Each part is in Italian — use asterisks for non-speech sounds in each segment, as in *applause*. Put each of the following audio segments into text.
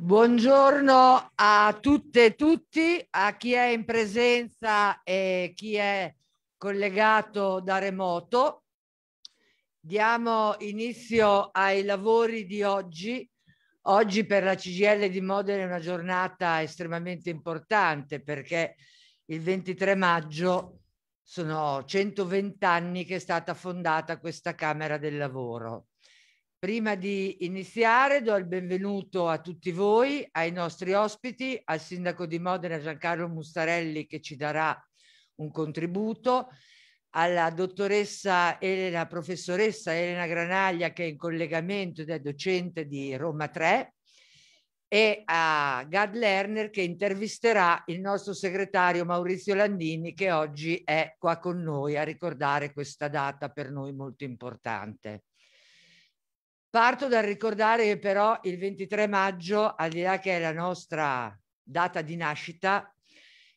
Buongiorno a tutte e tutti, a chi è in presenza e chi è collegato da remoto. Diamo inizio ai lavori di oggi. Oggi per la CGL di Modena è una giornata estremamente importante perché il 23 maggio sono 120 anni che è stata fondata questa Camera del Lavoro. Prima di iniziare do il benvenuto a tutti voi, ai nostri ospiti, al sindaco di Modena Giancarlo Mustarelli che ci darà un contributo, alla dottoressa Elena, professoressa Elena Granaglia che è in collegamento ed è docente di Roma 3 e a Gad Lerner che intervisterà il nostro segretario Maurizio Landini che oggi è qua con noi a ricordare questa data per noi molto importante. Parto dal ricordare che però il 23 maggio, al di là che è la nostra data di nascita,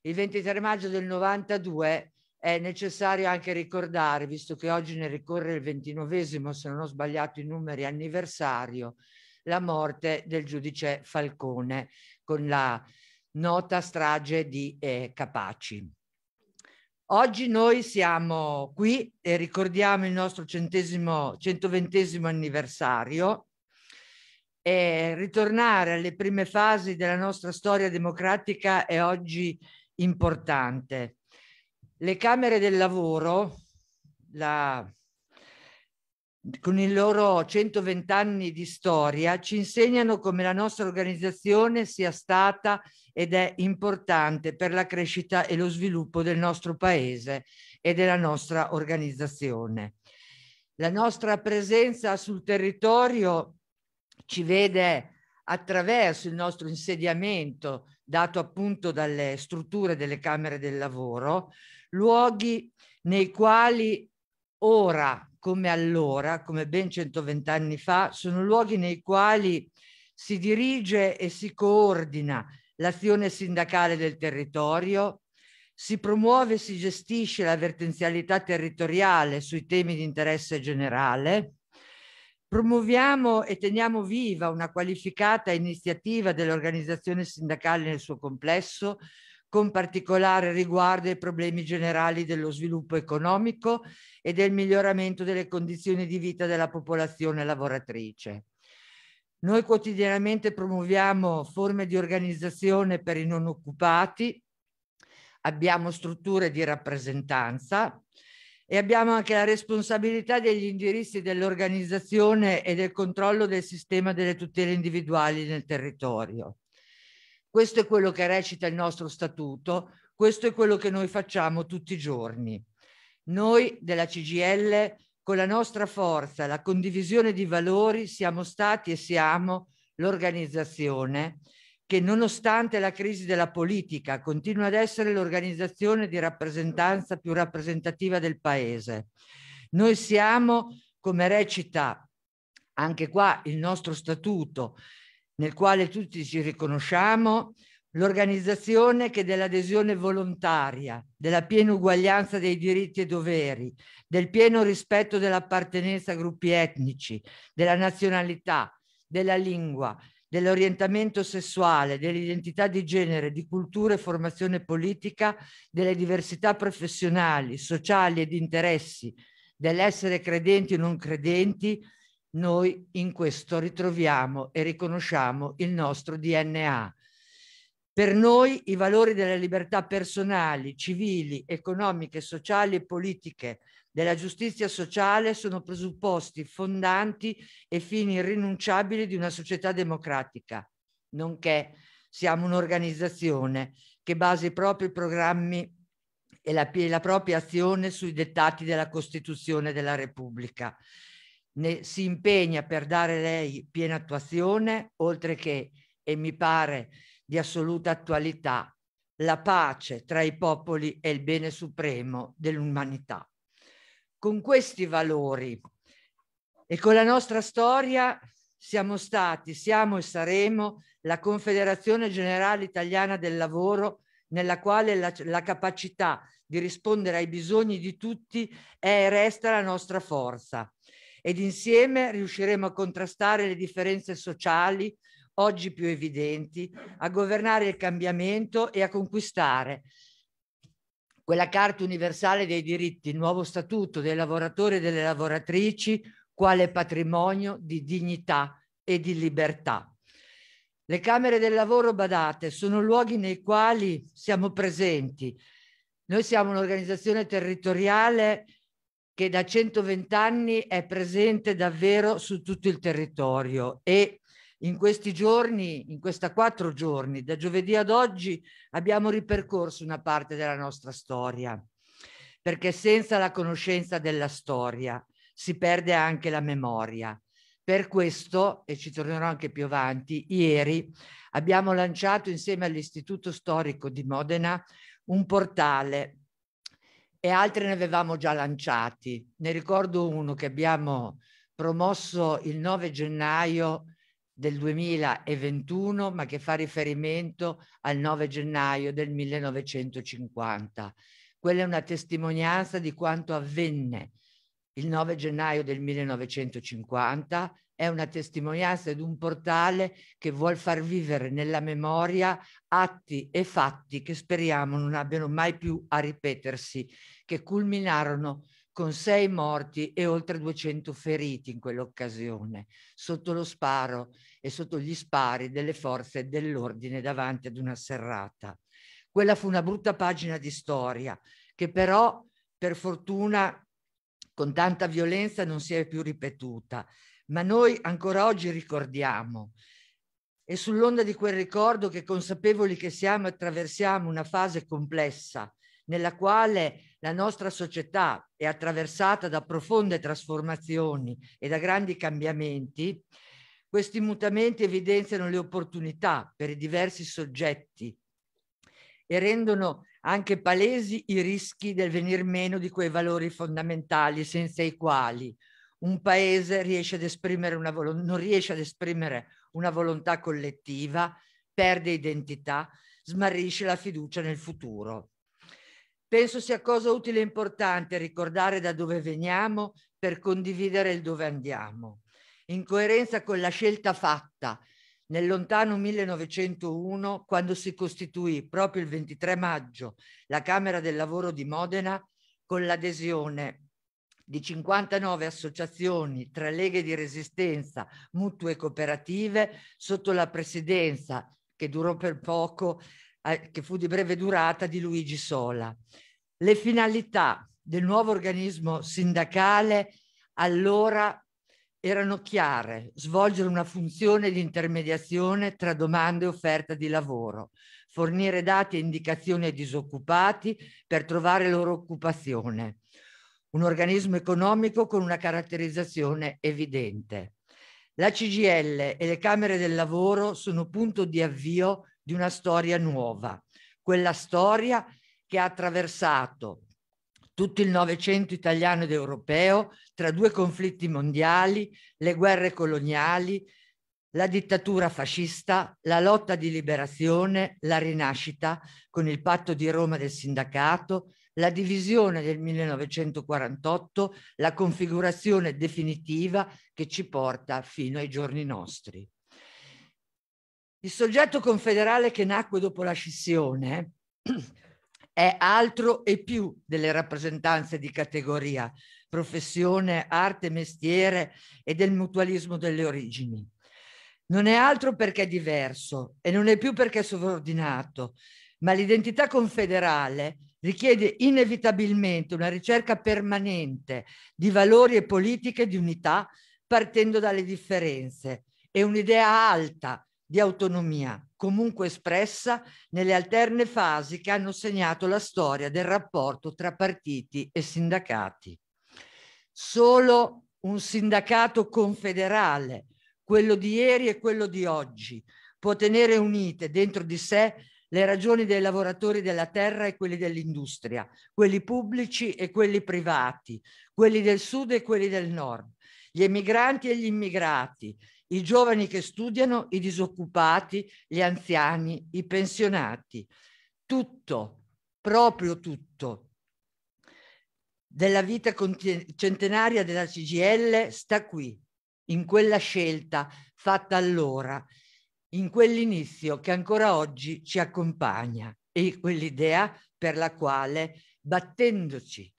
il 23 maggio del 92 è necessario anche ricordare, visto che oggi ne ricorre il ventinovesimo, se non ho sbagliato i numeri, anniversario, la morte del giudice Falcone con la nota strage di eh, Capaci. Oggi noi siamo qui e ricordiamo il nostro centesimo, centoventesimo anniversario e ritornare alle prime fasi della nostra storia democratica è oggi importante. Le Camere del Lavoro, la, con i loro 120 anni di storia, ci insegnano come la nostra organizzazione sia stata ed è importante per la crescita e lo sviluppo del nostro paese e della nostra organizzazione. La nostra presenza sul territorio ci vede attraverso il nostro insediamento dato appunto dalle strutture delle Camere del Lavoro, luoghi nei quali ora come allora, come ben 120 anni fa, sono luoghi nei quali si dirige e si coordina l'azione sindacale del territorio, si promuove e si gestisce la vertenzialità territoriale sui temi di interesse generale, promuoviamo e teniamo viva una qualificata iniziativa dell'organizzazione sindacale nel suo complesso, con particolare riguardo ai problemi generali dello sviluppo economico e del miglioramento delle condizioni di vita della popolazione lavoratrice. Noi quotidianamente promuoviamo forme di organizzazione per i non occupati, abbiamo strutture di rappresentanza e abbiamo anche la responsabilità degli indirizzi dell'organizzazione e del controllo del sistema delle tutele individuali nel territorio. Questo è quello che recita il nostro statuto, questo è quello che noi facciamo tutti i giorni. Noi della CGL con la nostra forza, la condivisione di valori, siamo stati e siamo l'organizzazione che nonostante la crisi della politica continua ad essere l'organizzazione di rappresentanza più rappresentativa del Paese. Noi siamo, come recita anche qua il nostro statuto, nel quale tutti ci riconosciamo, l'organizzazione che dell'adesione volontaria, della piena uguaglianza dei diritti e doveri, del pieno rispetto dell'appartenenza a gruppi etnici, della nazionalità, della lingua, dell'orientamento sessuale, dell'identità di genere, di cultura e formazione politica, delle diversità professionali, sociali e di interessi, dell'essere credenti o non credenti, noi in questo ritroviamo e riconosciamo il nostro DNA per noi i valori delle libertà personali, civili, economiche, sociali e politiche, della giustizia sociale sono presupposti fondanti e fini irrinunciabili di una società democratica, nonché siamo un'organizzazione che basa i propri programmi e la, e la propria azione sui dettati della Costituzione della Repubblica. Ne si impegna per dare lei piena attuazione, oltre che, e mi pare di assoluta attualità, la pace tra i popoli è il bene supremo dell'umanità. Con questi valori e con la nostra storia siamo stati, siamo e saremo la Confederazione Generale Italiana del Lavoro nella quale la, la capacità di rispondere ai bisogni di tutti è e resta la nostra forza. Ed insieme riusciremo a contrastare le differenze sociali, oggi più evidenti, a governare il cambiamento e a conquistare quella Carta universale dei diritti, il nuovo statuto dei lavoratori e delle lavoratrici quale patrimonio di dignità e di libertà. Le Camere del Lavoro, badate, sono luoghi nei quali siamo presenti. Noi siamo un'organizzazione territoriale che da 120 anni è presente davvero su tutto il territorio e in questi giorni, in questi quattro giorni, da giovedì ad oggi, abbiamo ripercorso una parte della nostra storia, perché senza la conoscenza della storia si perde anche la memoria. Per questo, e ci tornerò anche più avanti, ieri abbiamo lanciato insieme all'Istituto Storico di Modena un portale e altri ne avevamo già lanciati. Ne ricordo uno che abbiamo promosso il 9 gennaio del 2021, ma che fa riferimento al 9 gennaio del 1950. Quella è una testimonianza di quanto avvenne il 9 gennaio del 1950, è una testimonianza di un portale che vuol far vivere nella memoria atti e fatti che speriamo non abbiano mai più a ripetersi, che culminarono con sei morti e oltre 200 feriti in quell'occasione, sotto lo sparo e sotto gli spari delle forze dell'ordine davanti ad una serrata. Quella fu una brutta pagina di storia che però, per fortuna, con tanta violenza non si è più ripetuta, ma noi ancora oggi ricordiamo. E sull'onda di quel ricordo che consapevoli che siamo attraversiamo una fase complessa nella quale la nostra società è attraversata da profonde trasformazioni e da grandi cambiamenti, questi mutamenti evidenziano le opportunità per i diversi soggetti e rendono anche palesi i rischi del venir meno di quei valori fondamentali senza i quali un paese riesce non riesce ad esprimere una volontà collettiva, perde identità, smarrisce la fiducia nel futuro. Penso sia cosa utile e importante ricordare da dove veniamo per condividere il dove andiamo. In coerenza con la scelta fatta nel lontano 1901, quando si costituì proprio il 23 maggio la Camera del Lavoro di Modena, con l'adesione di 59 associazioni tra leghe di resistenza, mutue e cooperative, sotto la presidenza, che durò per poco, eh, che fu di breve durata, di Luigi Sola. Le finalità del nuovo organismo sindacale allora erano chiare, svolgere una funzione di intermediazione tra domande e offerta di lavoro, fornire dati e indicazioni ai disoccupati per trovare loro occupazione, un organismo economico con una caratterizzazione evidente. La CGL e le Camere del Lavoro sono punto di avvio di una storia nuova, quella storia che ha attraversato tutto il Novecento italiano ed europeo, tra due conflitti mondiali, le guerre coloniali, la dittatura fascista, la lotta di liberazione, la rinascita con il patto di Roma del sindacato, la divisione del 1948, la configurazione definitiva che ci porta fino ai giorni nostri. Il soggetto confederale che nacque dopo la scissione è altro e più delle rappresentanze di categoria, professione, arte, mestiere e del mutualismo delle origini. Non è altro perché è diverso e non è più perché è sovraordinato, ma l'identità confederale richiede inevitabilmente una ricerca permanente di valori e politiche di unità partendo dalle differenze e un'idea alta di autonomia, comunque espressa nelle alterne fasi che hanno segnato la storia del rapporto tra partiti e sindacati. Solo un sindacato confederale, quello di ieri e quello di oggi, può tenere unite dentro di sé le ragioni dei lavoratori della terra e quelli dell'industria, quelli pubblici e quelli privati, quelli del sud e quelli del nord, gli emigranti e gli immigrati, i giovani che studiano, i disoccupati, gli anziani, i pensionati. Tutto, proprio tutto, della vita centenaria della CGL sta qui, in quella scelta fatta allora, in quell'inizio che ancora oggi ci accompagna e quell'idea per la quale, battendoci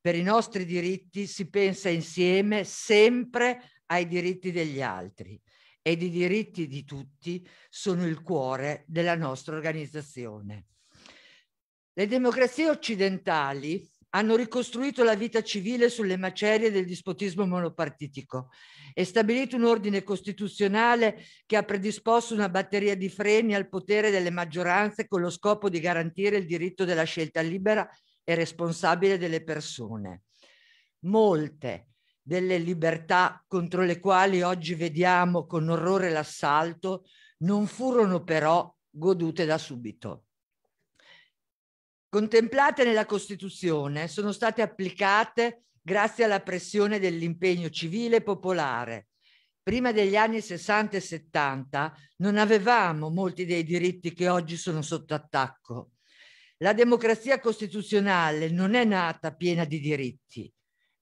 per i nostri diritti, si pensa insieme sempre a ai diritti degli altri ed i diritti di tutti sono il cuore della nostra organizzazione. Le democrazie occidentali hanno ricostruito la vita civile sulle macerie del dispotismo monopartitico e stabilito un ordine costituzionale che ha predisposto una batteria di freni al potere delle maggioranze con lo scopo di garantire il diritto della scelta libera e responsabile delle persone. Molte, delle libertà contro le quali oggi vediamo con orrore l'assalto non furono però godute da subito. Contemplate nella Costituzione, sono state applicate grazie alla pressione dell'impegno civile e popolare. Prima degli anni 60 e 70 non avevamo molti dei diritti che oggi sono sotto attacco. La democrazia costituzionale non è nata piena di diritti,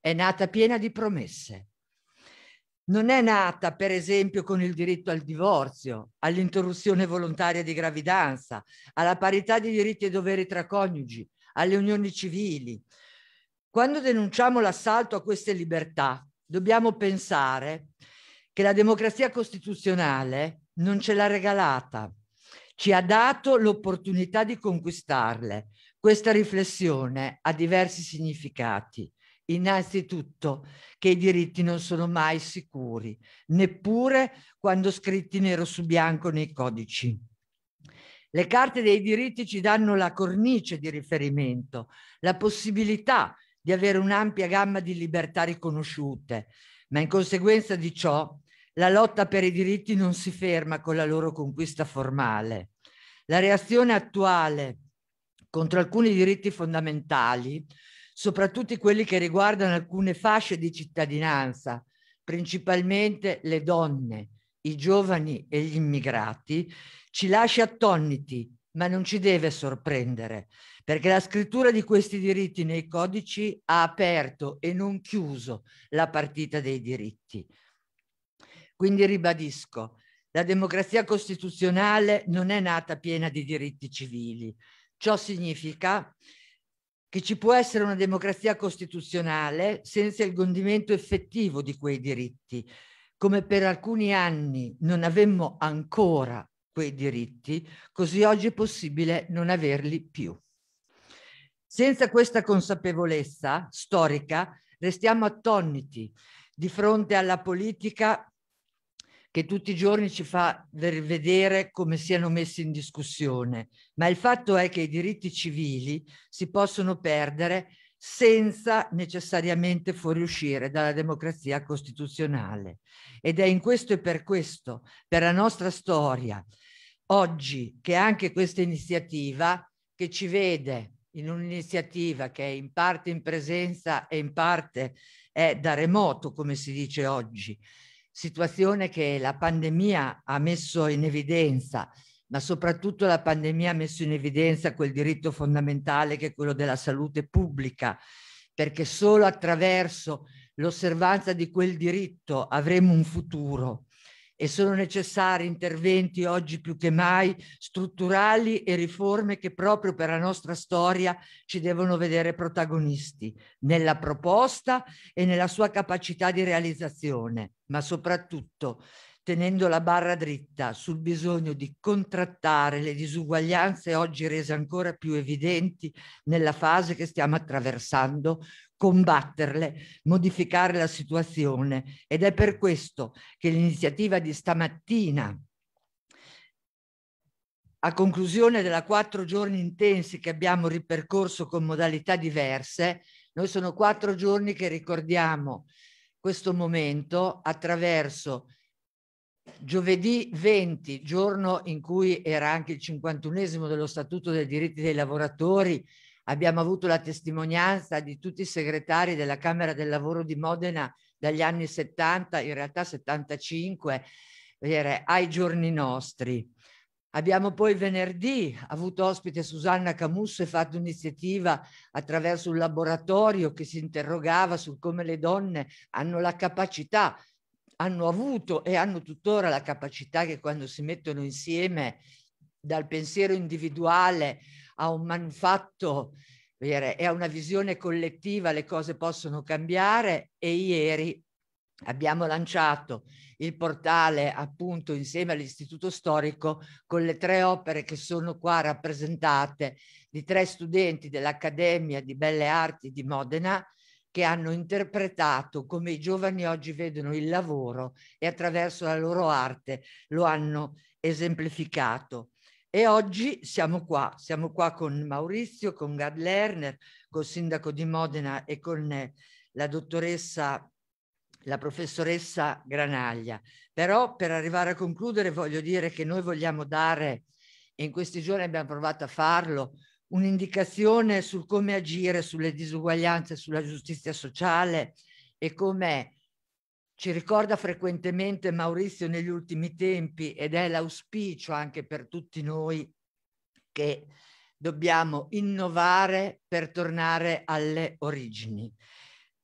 è nata piena di promesse. Non è nata, per esempio, con il diritto al divorzio, all'interruzione volontaria di gravidanza, alla parità di diritti e doveri tra coniugi, alle unioni civili. Quando denunciamo l'assalto a queste libertà, dobbiamo pensare che la democrazia costituzionale non ce l'ha regalata, ci ha dato l'opportunità di conquistarle. Questa riflessione ha diversi significati innanzitutto che i diritti non sono mai sicuri, neppure quando scritti nero su bianco nei codici. Le carte dei diritti ci danno la cornice di riferimento, la possibilità di avere un'ampia gamma di libertà riconosciute, ma in conseguenza di ciò la lotta per i diritti non si ferma con la loro conquista formale. La reazione attuale contro alcuni diritti fondamentali soprattutto quelli che riguardano alcune fasce di cittadinanza, principalmente le donne, i giovani e gli immigrati, ci lascia attoniti, ma non ci deve sorprendere, perché la scrittura di questi diritti nei codici ha aperto e non chiuso la partita dei diritti. Quindi ribadisco, la democrazia costituzionale non è nata piena di diritti civili. Ciò significa che ci può essere una democrazia costituzionale senza il godimento effettivo di quei diritti. Come per alcuni anni non avemmo ancora quei diritti, così oggi è possibile non averli più. Senza questa consapevolezza storica restiamo attoniti di fronte alla politica che tutti i giorni ci fa vedere come siano messi in discussione, ma il fatto è che i diritti civili si possono perdere senza necessariamente fuoriuscire dalla democrazia costituzionale. Ed è in questo e per questo, per la nostra storia, oggi che anche questa iniziativa che ci vede in un'iniziativa che è in parte in presenza e in parte è da remoto, come si dice oggi, situazione che la pandemia ha messo in evidenza, ma soprattutto la pandemia ha messo in evidenza quel diritto fondamentale che è quello della salute pubblica, perché solo attraverso l'osservanza di quel diritto avremo un futuro e sono necessari interventi oggi più che mai strutturali e riforme che proprio per la nostra storia ci devono vedere protagonisti nella proposta e nella sua capacità di realizzazione, ma soprattutto tenendo la barra dritta sul bisogno di contrattare le disuguaglianze oggi rese ancora più evidenti nella fase che stiamo attraversando combatterle, modificare la situazione ed è per questo che l'iniziativa di stamattina a conclusione della quattro giorni intensi che abbiamo ripercorso con modalità diverse, noi sono quattro giorni che ricordiamo questo momento attraverso giovedì 20, giorno in cui era anche il 51 esimo dello Statuto dei diritti dei lavoratori Abbiamo avuto la testimonianza di tutti i segretari della Camera del Lavoro di Modena dagli anni 70, in realtà 75, dire, ai giorni nostri. Abbiamo poi venerdì avuto ospite Susanna Camusso e fatto un'iniziativa attraverso un laboratorio che si interrogava su come le donne hanno la capacità, hanno avuto e hanno tuttora la capacità che quando si mettono insieme dal pensiero individuale a un manufatto, è una visione collettiva, le cose possono cambiare e ieri abbiamo lanciato il portale appunto insieme all'Istituto Storico con le tre opere che sono qua rappresentate di tre studenti dell'Accademia di Belle Arti di Modena che hanno interpretato come i giovani oggi vedono il lavoro e attraverso la loro arte lo hanno esemplificato. E oggi siamo qua, siamo qua con Maurizio, con Gad Lerner, col sindaco di Modena e con la dottoressa, la professoressa Granaglia. Però per arrivare a concludere voglio dire che noi vogliamo dare, e in questi giorni abbiamo provato a farlo, un'indicazione sul come agire sulle disuguaglianze, sulla giustizia sociale e come ci ricorda frequentemente Maurizio negli ultimi tempi ed è l'auspicio anche per tutti noi che dobbiamo innovare per tornare alle origini.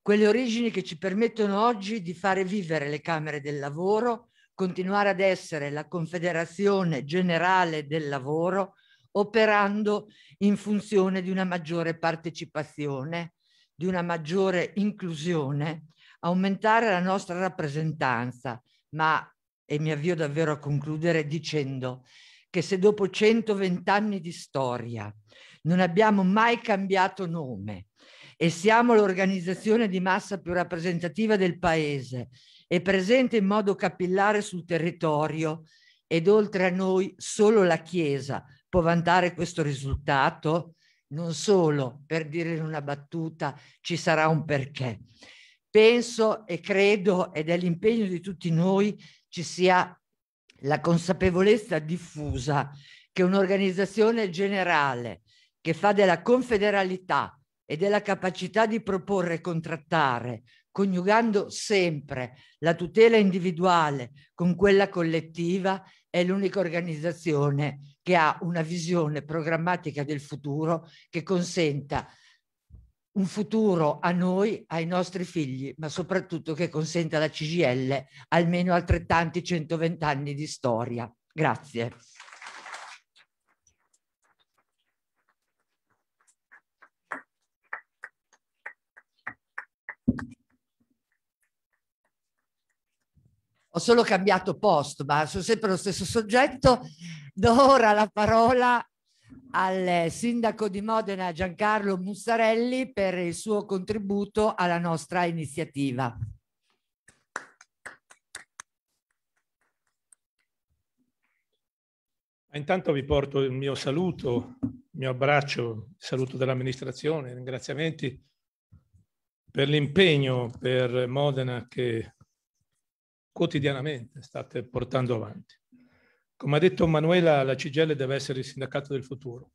Quelle origini che ci permettono oggi di fare vivere le Camere del Lavoro, continuare ad essere la Confederazione Generale del Lavoro, operando in funzione di una maggiore partecipazione, di una maggiore inclusione, aumentare la nostra rappresentanza, ma, e mi avvio davvero a concludere dicendo che se dopo 120 anni di storia non abbiamo mai cambiato nome e siamo l'organizzazione di massa più rappresentativa del Paese e presente in modo capillare sul territorio, ed oltre a noi solo la Chiesa può vantare questo risultato, non solo per dire in una battuta ci sarà un perché, penso e credo, ed è l'impegno di tutti noi, ci sia la consapevolezza diffusa che un'organizzazione generale che fa della confederalità e della capacità di proporre e contrattare, coniugando sempre la tutela individuale con quella collettiva, è l'unica organizzazione che ha una visione programmatica del futuro che consenta un futuro a noi, ai nostri figli, ma soprattutto che consenta alla CGL almeno altrettanti 120 anni di storia. Grazie. Ho solo cambiato posto, ma sono sempre lo stesso soggetto. Do ora la parola al sindaco di Modena Giancarlo Mussarelli per il suo contributo alla nostra iniziativa. Intanto vi porto il mio saluto, il mio abbraccio, il saluto dell'amministrazione, ringraziamenti per l'impegno per Modena che quotidianamente state portando avanti. Come ha detto Manuela, la CGL deve essere il sindacato del futuro.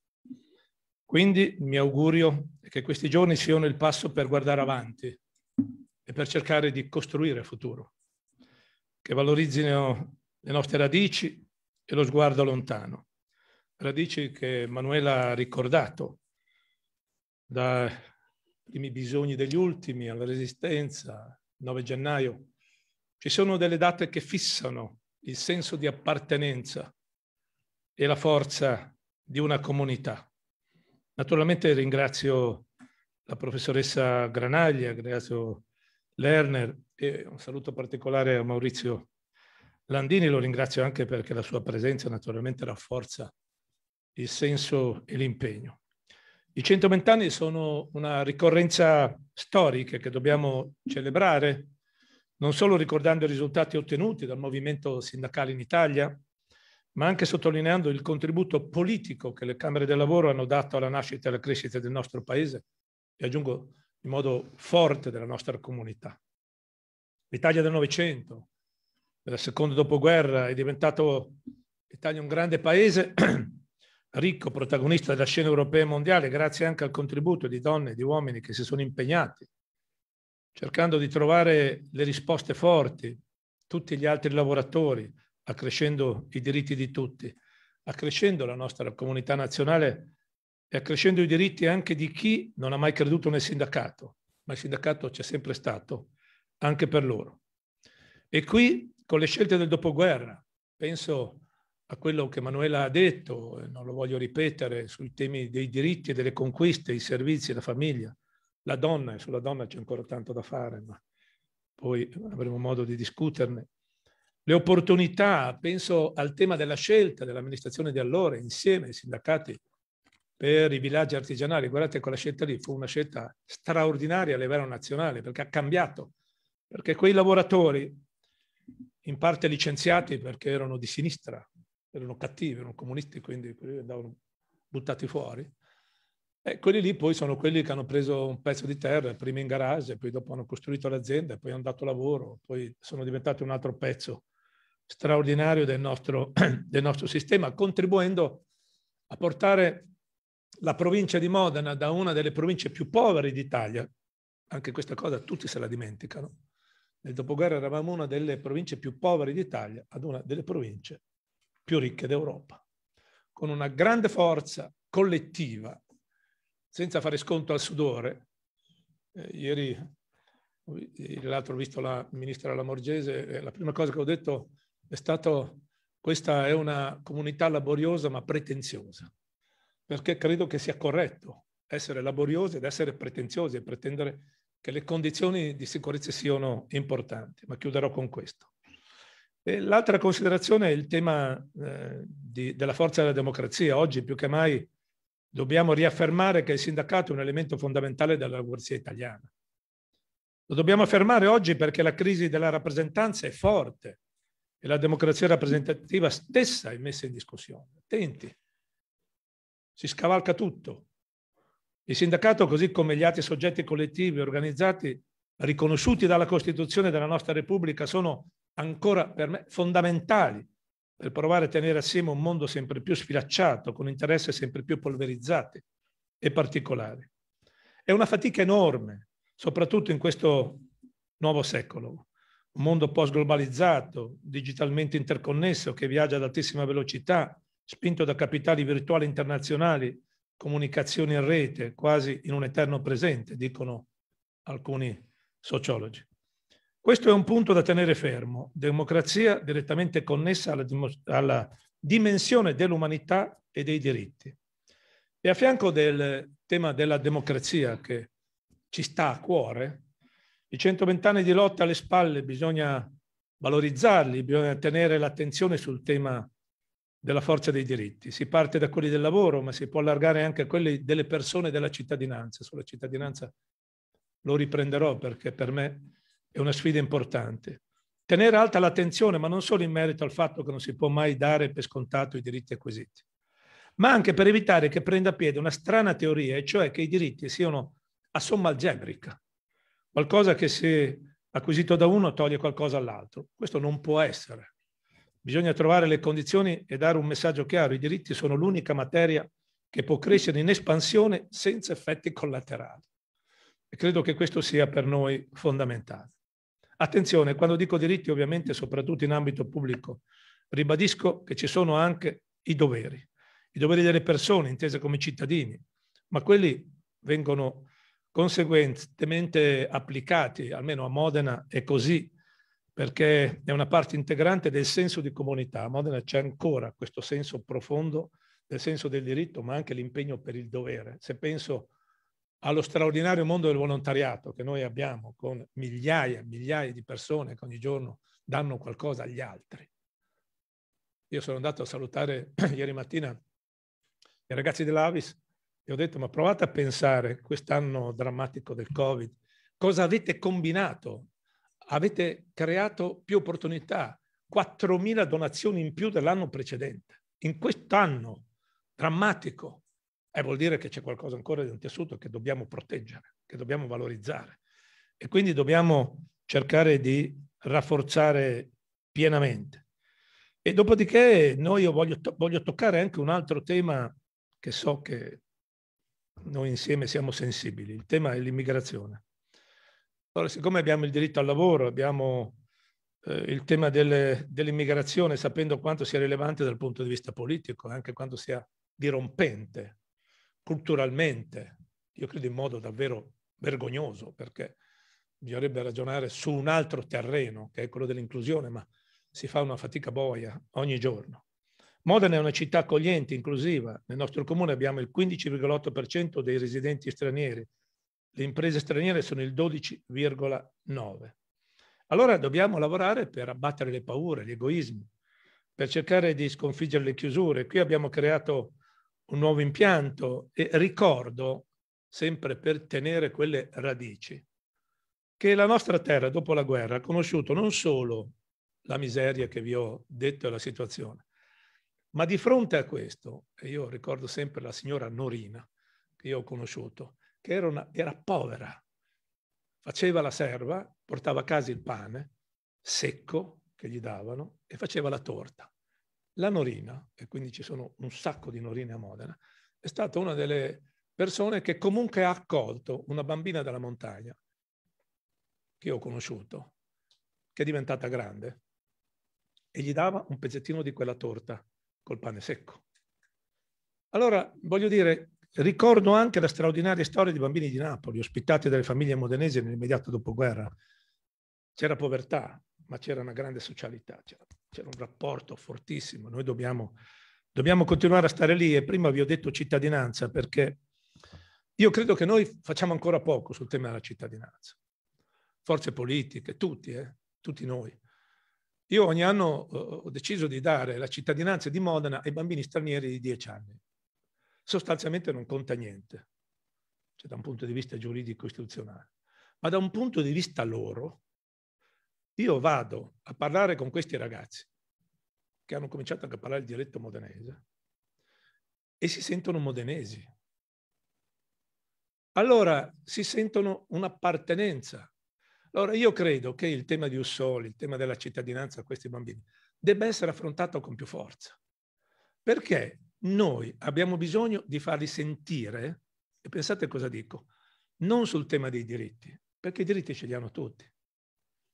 Quindi mi augurio che questi giorni siano il passo per guardare avanti e per cercare di costruire futuro, che valorizzino le nostre radici e lo sguardo lontano. Radici che Manuela ha ricordato, dai primi bisogni degli ultimi alla resistenza, 9 gennaio. Ci sono delle date che fissano il senso di appartenenza e la forza di una comunità. Naturalmente ringrazio la professoressa Granaglia, ringrazio Lerner e un saluto particolare a Maurizio Landini, lo ringrazio anche perché la sua presenza naturalmente rafforza il senso e l'impegno. I 120 anni sono una ricorrenza storica che dobbiamo celebrare non solo ricordando i risultati ottenuti dal movimento sindacale in Italia, ma anche sottolineando il contributo politico che le Camere del Lavoro hanno dato alla nascita e alla crescita del nostro Paese e aggiungo in modo forte della nostra comunità. L'Italia del Novecento, della secondo dopoguerra, è diventato Italia un grande paese, *clears throat* ricco, protagonista della scena europea e mondiale, grazie anche al contributo di donne e di uomini che si sono impegnati cercando di trovare le risposte forti, tutti gli altri lavoratori, accrescendo i diritti di tutti, accrescendo la nostra comunità nazionale e accrescendo i diritti anche di chi non ha mai creduto nel sindacato, ma il sindacato c'è sempre stato, anche per loro. E qui, con le scelte del dopoguerra, penso a quello che Manuela ha detto, non lo voglio ripetere, sui temi dei diritti e delle conquiste, i servizi, la famiglia, la donna, e sulla donna c'è ancora tanto da fare, ma poi avremo modo di discuterne. Le opportunità, penso al tema della scelta dell'amministrazione di allora, insieme ai sindacati per i villaggi artigianali. Guardate, quella scelta lì fu una scelta straordinaria a livello nazionale, perché ha cambiato, perché quei lavoratori, in parte licenziati perché erano di sinistra, erano cattivi, erano comunisti, quindi andavano buttati fuori, eh, quelli lì poi sono quelli che hanno preso un pezzo di terra, prima in garage, poi dopo hanno costruito l'azienda, poi hanno dato lavoro, poi sono diventati un altro pezzo straordinario del nostro, *clears throat* del nostro sistema, contribuendo a portare la provincia di Modena da una delle province più povere d'Italia, anche questa cosa tutti se la dimenticano, nel dopoguerra eravamo una delle province più povere d'Italia ad una delle province più ricche d'Europa, con una grande forza collettiva, senza fare sconto al sudore. Eh, ieri, l'altro ho visto la ministra Lamorgese, eh, la prima cosa che ho detto è stato questa è una comunità laboriosa ma pretenziosa, perché credo che sia corretto essere laboriosi ed essere pretenziosi e pretendere che le condizioni di sicurezza siano importanti, ma chiuderò con questo. l'altra considerazione è il tema eh, di, della forza della democrazia. Oggi più che mai Dobbiamo riaffermare che il sindacato è un elemento fondamentale della democrazia italiana. Lo dobbiamo affermare oggi perché la crisi della rappresentanza è forte e la democrazia rappresentativa stessa è messa in discussione. Attenti, si scavalca tutto. Il sindacato, così come gli altri soggetti collettivi organizzati riconosciuti dalla Costituzione della nostra Repubblica, sono ancora per me fondamentali per provare a tenere assieme un mondo sempre più sfilacciato, con interessi sempre più polverizzati e particolari. È una fatica enorme, soprattutto in questo nuovo secolo, un mondo post-globalizzato, digitalmente interconnesso, che viaggia ad altissima velocità, spinto da capitali virtuali internazionali, comunicazioni in rete, quasi in un eterno presente, dicono alcuni sociologi. Questo è un punto da tenere fermo. Democrazia direttamente connessa alla, alla dimensione dell'umanità e dei diritti. E a fianco del tema della democrazia che ci sta a cuore, i 120 anni di lotta alle spalle bisogna valorizzarli, bisogna tenere l'attenzione sul tema della forza dei diritti. Si parte da quelli del lavoro, ma si può allargare anche a quelli delle persone e della cittadinanza. Sulla cittadinanza lo riprenderò perché per me è una sfida importante. Tenere alta l'attenzione, ma non solo in merito al fatto che non si può mai dare per scontato i diritti acquisiti, ma anche per evitare che prenda piede una strana teoria, e cioè che i diritti siano a somma algebrica, qualcosa che se acquisito da uno toglie qualcosa all'altro. Questo non può essere. Bisogna trovare le condizioni e dare un messaggio chiaro. I diritti sono l'unica materia che può crescere in espansione senza effetti collaterali. E credo che questo sia per noi fondamentale. Attenzione, quando dico diritti ovviamente soprattutto in ambito pubblico, ribadisco che ci sono anche i doveri, i doveri delle persone intese come cittadini, ma quelli vengono conseguentemente applicati, almeno a Modena è così, perché è una parte integrante del senso di comunità. A Modena c'è ancora questo senso profondo del senso del diritto, ma anche l'impegno per il dovere. Se penso a allo straordinario mondo del volontariato che noi abbiamo con migliaia e migliaia di persone che ogni giorno danno qualcosa agli altri. Io sono andato a salutare *clears throat* ieri mattina i ragazzi dell'Avis e ho detto ma provate a pensare quest'anno drammatico del Covid, cosa avete combinato? Avete creato più opportunità, 4.000 donazioni in più dell'anno precedente. In quest'anno drammatico eh, vuol dire che c'è qualcosa ancora di un tessuto che dobbiamo proteggere, che dobbiamo valorizzare. E quindi dobbiamo cercare di rafforzare pienamente. E dopodiché noi io voglio, to- voglio toccare anche un altro tema che so che noi insieme siamo sensibili. Il tema è l'immigrazione. Allora, siccome abbiamo il diritto al lavoro, abbiamo eh, il tema delle, dell'immigrazione, sapendo quanto sia rilevante dal punto di vista politico, anche quanto sia dirompente culturalmente, io credo in modo davvero vergognoso, perché bisognerebbe ragionare su un altro terreno, che è quello dell'inclusione, ma si fa una fatica boia ogni giorno. Modena è una città accogliente, inclusiva. Nel nostro comune abbiamo il 15,8% dei residenti stranieri. Le imprese straniere sono il 12,9%. Allora dobbiamo lavorare per abbattere le paure, gli egoismi, per cercare di sconfiggere le chiusure. Qui abbiamo creato un nuovo impianto e ricordo, sempre per tenere quelle radici, che la nostra terra dopo la guerra ha conosciuto non solo la miseria che vi ho detto e la situazione, ma di fronte a questo, e io ricordo sempre la signora Norina, che io ho conosciuto, che era, una, era povera, faceva la serva, portava a casa il pane secco che gli davano e faceva la torta. La Norina, e quindi ci sono un sacco di Norine a Modena, è stata una delle persone che comunque ha accolto una bambina dalla montagna che ho conosciuto, che è diventata grande, e gli dava un pezzettino di quella torta col pane secco. Allora, voglio dire, ricordo anche la straordinaria storia di bambini di Napoli, ospitati dalle famiglie modenesi nell'immediato dopoguerra. C'era povertà, ma c'era una grande socialità. C'era c'era un rapporto fortissimo. Noi dobbiamo, dobbiamo continuare a stare lì e prima vi ho detto cittadinanza perché io credo che noi facciamo ancora poco sul tema della cittadinanza. Forze politiche, tutti, eh? tutti noi. Io ogni anno eh, ho deciso di dare la cittadinanza di Modena ai bambini stranieri di 10 anni. Sostanzialmente non conta niente, cioè da un punto di vista giuridico-istituzionale, ma da un punto di vista loro io vado a parlare con questi ragazzi che hanno cominciato anche a parlare il dialetto modenese e si sentono modenesi. Allora si sentono un'appartenenza. Allora io credo che il tema di Ussoli, il tema della cittadinanza a questi bambini, debba essere affrontato con più forza. Perché noi abbiamo bisogno di farli sentire, e pensate cosa dico, non sul tema dei diritti, perché i diritti ce li hanno tutti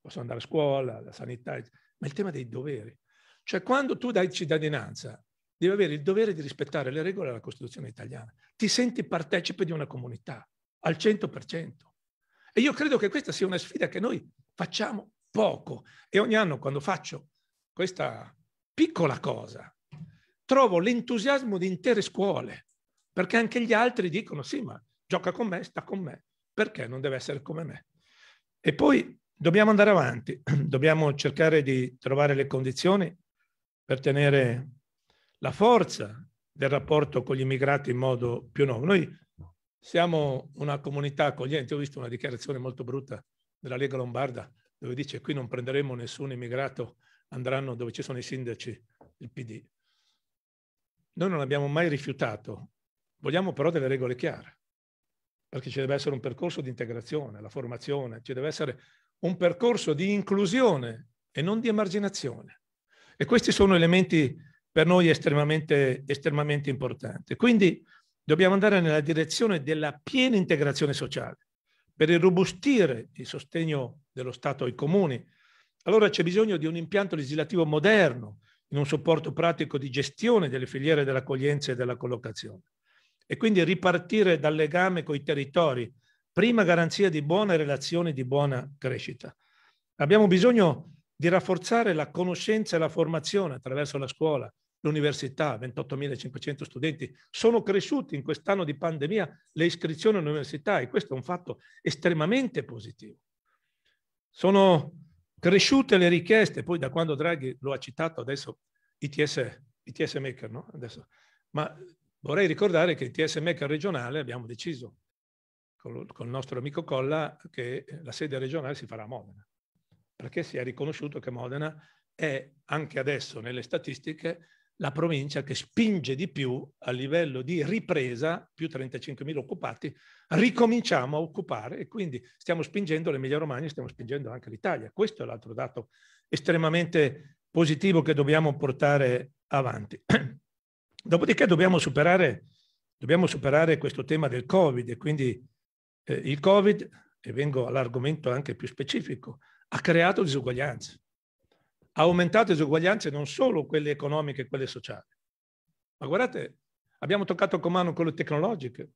possono andare a scuola, la sanità, ma il tema dei doveri. Cioè quando tu dai cittadinanza devi avere il dovere di rispettare le regole della Costituzione italiana, ti senti partecipe di una comunità al 100%. E io credo che questa sia una sfida che noi facciamo poco e ogni anno quando faccio questa piccola cosa trovo l'entusiasmo di intere scuole, perché anche gli altri dicono sì, ma gioca con me, sta con me, perché non deve essere come me. E poi Dobbiamo andare avanti, *clears throat* dobbiamo cercare di trovare le condizioni per tenere la forza del rapporto con gli immigrati in modo più nuovo. Noi siamo una comunità accogliente, ho visto una dichiarazione molto brutta della Lega Lombarda dove dice qui non prenderemo nessun immigrato, andranno dove ci sono i sindaci il PD. Noi non abbiamo mai rifiutato, vogliamo però delle regole chiare, perché ci deve essere un percorso di integrazione, la formazione, ci deve essere un percorso di inclusione e non di emarginazione. E questi sono elementi per noi estremamente, estremamente importanti. Quindi dobbiamo andare nella direzione della piena integrazione sociale per irrobustire il sostegno dello Stato ai comuni. Allora c'è bisogno di un impianto legislativo moderno, in un supporto pratico di gestione delle filiere dell'accoglienza e della collocazione. E quindi ripartire dal legame con i territori prima garanzia di buone relazioni, di buona crescita. Abbiamo bisogno di rafforzare la conoscenza e la formazione attraverso la scuola, l'università, 28.500 studenti, sono cresciuti in quest'anno di pandemia le iscrizioni all'università e questo è un fatto estremamente positivo. Sono cresciute le richieste, poi da quando Draghi lo ha citato adesso ITS, ITS Maker, no? adesso. ma vorrei ricordare che ITS Maker regionale abbiamo deciso con il nostro amico Colla che la sede regionale si farà a Modena, perché si è riconosciuto che Modena è anche adesso nelle statistiche la provincia che spinge di più a livello di ripresa, più 35.000 occupati, ricominciamo a occupare e quindi stiamo spingendo l'Emilia Romagna, stiamo spingendo anche l'Italia. Questo è l'altro dato estremamente positivo che dobbiamo portare avanti. *clears throat* Dopodiché dobbiamo superare, dobbiamo superare questo tema del Covid e quindi eh, il Covid, e vengo all'argomento anche più specifico, ha creato disuguaglianze, ha aumentato disuguaglianze non solo quelle economiche e quelle sociali, ma guardate, abbiamo toccato con mano quelle tecnologiche,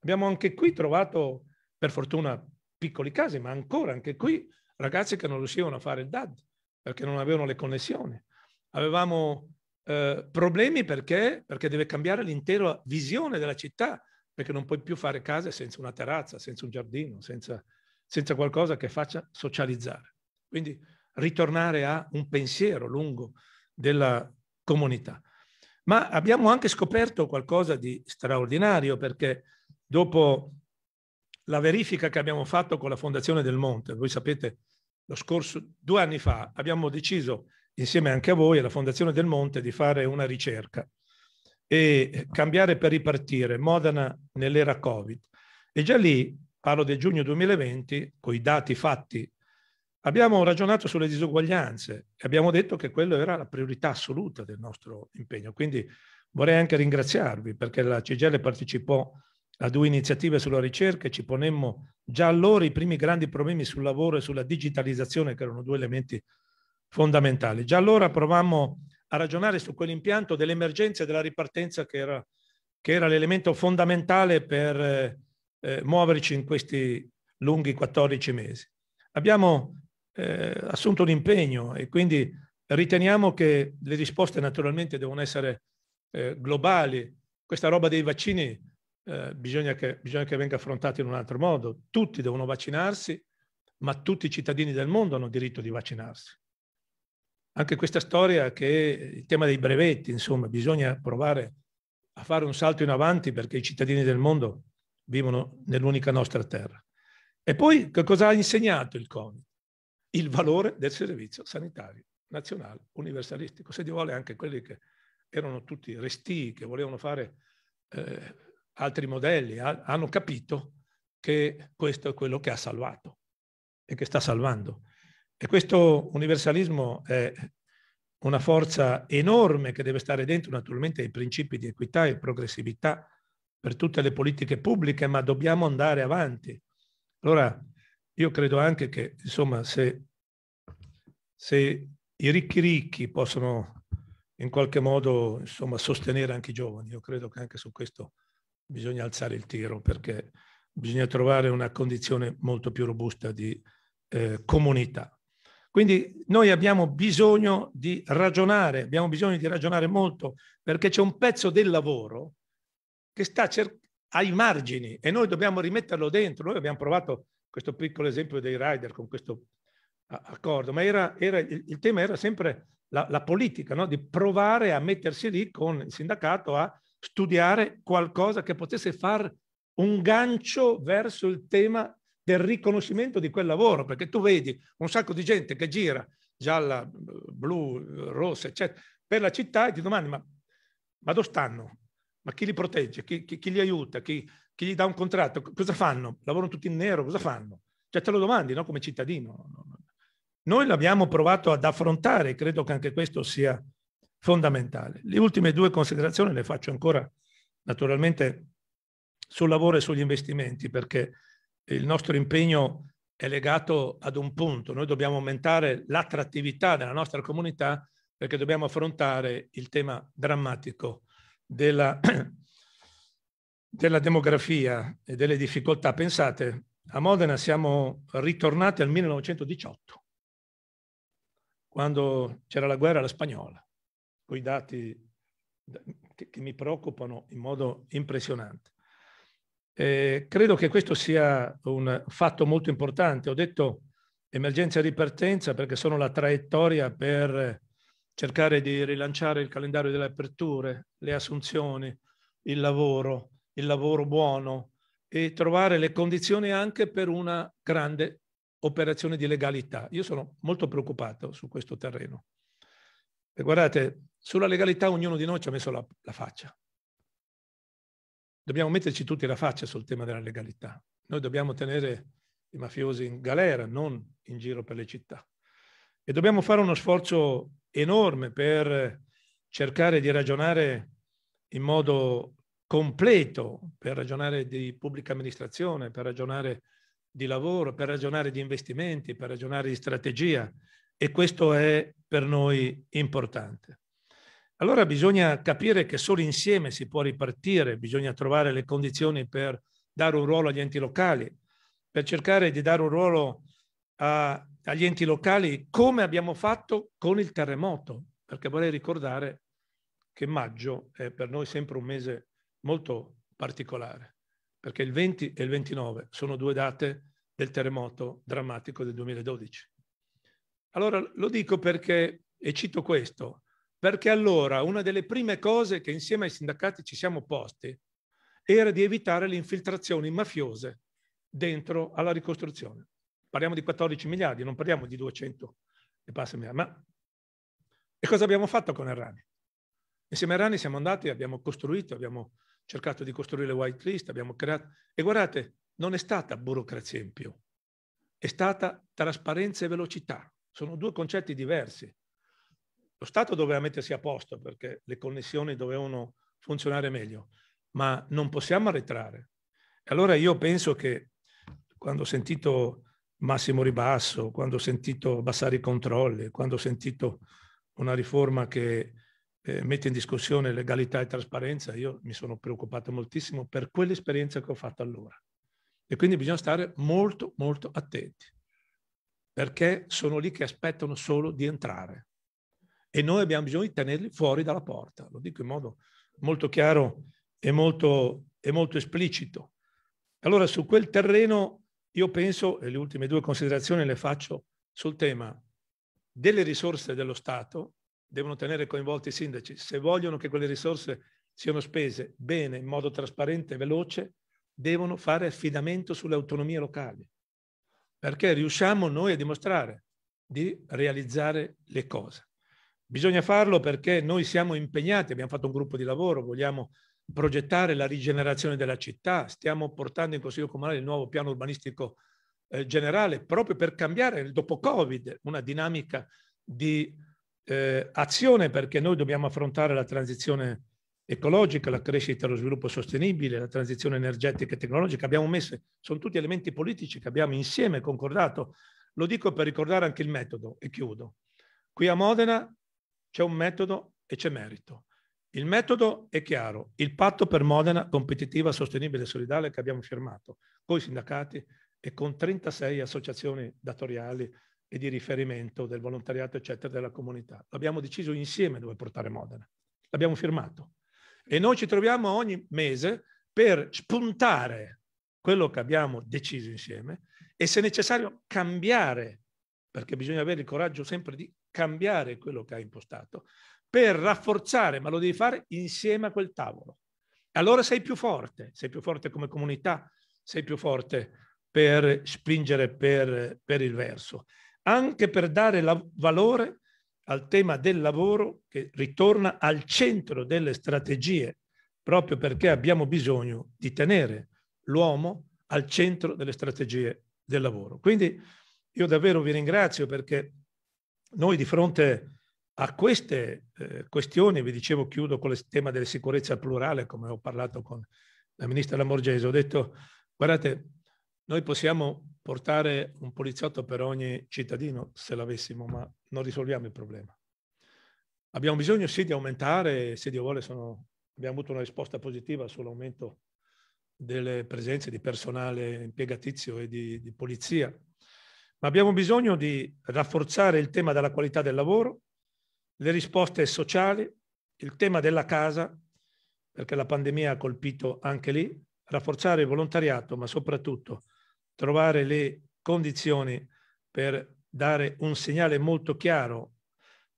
abbiamo anche qui trovato, per fortuna, piccoli casi, ma ancora anche qui ragazzi che non riuscivano a fare il DAD perché non avevano le connessioni. Avevamo eh, problemi perché? perché deve cambiare l'intera visione della città, perché non puoi più fare case senza una terrazza, senza un giardino, senza, senza qualcosa che faccia socializzare. Quindi ritornare a un pensiero lungo della comunità. Ma abbiamo anche scoperto qualcosa di straordinario perché dopo la verifica che abbiamo fatto con la Fondazione del Monte, voi sapete, lo scorso due anni fa abbiamo deciso insieme anche a voi e alla Fondazione del Monte di fare una ricerca e cambiare per ripartire, Modena nell'era Covid. E già lì, parlo del giugno 2020, con i dati fatti, abbiamo ragionato sulle disuguaglianze e abbiamo detto che quella era la priorità assoluta del nostro impegno. Quindi vorrei anche ringraziarvi perché la CGL partecipò a due iniziative sulla ricerca e ci ponemmo già allora i primi grandi problemi sul lavoro e sulla digitalizzazione, che erano due elementi fondamentali. Già allora provammo a ragionare su quell'impianto dell'emergenza e della ripartenza che era, che era l'elemento fondamentale per eh, eh muoverci in questi lunghi 14 mesi. Abbiamo eh, assunto un impegno e quindi riteniamo che le risposte naturalmente devono essere eh, globali. Questa roba dei vaccini eh, bisogna che, bisogna che venga affrontata in un altro modo. Tutti devono vaccinarsi, ma tutti i cittadini del mondo hanno diritto di vaccinarsi anche questa storia che il tema dei brevetti, insomma, bisogna provare a fare un salto in avanti perché i cittadini del mondo vivono nell'unica nostra terra. E poi che cosa ha insegnato il Covid? Il valore del servizio sanitario nazionale universalistico, se Dio vuole anche quelli che erano tutti resti, che volevano fare eh, altri modelli, ha, hanno capito che questo è quello che ha salvato e che sta salvando. E questo universalismo è una forza enorme che deve stare dentro naturalmente ai principi di equità e progressività per tutte le politiche pubbliche, ma dobbiamo andare avanti. Allora, io credo anche che, insomma, se, se i ricchi ricchi possono in qualche modo insomma, sostenere anche i giovani, io credo che anche su questo bisogna alzare il tiro perché bisogna trovare una condizione molto più robusta di eh, comunità. Quindi noi abbiamo bisogno di ragionare, abbiamo bisogno di ragionare molto, perché c'è un pezzo del lavoro che sta ai margini e noi dobbiamo rimetterlo dentro. Noi abbiamo provato questo piccolo esempio dei rider con questo accordo, ma era, era, il tema era sempre la, la politica, no? di provare a mettersi lì con il sindacato a studiare qualcosa che potesse far un gancio verso il tema del riconoscimento di quel lavoro, perché tu vedi un sacco di gente che gira gialla, blu, rossa, eccetera, per la città e ti domandi ma, ma dove stanno? Ma chi li protegge? Chi, chi, chi li aiuta? Chi, chi, gli dà un contratto? Cosa fanno? Lavorano tutti in nero? Cosa fanno? Cioè te lo domandi no? come cittadino. Noi l'abbiamo provato ad affrontare e credo che anche questo sia fondamentale. Le ultime due considerazioni le faccio ancora naturalmente sul lavoro e sugli investimenti perché il nostro impegno è legato ad un punto, noi dobbiamo aumentare l'attrattività della nostra comunità perché dobbiamo affrontare il tema drammatico della, *clears throat* della demografia e delle difficoltà. Pensate, a Modena siamo ritornati al 1918, quando c'era la guerra alla spagnola, con i dati che, mi preoccupano in modo impressionante. Eh, credo che questo sia un fatto molto importante. Ho detto emergenza e ripartenza perché sono la traiettoria per cercare di rilanciare il calendario delle aperture, le assunzioni, il lavoro, il lavoro buono e trovare le condizioni anche per una grande operazione di legalità. Io sono molto preoccupato su questo terreno. E guardate, sulla legalità ognuno di noi ci ha messo la, la faccia dobbiamo metterci tutti la faccia sul tema della legalità. Noi dobbiamo tenere i mafiosi in galera, non in giro per le città. E dobbiamo fare uno sforzo enorme per cercare di ragionare in modo completo, per ragionare di pubblica amministrazione, per ragionare di lavoro, per ragionare di investimenti, per ragionare di strategia. E questo è per noi importante. Allora bisogna capire che solo insieme si può ripartire, bisogna trovare le condizioni per dare un ruolo agli enti locali, per cercare di dare un ruolo a, agli enti locali come abbiamo fatto con il terremoto, perché vorrei ricordare che maggio è per noi sempre un mese molto particolare, perché il 20 e il 29 sono due date del terremoto drammatico del 2012. Allora lo dico perché, e cito questo, perché allora una delle prime cose che insieme ai sindacati ci siamo posti era di evitare le infiltrazioni mafiose dentro alla ricostruzione. Parliamo di 14 miliardi, non parliamo di 200 e passa miliardi. Ma e cosa abbiamo fatto con Errani? Insieme a Errani siamo andati, abbiamo costruito, abbiamo cercato di costruire le white list, abbiamo creato... E guardate, non è stata burocrazia in più, è stata trasparenza e velocità. Sono due concetti diversi. Lo Stato doveva mettersi a posto perché le connessioni dovevano funzionare meglio, ma non possiamo arretrare. E allora io penso che quando ho sentito Massimo Ribasso, quando ho sentito abbassare i controlli, quando ho sentito una riforma che eh, mette in discussione legalità e trasparenza, io mi sono preoccupato moltissimo per quell'esperienza che ho fatto allora. E quindi bisogna stare molto, molto attenti, perché sono lì che aspettano solo di entrare e noi abbiamo bisogno di tenerli fuori dalla porta, lo dico in modo molto chiaro e molto, e molto esplicito. Allora su quel terreno io penso, e le ultime due considerazioni le faccio sul tema delle risorse dello Stato, devono tenere coinvolti i sindaci, se vogliono che quelle risorse siano spese bene, in modo trasparente e veloce, devono fare affidamento sulle autonomie locali, perché riusciamo noi a dimostrare di realizzare le cose. Bisogna farlo perché noi siamo impegnati, abbiamo fatto un gruppo di lavoro, vogliamo progettare la rigenerazione della città, stiamo portando in Consiglio Comunale il nuovo piano urbanistico eh, generale proprio per cambiare dopo Covid una dinamica di eh, azione perché noi dobbiamo affrontare la transizione ecologica, la crescita e lo sviluppo sostenibile, la transizione energetica e tecnologica. Abbiamo messo, sono tutti elementi politici che abbiamo insieme concordato. Lo dico per ricordare anche il metodo e chiudo. Qui a Modena c'è un metodo e c'è merito. Il metodo è chiaro, il patto per Modena competitiva, sostenibile e solidale che abbiamo firmato con i sindacati e con 36 associazioni datoriali e di riferimento del volontariato, eccetera, della comunità. L'abbiamo deciso insieme dove portare Modena. L'abbiamo firmato. E noi ci troviamo ogni mese per spuntare quello che abbiamo deciso insieme e se necessario cambiare, perché bisogna avere il coraggio sempre di cambiare quello che ha impostato per rafforzare, ma lo devi fare insieme a quel tavolo. Allora sei più forte, sei più forte come comunità, sei più forte per spingere per, per il verso, anche per dare la, valore al tema del lavoro che ritorna al centro delle strategie, proprio perché abbiamo bisogno di tenere l'uomo al centro delle strategie del lavoro. Quindi io davvero vi ringrazio perché noi di fronte a queste eh, questioni, vi dicevo, chiudo con il tema della sicurezza plurale, come ho parlato con la ministra Lamorgese, ho detto, guardate, noi possiamo portare un poliziotto per ogni cittadino se l'avessimo, ma non risolviamo il problema. Abbiamo bisogno sì di aumentare, se Dio vuole, sono, abbiamo avuto una risposta positiva sull'aumento delle presenze di personale impiegatizio e di, di polizia ma abbiamo bisogno di rafforzare il tema della qualità del lavoro, le risposte sociali, il tema della casa, perché la pandemia ha colpito anche lì, rafforzare il volontariato, ma soprattutto trovare le condizioni per dare un segnale molto chiaro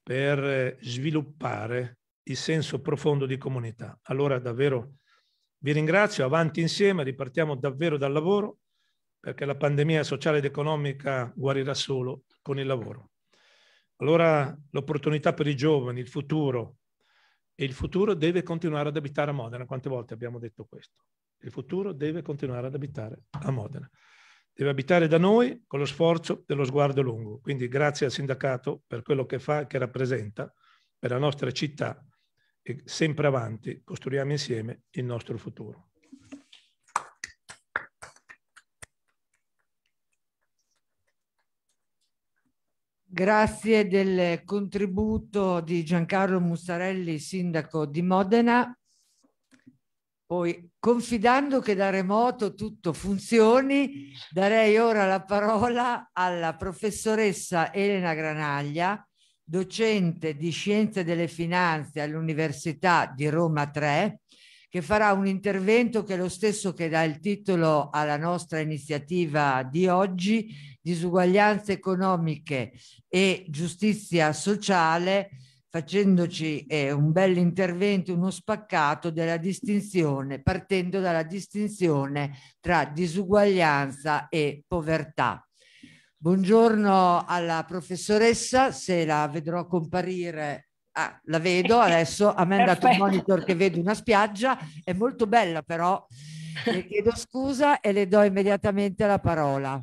per eh, sviluppare il senso profondo di comunità. Allora davvero vi ringrazio, avanti insieme, ripartiamo davvero dal lavoro perché la pandemia sociale ed economica guarirà solo con il lavoro. Allora l'opportunità per i giovani, il futuro, e il futuro deve continuare ad abitare a Modena. Quante volte abbiamo detto questo? Il futuro deve continuare ad abitare a Modena. Deve abitare da noi con lo sforzo dello sguardo lungo. Quindi grazie al sindacato per quello che fa e che rappresenta per la nostra città e sempre avanti costruiamo insieme il nostro futuro. Grazie del contributo di Giancarlo Mussarelli, sindaco di Modena. Poi, confidando che da remoto tutto funzioni, darei ora la parola alla professoressa Elena Granaglia, docente di Scienze delle Finanze all'Università di Roma 3 che farà un intervento che è lo stesso che dà il titolo alla nostra iniziativa di oggi, disuguaglianze economiche e giustizia sociale, facendoci eh, un bel intervento, uno spaccato della distinzione, partendo dalla distinzione tra disuguaglianza e povertà. Buongiorno alla professoressa, se la vedrò comparire Ah, la vedo adesso, a me è *laughs* andato il monitor che vedo una spiaggia, è molto bella però. Le chiedo scusa e le do immediatamente la parola.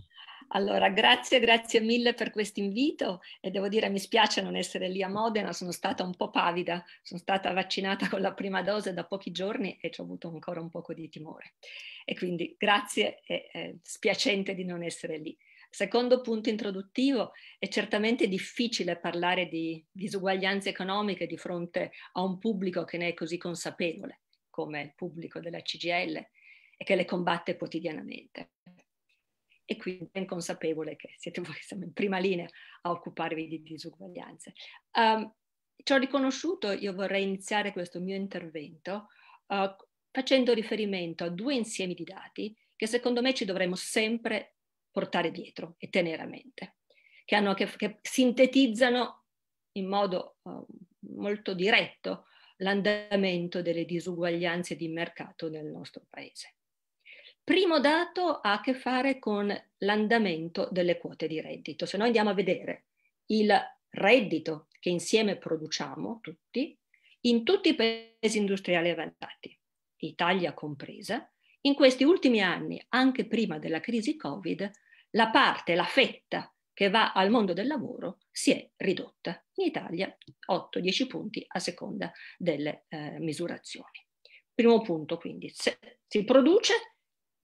Allora, grazie, grazie mille per questo invito e devo dire mi spiace non essere lì a Modena, sono stata un po' pavida, sono stata vaccinata con la prima dose da pochi giorni e ci ho avuto ancora un poco di timore. E quindi grazie, è, è eh, spiacente di non essere lì. Secondo punto introduttivo, è certamente difficile parlare di disuguaglianze economiche di fronte a un pubblico che ne è così consapevole come il pubblico della CGL e che le combatte quotidianamente. E quindi ben consapevole che siete voi che siamo in prima linea a occuparvi di disuguaglianze. Um, ci ho riconosciuto, io vorrei iniziare questo mio intervento uh, facendo riferimento a due insiemi di dati che secondo me ci dovremmo sempre portare dietro e tenere a mente, che, hanno, che, che sintetizzano in modo uh, molto diretto l'andamento delle disuguaglianze di mercato nel nostro paese. Primo dato ha a che fare con l'andamento delle quote di reddito. Se noi andiamo a vedere il reddito che insieme produciamo tutti, in tutti i paesi industriali avanzati, Italia compresa, in questi ultimi anni, anche prima della crisi Covid, la parte, la fetta che va al mondo del lavoro si è ridotta. In Italia 8-10 punti a seconda delle eh, misurazioni. Primo punto quindi, se si produce,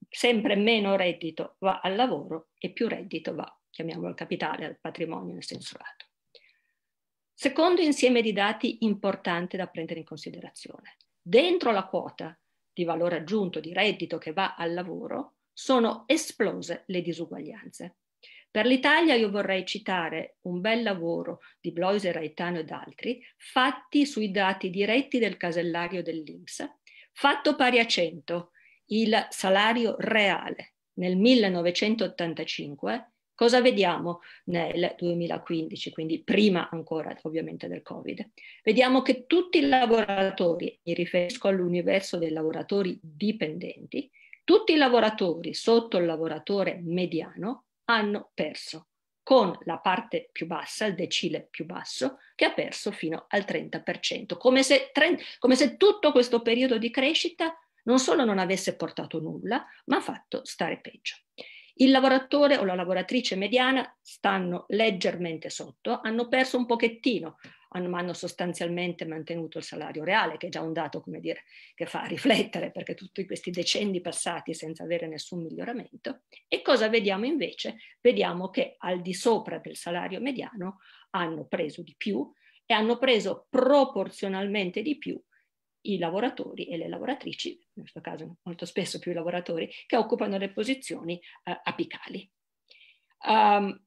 sempre meno reddito va al lavoro e più reddito va, chiamiamolo al capitale, al patrimonio nel senso lato. Secondo insieme di dati importante da prendere in considerazione. Dentro la quota di valore aggiunto, di reddito che va al lavoro, sono esplose le disuguaglianze. Per l'Italia io vorrei citare un bel lavoro di Bloise Raetano ed altri, fatti sui dati diretti del casellario dell'Inps, fatto pari a 100, il salario reale nel 1985 Cosa vediamo nel 2015, quindi prima ancora ovviamente del Covid? Vediamo che tutti i lavoratori, mi riferisco all'universo dei lavoratori dipendenti, tutti i lavoratori sotto il lavoratore mediano hanno perso, con la parte più bassa, il decile più basso, che ha perso fino al 30%, come se, come se tutto questo periodo di crescita non solo non avesse portato nulla, ma ha fatto stare peggio. Il lavoratore o la lavoratrice mediana stanno leggermente sotto, hanno perso un pochettino, ma hanno sostanzialmente mantenuto il salario reale, che è già un dato dire, che fa riflettere, perché tutti questi decenni passati senza avere nessun miglioramento. E cosa vediamo invece? Vediamo che al di sopra del salario mediano hanno preso di più e hanno preso proporzionalmente di più i lavoratori e le lavoratrici, in questo caso molto spesso più i lavoratori, che occupano le posizioni eh, apicali. Um,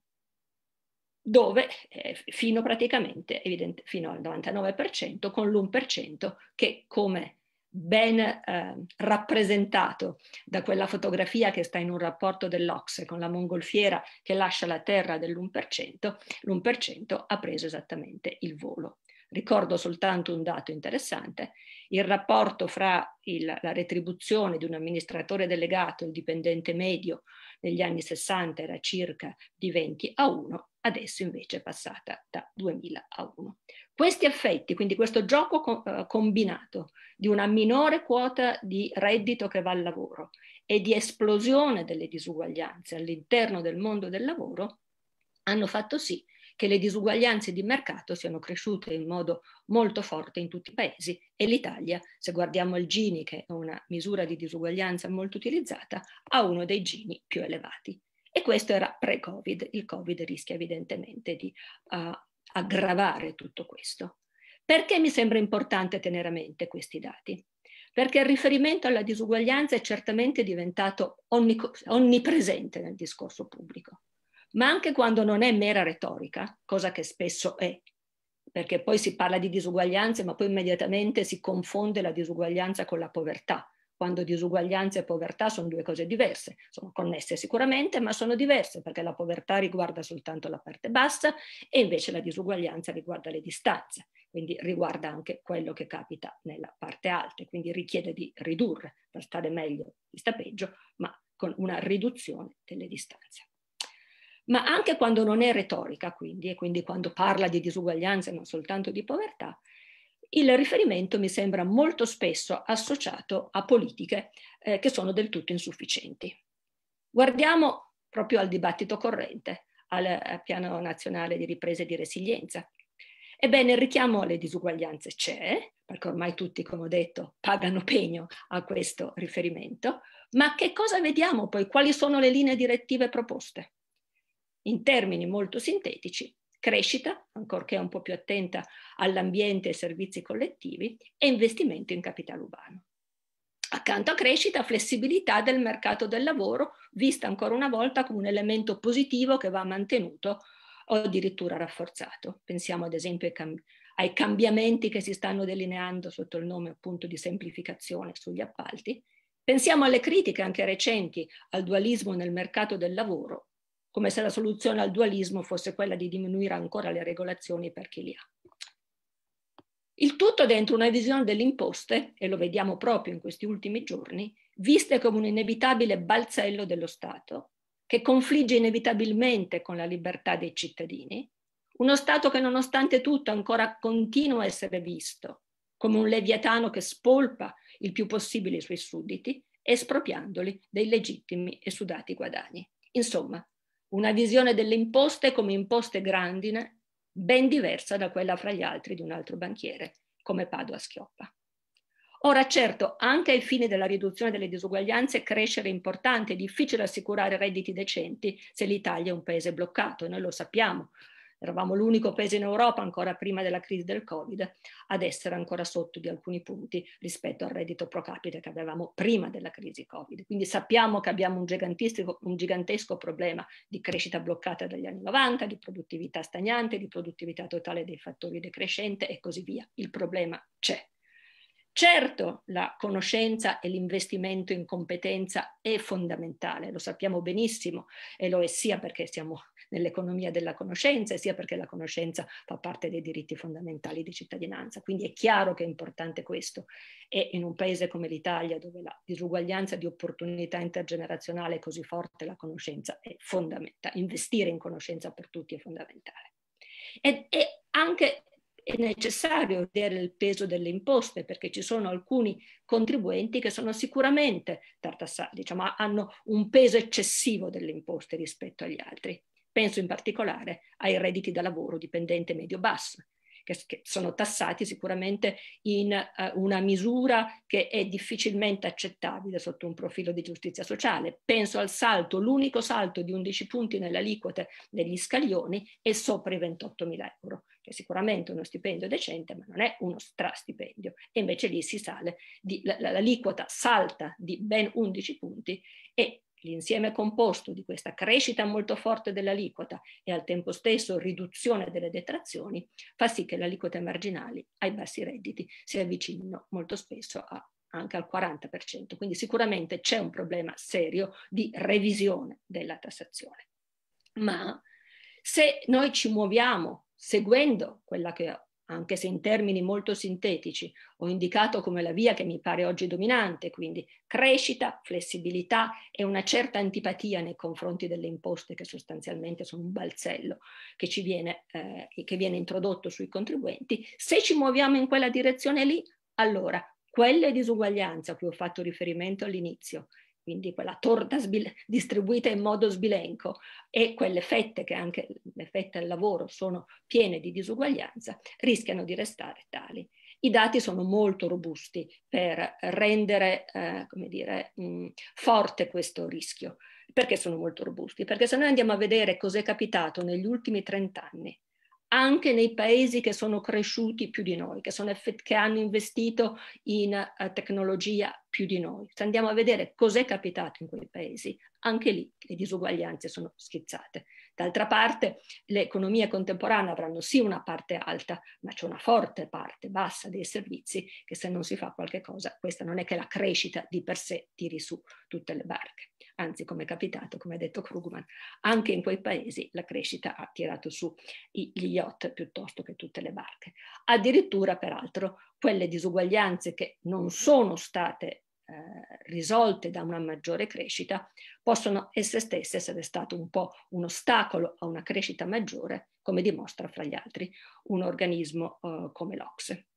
dove eh, fino praticamente evidente, fino al 99% con l'1% che come ben eh, rappresentato da quella fotografia che sta in un rapporto dell'Ocse con la mongolfiera che lascia la terra dell'1%, l'1% ha preso esattamente il volo Ricordo soltanto un dato interessante, il rapporto fra il, la retribuzione di un amministratore delegato e il dipendente medio negli anni 60 era circa di 20 a 1, adesso invece è passata da 2000 a 1. Questi effetti, quindi questo gioco co- eh, combinato di una minore quota di reddito che va al lavoro e di esplosione delle disuguaglianze all'interno del mondo del lavoro, hanno fatto sì che che le disuguaglianze di mercato siano cresciute in modo molto forte in tutti i paesi e l'Italia, se guardiamo il Gini, che è una misura di disuguaglianza molto utilizzata, ha uno dei Gini più elevati. E questo era pre-Covid, il Covid rischia evidentemente di uh, aggravare tutto questo. Perché mi sembra importante tenere a mente questi dati? Perché il riferimento alla disuguaglianza è certamente diventato onnico- onnipresente nel discorso pubblico ma anche quando non è mera retorica, cosa che spesso è, perché poi si parla di disuguaglianze, ma poi immediatamente si confonde la disuguaglianza con la povertà, quando disuguaglianza e povertà sono due cose diverse, sono connesse sicuramente, ma sono diverse perché la povertà riguarda soltanto la parte bassa e invece la disuguaglianza riguarda le distanze, quindi riguarda anche quello che capita nella parte alta, quindi richiede di ridurre per stare meglio, di sta peggio, ma con una riduzione delle distanze ma anche quando non è retorica, quindi, e quindi quando parla di disuguaglianza e non soltanto di povertà, il riferimento mi sembra molto spesso associato a politiche eh, che sono del tutto insufficienti. Guardiamo proprio al dibattito corrente, al, al eh, piano nazionale di ripresa e di resilienza. Ebbene, il richiamo alle disuguaglianze c'è, perché ormai tutti, come ho detto, pagano pegno a questo riferimento, ma che cosa vediamo poi? Quali sono le linee direttive proposte? in termini molto sintetici, crescita, ancorché un po' più attenta all'ambiente e ai servizi collettivi, e investimento in capitale umano. Accanto a crescita, flessibilità del mercato del lavoro, vista ancora una volta come un elemento positivo che va mantenuto o addirittura rafforzato. Pensiamo ad esempio ai, cam- ai cambiamenti che si stanno delineando sotto il nome appunto di semplificazione sugli appalti. Pensiamo alle critiche anche recenti al dualismo nel mercato del lavoro come se la soluzione al dualismo fosse quella di diminuire ancora le regolazioni per chi li ha. Il tutto dentro una visione delle imposte, e lo vediamo proprio in questi ultimi giorni, viste come un inevitabile balzello dello Stato, che confligge inevitabilmente con la libertà dei cittadini, uno Stato che nonostante tutto ancora continua a essere visto come un leviatano che spolpa il più possibile i suoi sudditi, espropriandoli dei legittimi e sudati guadagni. Insomma, una visione delle imposte come imposte grandine, ben diversa da quella fra gli altri di un altro banchiere come Padua Schioppa. Ora certo, anche ai fini della riduzione delle disuguaglianze, crescere è importante, è difficile assicurare redditi decenti se l'Italia è un paese bloccato, noi lo sappiamo, Eravamo l'unico paese in Europa ancora prima della crisi del Covid ad essere ancora sotto di alcuni punti rispetto al reddito pro capite che avevamo prima della crisi Covid. Quindi sappiamo che abbiamo un gigantesco, un gigantesco problema di crescita bloccata dagli anni 90, di produttività stagnante, di produttività totale dei fattori decrescente e così via. Il problema c'è. Certo, la conoscenza e l'investimento in competenza è fondamentale, lo sappiamo benissimo e lo è sia perché siamo nell'economia della conoscenza e sia perché la conoscenza fa parte dei diritti fondamentali di cittadinanza. Quindi è chiaro che è importante questo e in un paese come l'Italia dove la disuguaglianza di opportunità intergenerazionale è così forte la conoscenza è fondamentale, investire in conoscenza per tutti è fondamentale. E, e anche è necessario vedere il peso delle imposte perché ci sono alcuni contribuenti che sono sicuramente tartassati, diciamo, hanno un peso eccessivo delle imposte rispetto agli altri. Penso in particolare ai redditi da lavoro dipendente medio-basso, che, che, sono tassati sicuramente in uh, una misura che è difficilmente accettabile sotto un profilo di giustizia sociale. Penso al salto, l'unico salto di 11 punti nelle aliquote degli scaglioni è sopra i 28 mila euro, che è sicuramente uno stipendio decente, ma non è uno stra-stipendio. E invece lì si sale, di, l'aliquota salta di ben 11 punti e L'insieme composto di questa crescita molto forte dell'aliquota e al tempo stesso riduzione delle detrazioni fa sì che le aliquote marginali ai bassi redditi si avvicinino molto spesso a, anche al 40%. Quindi sicuramente c'è un problema serio di revisione della tassazione. Ma se noi ci muoviamo seguendo quella che anche se in termini molto sintetici, ho indicato come la via che mi pare oggi dominante, quindi crescita, flessibilità e una certa antipatia nei confronti delle imposte che sostanzialmente sono un balzello che, ci viene, eh, che viene introdotto sui contribuenti, se ci muoviamo in quella direzione lì, allora quelle disuguaglianze a cui ho fatto riferimento all'inizio quindi quella torta distribuita in modo sbilenco e quelle fette, che anche le fette al lavoro sono piene di disuguaglianza, rischiano di restare tali. I dati sono molto robusti per rendere eh, dire, mh, mm, forte questo rischio. Perché sono molto robusti? Perché se noi andiamo a vedere cos'è capitato negli ultimi 30 anni anche nei paesi che sono cresciuti più di noi, che, effett- che hanno investito in uh, tecnologia più di noi. Se andiamo a vedere cos'è capitato in quei paesi, anche lì le disuguaglianze sono schizzate. D'altra parte le economie contemporanee avranno sì una parte alta, ma c'è una forte parte bassa dei servizi che se non si fa qualche cosa, questa non è che la crescita di per sé tiri su tutte le barche anzi come è capitato, come ha detto Krugman, anche in quei paesi la crescita ha tirato su gli yacht piuttosto che tutte le barche. Addirittura, peraltro, quelle disuguaglianze che non sono state eh, risolte da una maggiore crescita possono esse stesse essere state un po' un ostacolo a una crescita maggiore, come dimostra fra gli altri un organismo eh, come l'Ocse.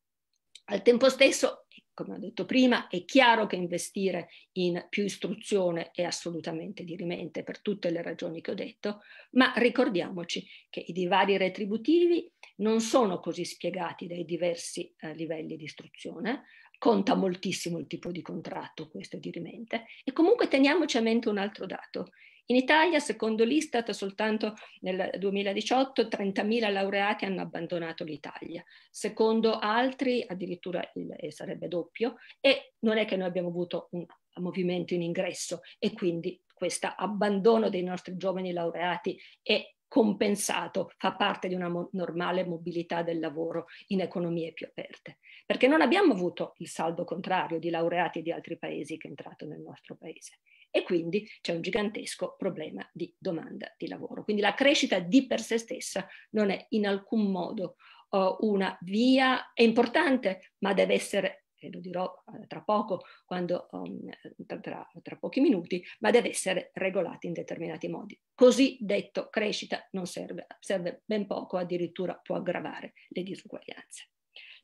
Al tempo stesso è come ho detto prima, è chiaro che investire in più istruzione è assolutamente dirimente per tutte le ragioni che ho detto, ma ricordiamoci che i divari retributivi non sono così spiegati dai diversi eh, livelli di istruzione, conta moltissimo il tipo di contratto, questo è dirimente, e comunque teniamoci a mente un altro dato, in Italia, secondo l'Istat, soltanto nel 2018 30.000 laureati hanno abbandonato l'Italia, secondo altri addirittura il, eh, sarebbe doppio e non è che noi abbiamo avuto un movimento in ingresso e quindi questo abbandono dei nostri giovani laureati è compensato, fa parte di una mo normale mobilità del lavoro in economie più aperte, perché non abbiamo avuto il saldo contrario di laureati di altri paesi che è entrato nel nostro paese e quindi c'è un gigantesco problema di domanda di lavoro. Quindi la crescita di per sé stessa non è in alcun modo uh, una via, è importante, ma deve essere e lo dirò eh, tra poco, quando, um, tra, tra, tra, pochi minuti, ma deve essere regolata in determinati modi. Così detto crescita non serve, serve ben poco, addirittura può aggravare le disuguaglianze.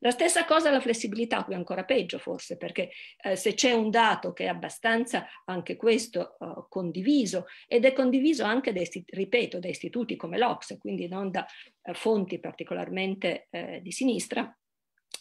La stessa cosa la flessibilità, qui ancora peggio forse, perché eh, se c'è un dato che è abbastanza, anche questo, eh, condiviso, ed è condiviso anche, dai, ripeto, da istituti come l'Ox, quindi non da eh, fonti particolarmente eh, di sinistra,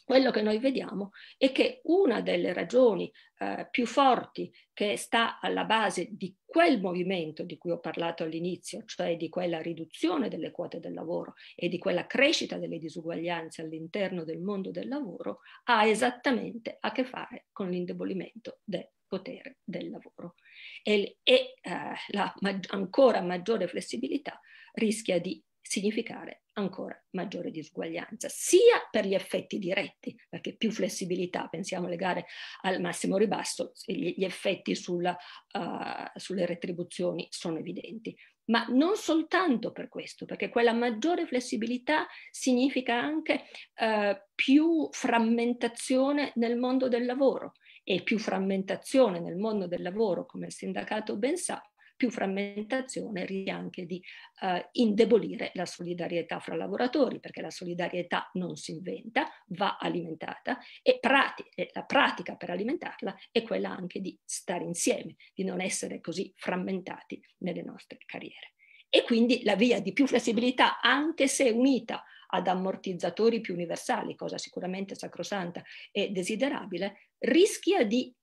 quello che noi vediamo è che una delle ragioni eh, più forti che sta alla base di quel movimento di cui ho parlato all'inizio, cioè di quella riduzione delle quote del lavoro e di quella crescita delle disuguaglianze all'interno del mondo del lavoro, ha esattamente a che fare con l'indebolimento del potere del lavoro. E, e eh, la ma ancora maggiore flessibilità rischia di significare ancora maggiore disuguaglianza, sia per gli effetti diretti, perché più flessibilità, pensiamo legare al massimo ribasso, gli effetti sulla, uh, eh, sulle retribuzioni sono evidenti. Ma non soltanto per questo, perché quella maggiore flessibilità significa anche uh, più frammentazione nel mondo del lavoro e più frammentazione nel mondo del lavoro, come il sindacato ben sa, più frammentazione rischia anche di eh, indebolire la solidarietà fra lavoratori, perché la solidarietà non si inventa, va alimentata e prati- la pratica per alimentarla è quella anche di stare insieme, di non essere così frammentati nelle nostre carriere. E quindi la via di più flessibilità, anche se unita ad ammortizzatori più universali, cosa sicuramente sacrosanta e desiderabile, rischia di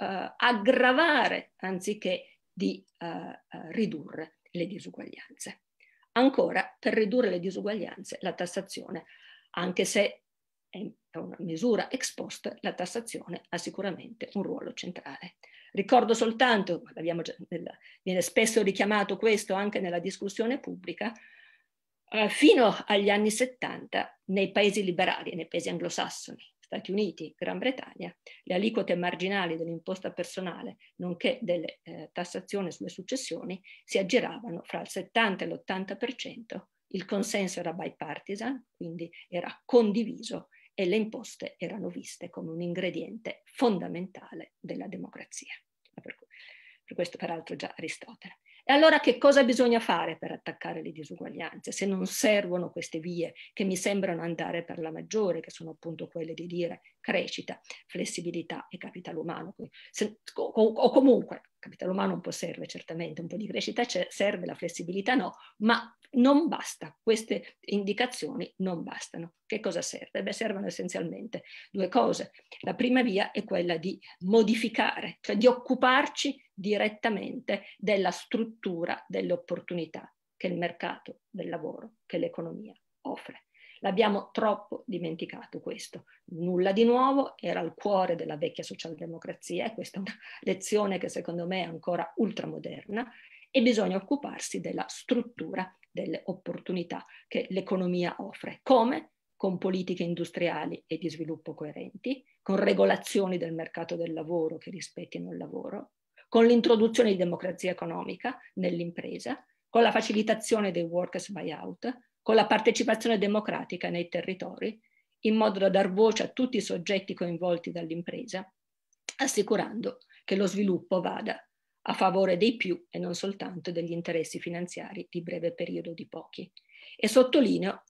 eh, aggravare anziché di eh, eh, ridurre le disuguaglianze. Ancora, per ridurre le disuguaglianze, la tassazione, anche se è una misura ex post, la tassazione ha sicuramente un ruolo centrale. Ricordo soltanto, già, viene spesso richiamato questo anche nella discussione pubblica, eh, fino agli anni 70 nei paesi liberali, nei paesi anglosassoni, Stati Uniti, Gran Bretagna, le aliquote marginali dell'imposta personale, nonché delle eh, tassazioni sulle successioni, si aggiravano fra il 70 e l'80%, il consenso era bipartisan, quindi era condiviso e le imposte erano viste come un ingrediente fondamentale della democrazia. Per questo peraltro già Aristotele. E allora che cosa bisogna fare per attaccare le disuguaglianze se non servono queste vie che mi sembrano andare per la maggiore, che sono appunto quelle di dire crescita, flessibilità e capitale umano? Se, o, o, comunque, capitale umano un po' serve certamente, un po' di crescita serve, la flessibilità no, ma non basta, queste indicazioni non bastano. Che cosa serve? Beh, servono essenzialmente due cose. La prima via è quella di modificare, cioè di occuparci direttamente della struttura delle opportunità che il mercato del lavoro, che l'economia offre. L'abbiamo troppo dimenticato questo. Nulla di nuovo, era il cuore della vecchia socialdemocrazia e questa è una *laughs* lezione che secondo me è ancora ultramoderna e bisogna occuparsi della struttura delle opportunità che l'economia offre. Come? Con politiche industriali e di sviluppo coerenti, con regolazioni del mercato del lavoro che rispettino il lavoro, con l'introduzione di democrazia economica nell'impresa, con la facilitazione dei workers buyout, con la partecipazione democratica nei territori, in modo da dar voce a tutti i soggetti coinvolti dall'impresa, assicurando che lo sviluppo vada a favore dei più e non soltanto degli interessi finanziari di breve periodo di pochi. E sottolineo,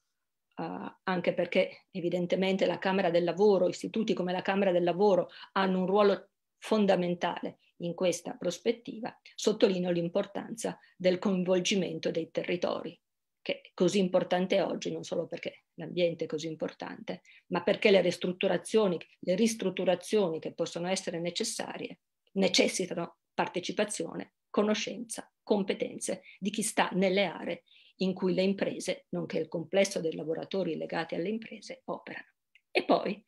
uh, anche perché evidentemente la Camera del Lavoro, istituti come la Camera del Lavoro hanno un ruolo fondamentale in questa prospettiva sottolineo l'importanza del coinvolgimento dei territori, che è così importante oggi, non solo perché l'ambiente è così importante, ma perché le ristrutturazioni, le ristrutturazioni che possono essere necessarie necessitano partecipazione, conoscenza, competenze di chi sta nelle aree in cui le imprese, nonché il complesso dei lavoratori legati alle imprese, operano. E poi,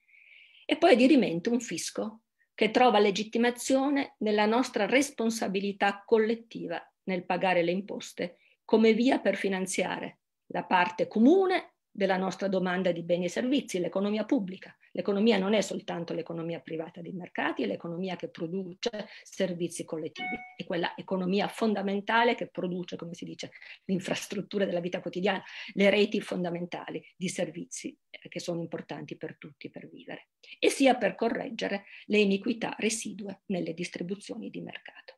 e poi di rimento un fisco che trova legittimazione nella nostra responsabilità collettiva nel pagare le imposte come via per finanziare la parte comune della nostra domanda di beni e servizi, l'economia pubblica. L'economia non è soltanto l'economia privata dei mercati, è l'economia che produce servizi collettivi, è quella economia fondamentale che produce, come si dice, l'infrastruttura della vita quotidiana, le reti fondamentali di servizi eh, che sono importanti per tutti per vivere, e sia per correggere le iniquità residue nelle distribuzioni di mercato.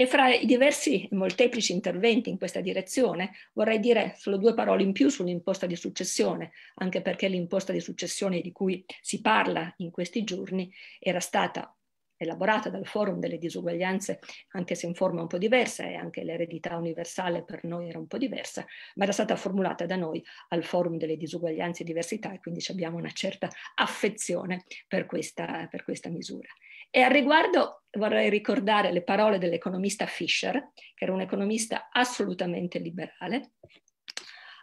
E fra i diversi e molteplici interventi in questa direzione vorrei dire solo due parole in più sull'imposta di successione, anche perché l'imposta di successione di cui si parla in questi giorni era stata elaborata dal Forum delle disuguaglianze, anche se in forma un po' diversa e anche l'eredità universale per noi era un po' diversa, ma era stata formulata da noi al Forum delle disuguaglianze e diversità e quindi abbiamo una certa affezione per questa, per questa misura. E al riguardo vorrei ricordare le parole dell'economista Fischer, che era un economista assolutamente liberale,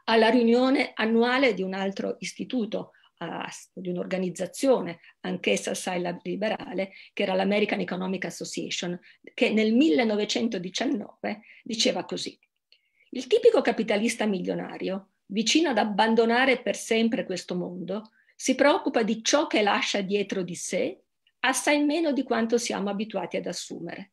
alla riunione annuale di un altro istituto, uh, di un'organizzazione, anch'essa assai liberale, che era l'American Economic Association, che nel 1919 diceva così. Il tipico capitalista milionario, vicino ad abbandonare per sempre questo mondo, si preoccupa di ciò che lascia dietro di sé assai meno di quanto siamo abituati ad assumere.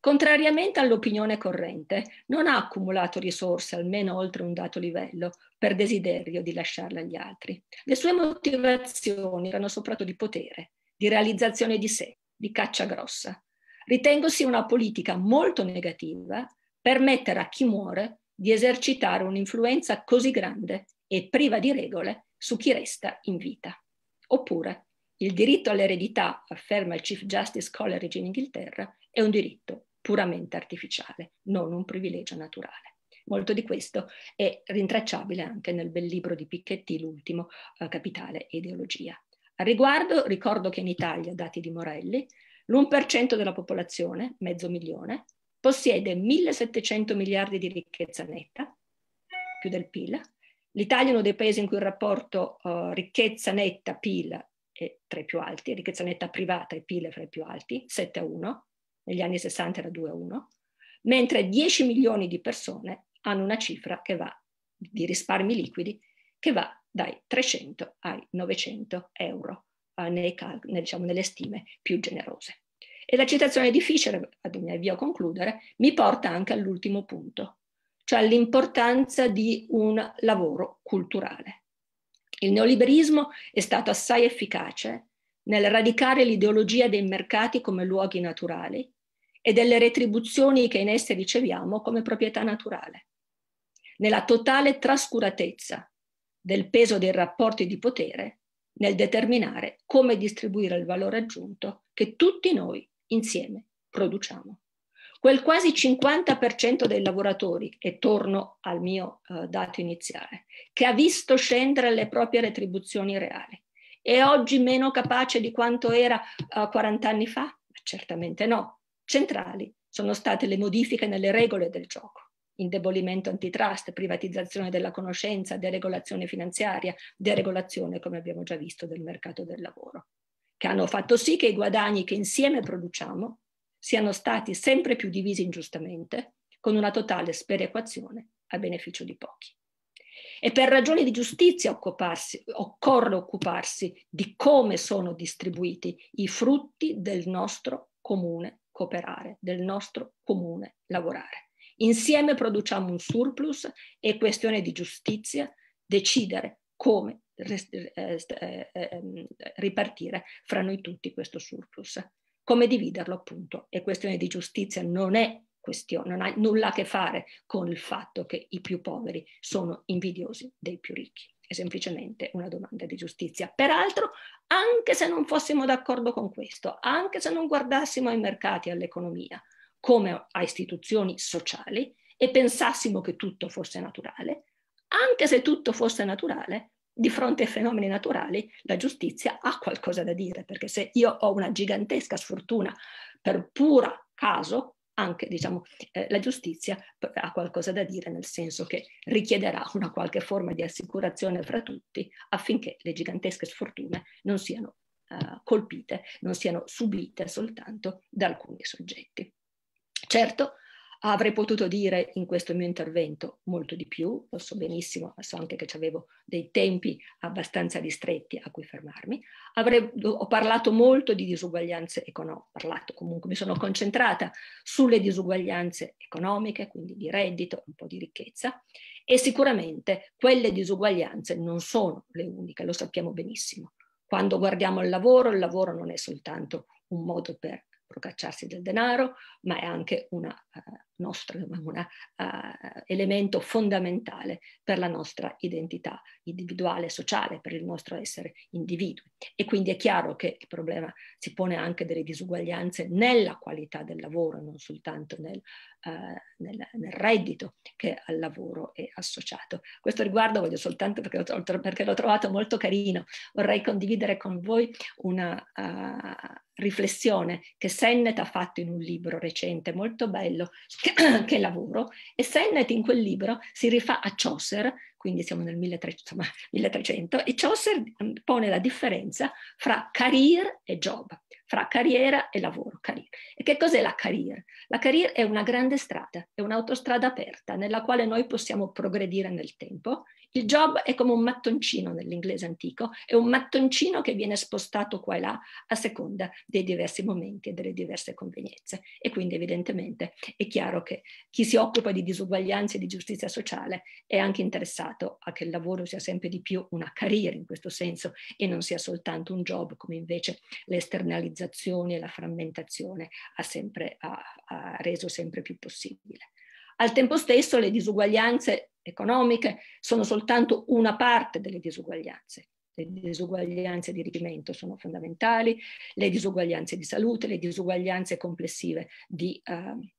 Contrariamente all'opinione corrente, non ha accumulato risorse almeno oltre un dato livello per desiderio di lasciarle agli altri. Le sue motivazioni erano soprattutto di potere, di realizzazione di sé, di caccia grossa. Ritengo sia una politica molto negativa permettere a chi muore di esercitare un'influenza così grande e priva di regole su chi resta in vita. Oppure il diritto all'eredità, afferma il Chief Justice Coleridge in Inghilterra, è un diritto puramente artificiale, non un privilegio naturale. Molto di questo è rintracciabile anche nel bel libro di Picchetti, l'ultimo, eh, Capitale e Ideologia. A riguardo ricordo che in Italia, dati di Morelli, l'1% della popolazione, mezzo milione, possiede 1700 miliardi di ricchezza netta, più del PIL. L'Italia è uno dei paesi in cui il rapporto eh, ricchezza netta-PIL è tra i più alti, ricchezza netta privata e PIL è fra i più alti, 7 a 1, negli anni 60 era 2 a 1, mentre 10 milioni di persone hanno una cifra che va di risparmi liquidi che va dai 300 ai 900 euro eh, nei cal- nel, diciamo, nelle stime più generose. E la citazione difficile, ad mi avvio a concludere, mi porta anche all'ultimo punto, cioè all'importanza di un lavoro culturale. Il neoliberismo è stato assai efficace nel radicare l'ideologia dei mercati come luoghi naturali e delle retribuzioni che in esse riceviamo come proprietà naturale, nella totale trascuratezza del peso dei rapporti di potere nel determinare come distribuire il valore aggiunto che tutti noi insieme produciamo quel quasi 50% dei lavoratori, e torno al mio eh, dato iniziale, che ha visto scendere le proprie retribuzioni reali, è oggi meno capace di quanto era eh, 40 anni fa? certamente no. Centrali sono state le modifiche nelle regole del gioco indebolimento antitrust, privatizzazione della conoscenza, deregolazione finanziaria, deregolazione, come abbiamo già visto, del mercato del lavoro, che hanno fatto sì che i guadagni che insieme produciamo siano stati sempre più divisi ingiustamente, con una totale sperequazione a beneficio di pochi. E per ragioni di giustizia occuparsi, occorre occuparsi di come sono distribuiti i frutti del nostro comune cooperare, del nostro comune lavorare. Insieme produciamo un surplus e questione di giustizia decidere come eh, eh, ehm, ripartire fra noi tutti questo surplus come dividerlo appunto è questione di giustizia, non è questione, non ha nulla a che fare con il fatto che i più poveri sono invidiosi dei più ricchi, è semplicemente una domanda di giustizia. Peraltro, anche se non fossimo d'accordo con questo, anche se non guardassimo ai mercati e all'economia come a istituzioni sociali e pensassimo che tutto fosse naturale, anche se tutto fosse naturale, di fronte ai fenomeni naturali la giustizia ha qualcosa da dire, perché se io ho una gigantesca sfortuna per pura caso, anche diciamo, eh, la giustizia ha qualcosa da dire, nel senso che richiederà una qualche forma di assicurazione fra tutti affinché le gigantesche sfortune non siano eh, colpite, non siano subite soltanto da alcuni soggetti. Certo, Avrei potuto dire in questo mio intervento molto di più, lo so benissimo, ma so anche che avevo dei tempi abbastanza ristretti a cui fermarmi. Avrei, ho parlato molto di disuguaglianze economiche, ho parlato comunque, mi sono concentrata sulle disuguaglianze economiche, quindi di reddito, un po' di ricchezza, e sicuramente quelle disuguaglianze non sono le uniche, lo sappiamo benissimo. Quando guardiamo il lavoro, il lavoro non è soltanto un modo per procacciarsi del denaro, ma è anche un eh, uh, eh, elemento fondamentale per la nostra identità individuale, e sociale, per il nostro essere individui. E quindi è chiaro che il problema si pone anche delle disuguaglianze nella qualità del lavoro, non soltanto nel eh, nel, nel, reddito che al lavoro è associato. Questo riguardo voglio soltanto, perché l'ho, perché l'ho trovato molto carino, vorrei condividere con voi una uh, riflessione che Sennett ha fatto in un libro recente, molto bello, che, *clears throat* che lavoro, e Sennett in quel libro si rifà a Chaucer, quindi siamo nel 1300, 1300 e Chaucer mm, pone la differenza fra career e job fra carriera e lavoro. Career. E che cos'è la carriera? La carriera è una grande strada, è un'autostrada aperta nella quale noi possiamo progredire nel tempo. Il job è come un mattoncino nell'inglese antico, è un mattoncino che viene spostato qua e là a seconda dei diversi momenti e delle diverse convenienze. E quindi evidentemente è chiaro che chi si occupa di disuguaglianze e di giustizia sociale è anche interessato a che il lavoro sia sempre di più una carriera in questo senso e non sia soltanto un job come invece le esternalizzazioni l'atomitizzazione e la frammentazione ha, sempre, ha, ha reso sempre più possibile. Al tempo stesso le disuguaglianze economiche sono soltanto una parte delle disuguaglianze. Le disuguaglianze di arricchimento sono fondamentali, le disuguaglianze di salute, le disuguaglianze complessive di eh,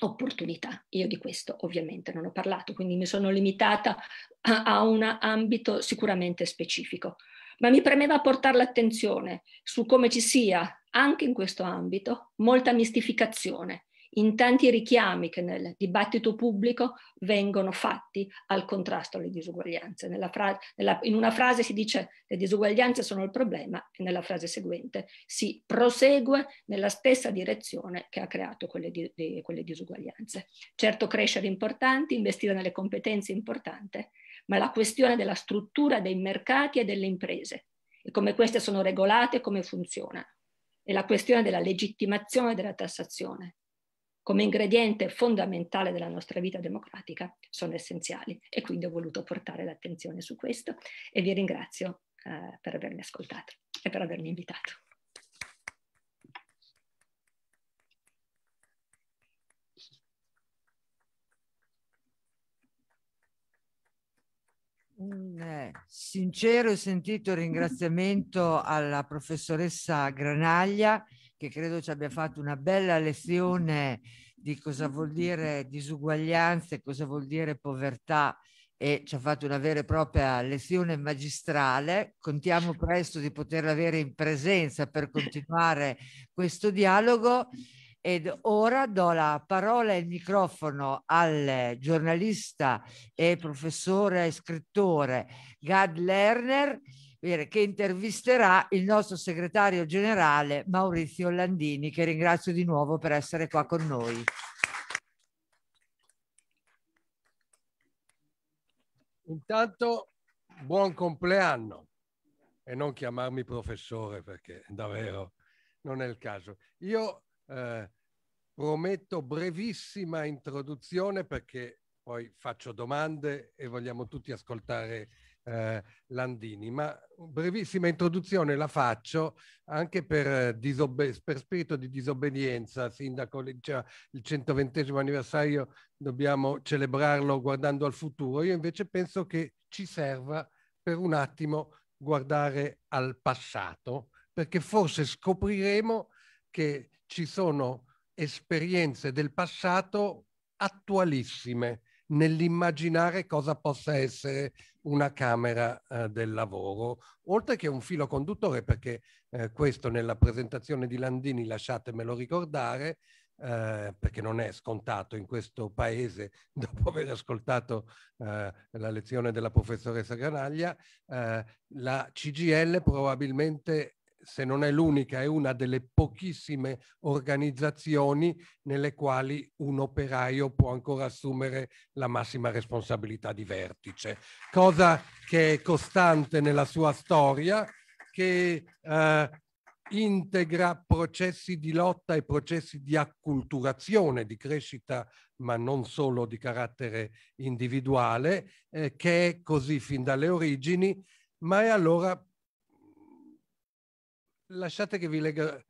opportunità. Io di questo ovviamente non ho parlato, quindi mi sono limitata a, a un ambito sicuramente specifico ma mi premeva portare l'attenzione su come ci sia, anche in questo ambito, molta mistificazione in tanti richiami che nel dibattito pubblico vengono fatti al contrasto alle disuguaglianze. Fra- nella- in una frase si dice le disuguaglianze sono il problema e nella frase seguente si prosegue nella stessa direzione che ha creato quelle, di- di- quelle disuguaglianze. Certo crescere è importante, investire nelle competenze è importante, ma la questione della struttura dei mercati e delle imprese e come queste sono regolate e come funzionano. E la questione della legittimazione della tassazione come ingrediente fondamentale della nostra vita democratica sono essenziali e quindi ho voluto portare l'attenzione su questo e vi ringrazio eh, per avermi ascoltato e per avermi invitato. un mm, eh, sincero e sentito ringraziamento alla professoressa Granaglia che credo ci abbia fatto una bella lezione di cosa vuol dire disuguaglianza e cosa vuol dire povertà e ci ha fatto una vera e propria lezione magistrale. Contiamo presto di poterla avere in presenza per continuare questo dialogo ed ora do la parola e il microfono al giornalista e professore e scrittore Gad Lerner eh, che intervisterà il nostro segretario generale Maurizio Landini, che ringrazio di nuovo per essere qua con noi. Intanto buon compleanno e non chiamarmi professore perché davvero non è il caso. Io eh, prometto brevissima introduzione perché poi faccio domande e vogliamo tutti ascoltare eh, Landini, ma brevissima introduzione la faccio anche per, eh, per spirito di disobbedienza, Sindaco, cioè, il 120 anniversario dobbiamo celebrarlo guardando al futuro, io invece penso che ci serva per un attimo guardare al passato, perché forse scopriremo che ci sono esperienze del passato attualissime nell'immaginare cosa possa essere una Camera eh, del lavoro, oltre che un filo conduttore, perché eh, questo nella presentazione di Landini, lasciatemelo ricordare, eh, perché non è scontato in questo paese, *laughs* dopo aver ascoltato eh, la lezione della professoressa Granaglia, eh, la CGL probabilmente se non è l'unica, è una delle pochissime organizzazioni nelle quali un operaio può ancora assumere la massima responsabilità di vertice, cosa che è costante nella sua storia, che eh, integra processi di lotta e processi di acculturazione, di crescita, ma non solo di carattere individuale, eh, che è così fin dalle origini, ma è allora lasciate che vi legga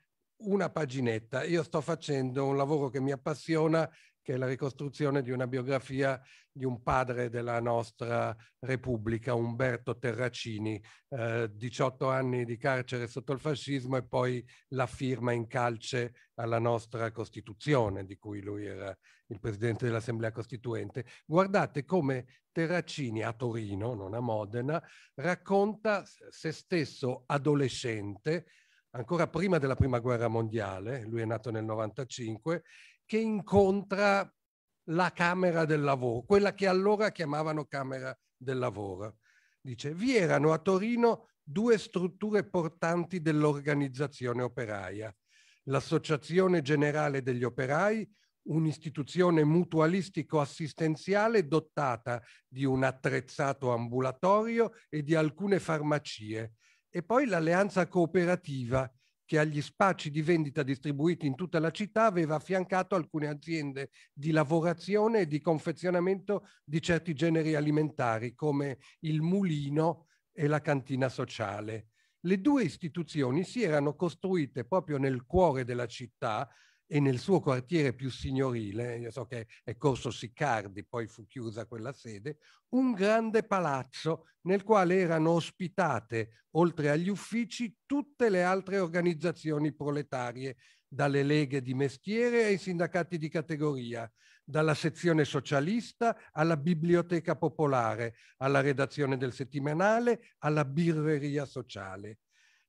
una paginetta. Io sto facendo un lavoro che mi appassiona, che è la ricostruzione di una biografia di un padre della nostra Repubblica, Umberto Terracini, eh, 18 anni di carcere sotto il fascismo e poi la firma in calce alla nostra Costituzione, di cui lui era il presidente dell'Assemblea Costituente. Guardate come Terracini a Torino, non a Modena, racconta se stesso adolescente, ancora prima della Prima Guerra Mondiale, lui è nato nel 95, che incontra la Camera del Lavoro, quella che allora chiamavano Camera del Lavoro. Dice, vi erano a Torino due strutture portanti dell'organizzazione operaia, l'Associazione Generale degli Operai, un'istituzione mutualistico-assistenziale dotata di un attrezzato ambulatorio e di alcune farmacie, e poi l'alleanza cooperativa che agli spazi di vendita distribuiti in tutta la città aveva affiancato alcune aziende di lavorazione e di confezionamento di certi generi alimentari come il mulino e la cantina sociale. Le due istituzioni si erano costruite proprio nel cuore della città e nel suo quartiere più signorile, io so che è Corso Siccardi, poi fu chiusa quella sede, un grande palazzo nel quale erano ospitate, oltre agli uffici, tutte le altre organizzazioni proletarie, dalle leghe di mestiere ai sindacati di categoria, dalla sezione socialista alla biblioteca popolare, alla redazione del settimanale, alla birreria sociale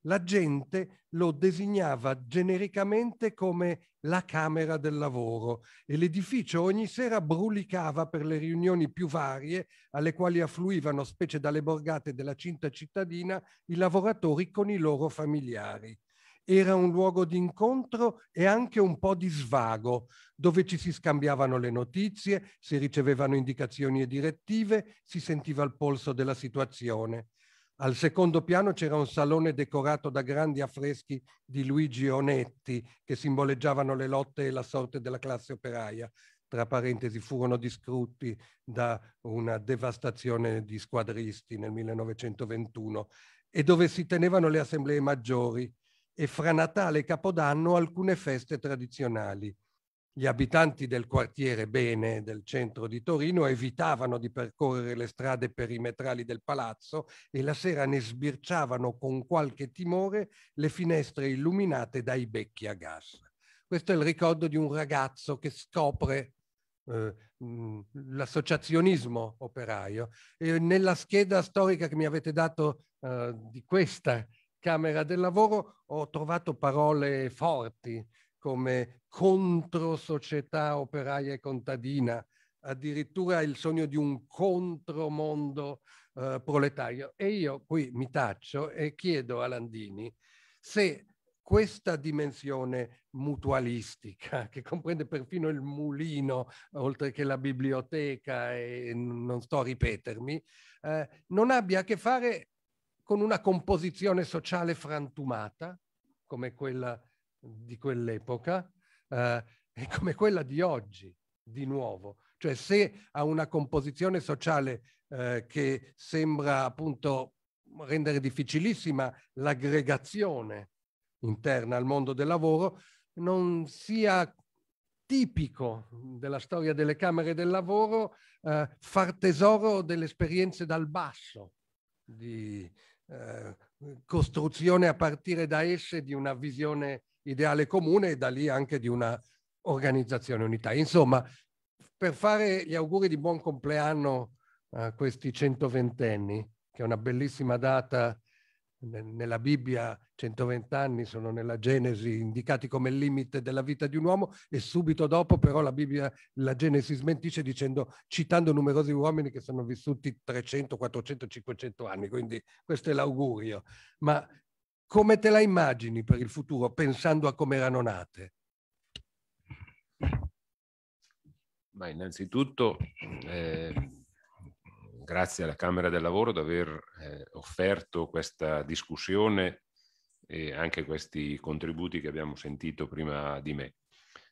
la gente lo designava genericamente come la Camera del Lavoro e l'edificio ogni sera brulicava per le riunioni più varie alle quali affluivano, specie dalle borgate della cinta cittadina, i lavoratori con i loro familiari era un luogo di incontro e anche un po' di svago, dove ci si scambiavano le notizie, si ricevevano indicazioni e direttive, si sentiva il polso della situazione. Al secondo piano c'era un salone decorato da grandi affreschi di Luigi Onetti che simboleggiavano le lotte e la sorte della classe operaia. Tra parentesi, furono distrutti da una devastazione di squadristi nel 1921 e dove si tenevano le assemblee maggiori e fra Natale e Capodanno alcune feste tradizionali gli abitanti del quartiere Bene del centro di Torino evitavano di percorrere le strade perimetrali del palazzo e la sera ne sbirciavano con qualche timore le finestre illuminate dai becchi a gas. Questo è il ricordo di un ragazzo che scopre eh, mm, l'associazionismo operaio. E nella scheda storica che mi avete dato eh, di questa Camera del Lavoro ho trovato parole forti, come contro società operaia e contadina, addirittura il sogno di un contromondo eh, proletario. E io qui mi taccio e chiedo a Landini se questa dimensione mutualistica, *laughs* che comprende perfino il mulino, oltre che la biblioteca, e non sto a ripetermi, eh, non abbia a che fare con una composizione sociale frantumata, come quella di quell'epoca eh, è come quella di oggi, di nuovo. Cioè se ha una composizione sociale eh, che sembra appunto rendere difficilissima l'aggregazione interna al mondo del lavoro, non sia tipico della storia delle Camere del Lavoro eh, far tesoro delle esperienze dal basso, di eh, costruzione a partire da esse di una visione ideale comune e da lì anche di una organizzazione unità. Insomma, per fare gli auguri di buon compleanno a questi 120 anni, che è una bellissima data nella Bibbia 120 anni sono nella Genesi indicati come il limite della vita di un uomo e subito dopo però la Bibbia, la Genesi smentisce dicendo, citando numerosi uomini che sono vissuti 300, 400, 500 anni, quindi questo è l'augurio. Ma come te la immagini per il futuro pensando a come erano nate? Ma innanzitutto eh, grazie alla Camera del Lavoro di aver eh, offerto questa discussione e anche questi contributi che abbiamo sentito prima di me.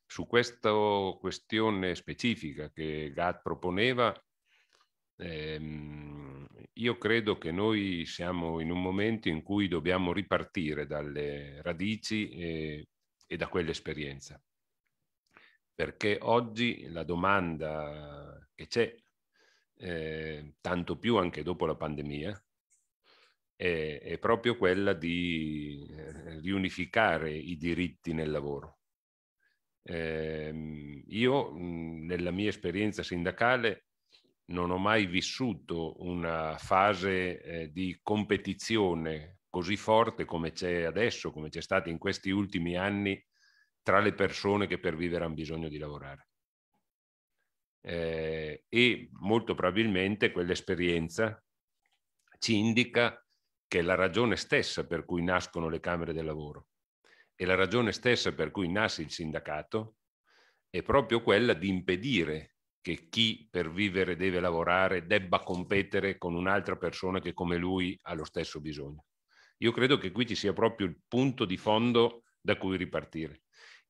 Su questa questione specifica che GAT proponeva, ehm, io credo che noi siamo in un momento in cui dobbiamo ripartire dalle radici e, eh, e da quell'esperienza, perché oggi la domanda che c'è, eh, tanto più anche dopo la pandemia, è, è proprio quella di eh, riunificare i diritti nel lavoro. Eh, io, nella mia esperienza sindacale, non ho mai vissuto una fase eh, di competizione così forte come c'è adesso, come c'è stata in questi ultimi anni tra le persone che per vivere hanno bisogno di lavorare. Eh, e molto probabilmente quell'esperienza ci indica che la ragione stessa per cui nascono le Camere del Lavoro e la ragione stessa per cui nasce il sindacato è proprio quella di impedire che chi per vivere deve lavorare debba competere con un'altra persona che come lui ha lo stesso bisogno. Io credo che qui ci sia proprio il punto di fondo da cui ripartire.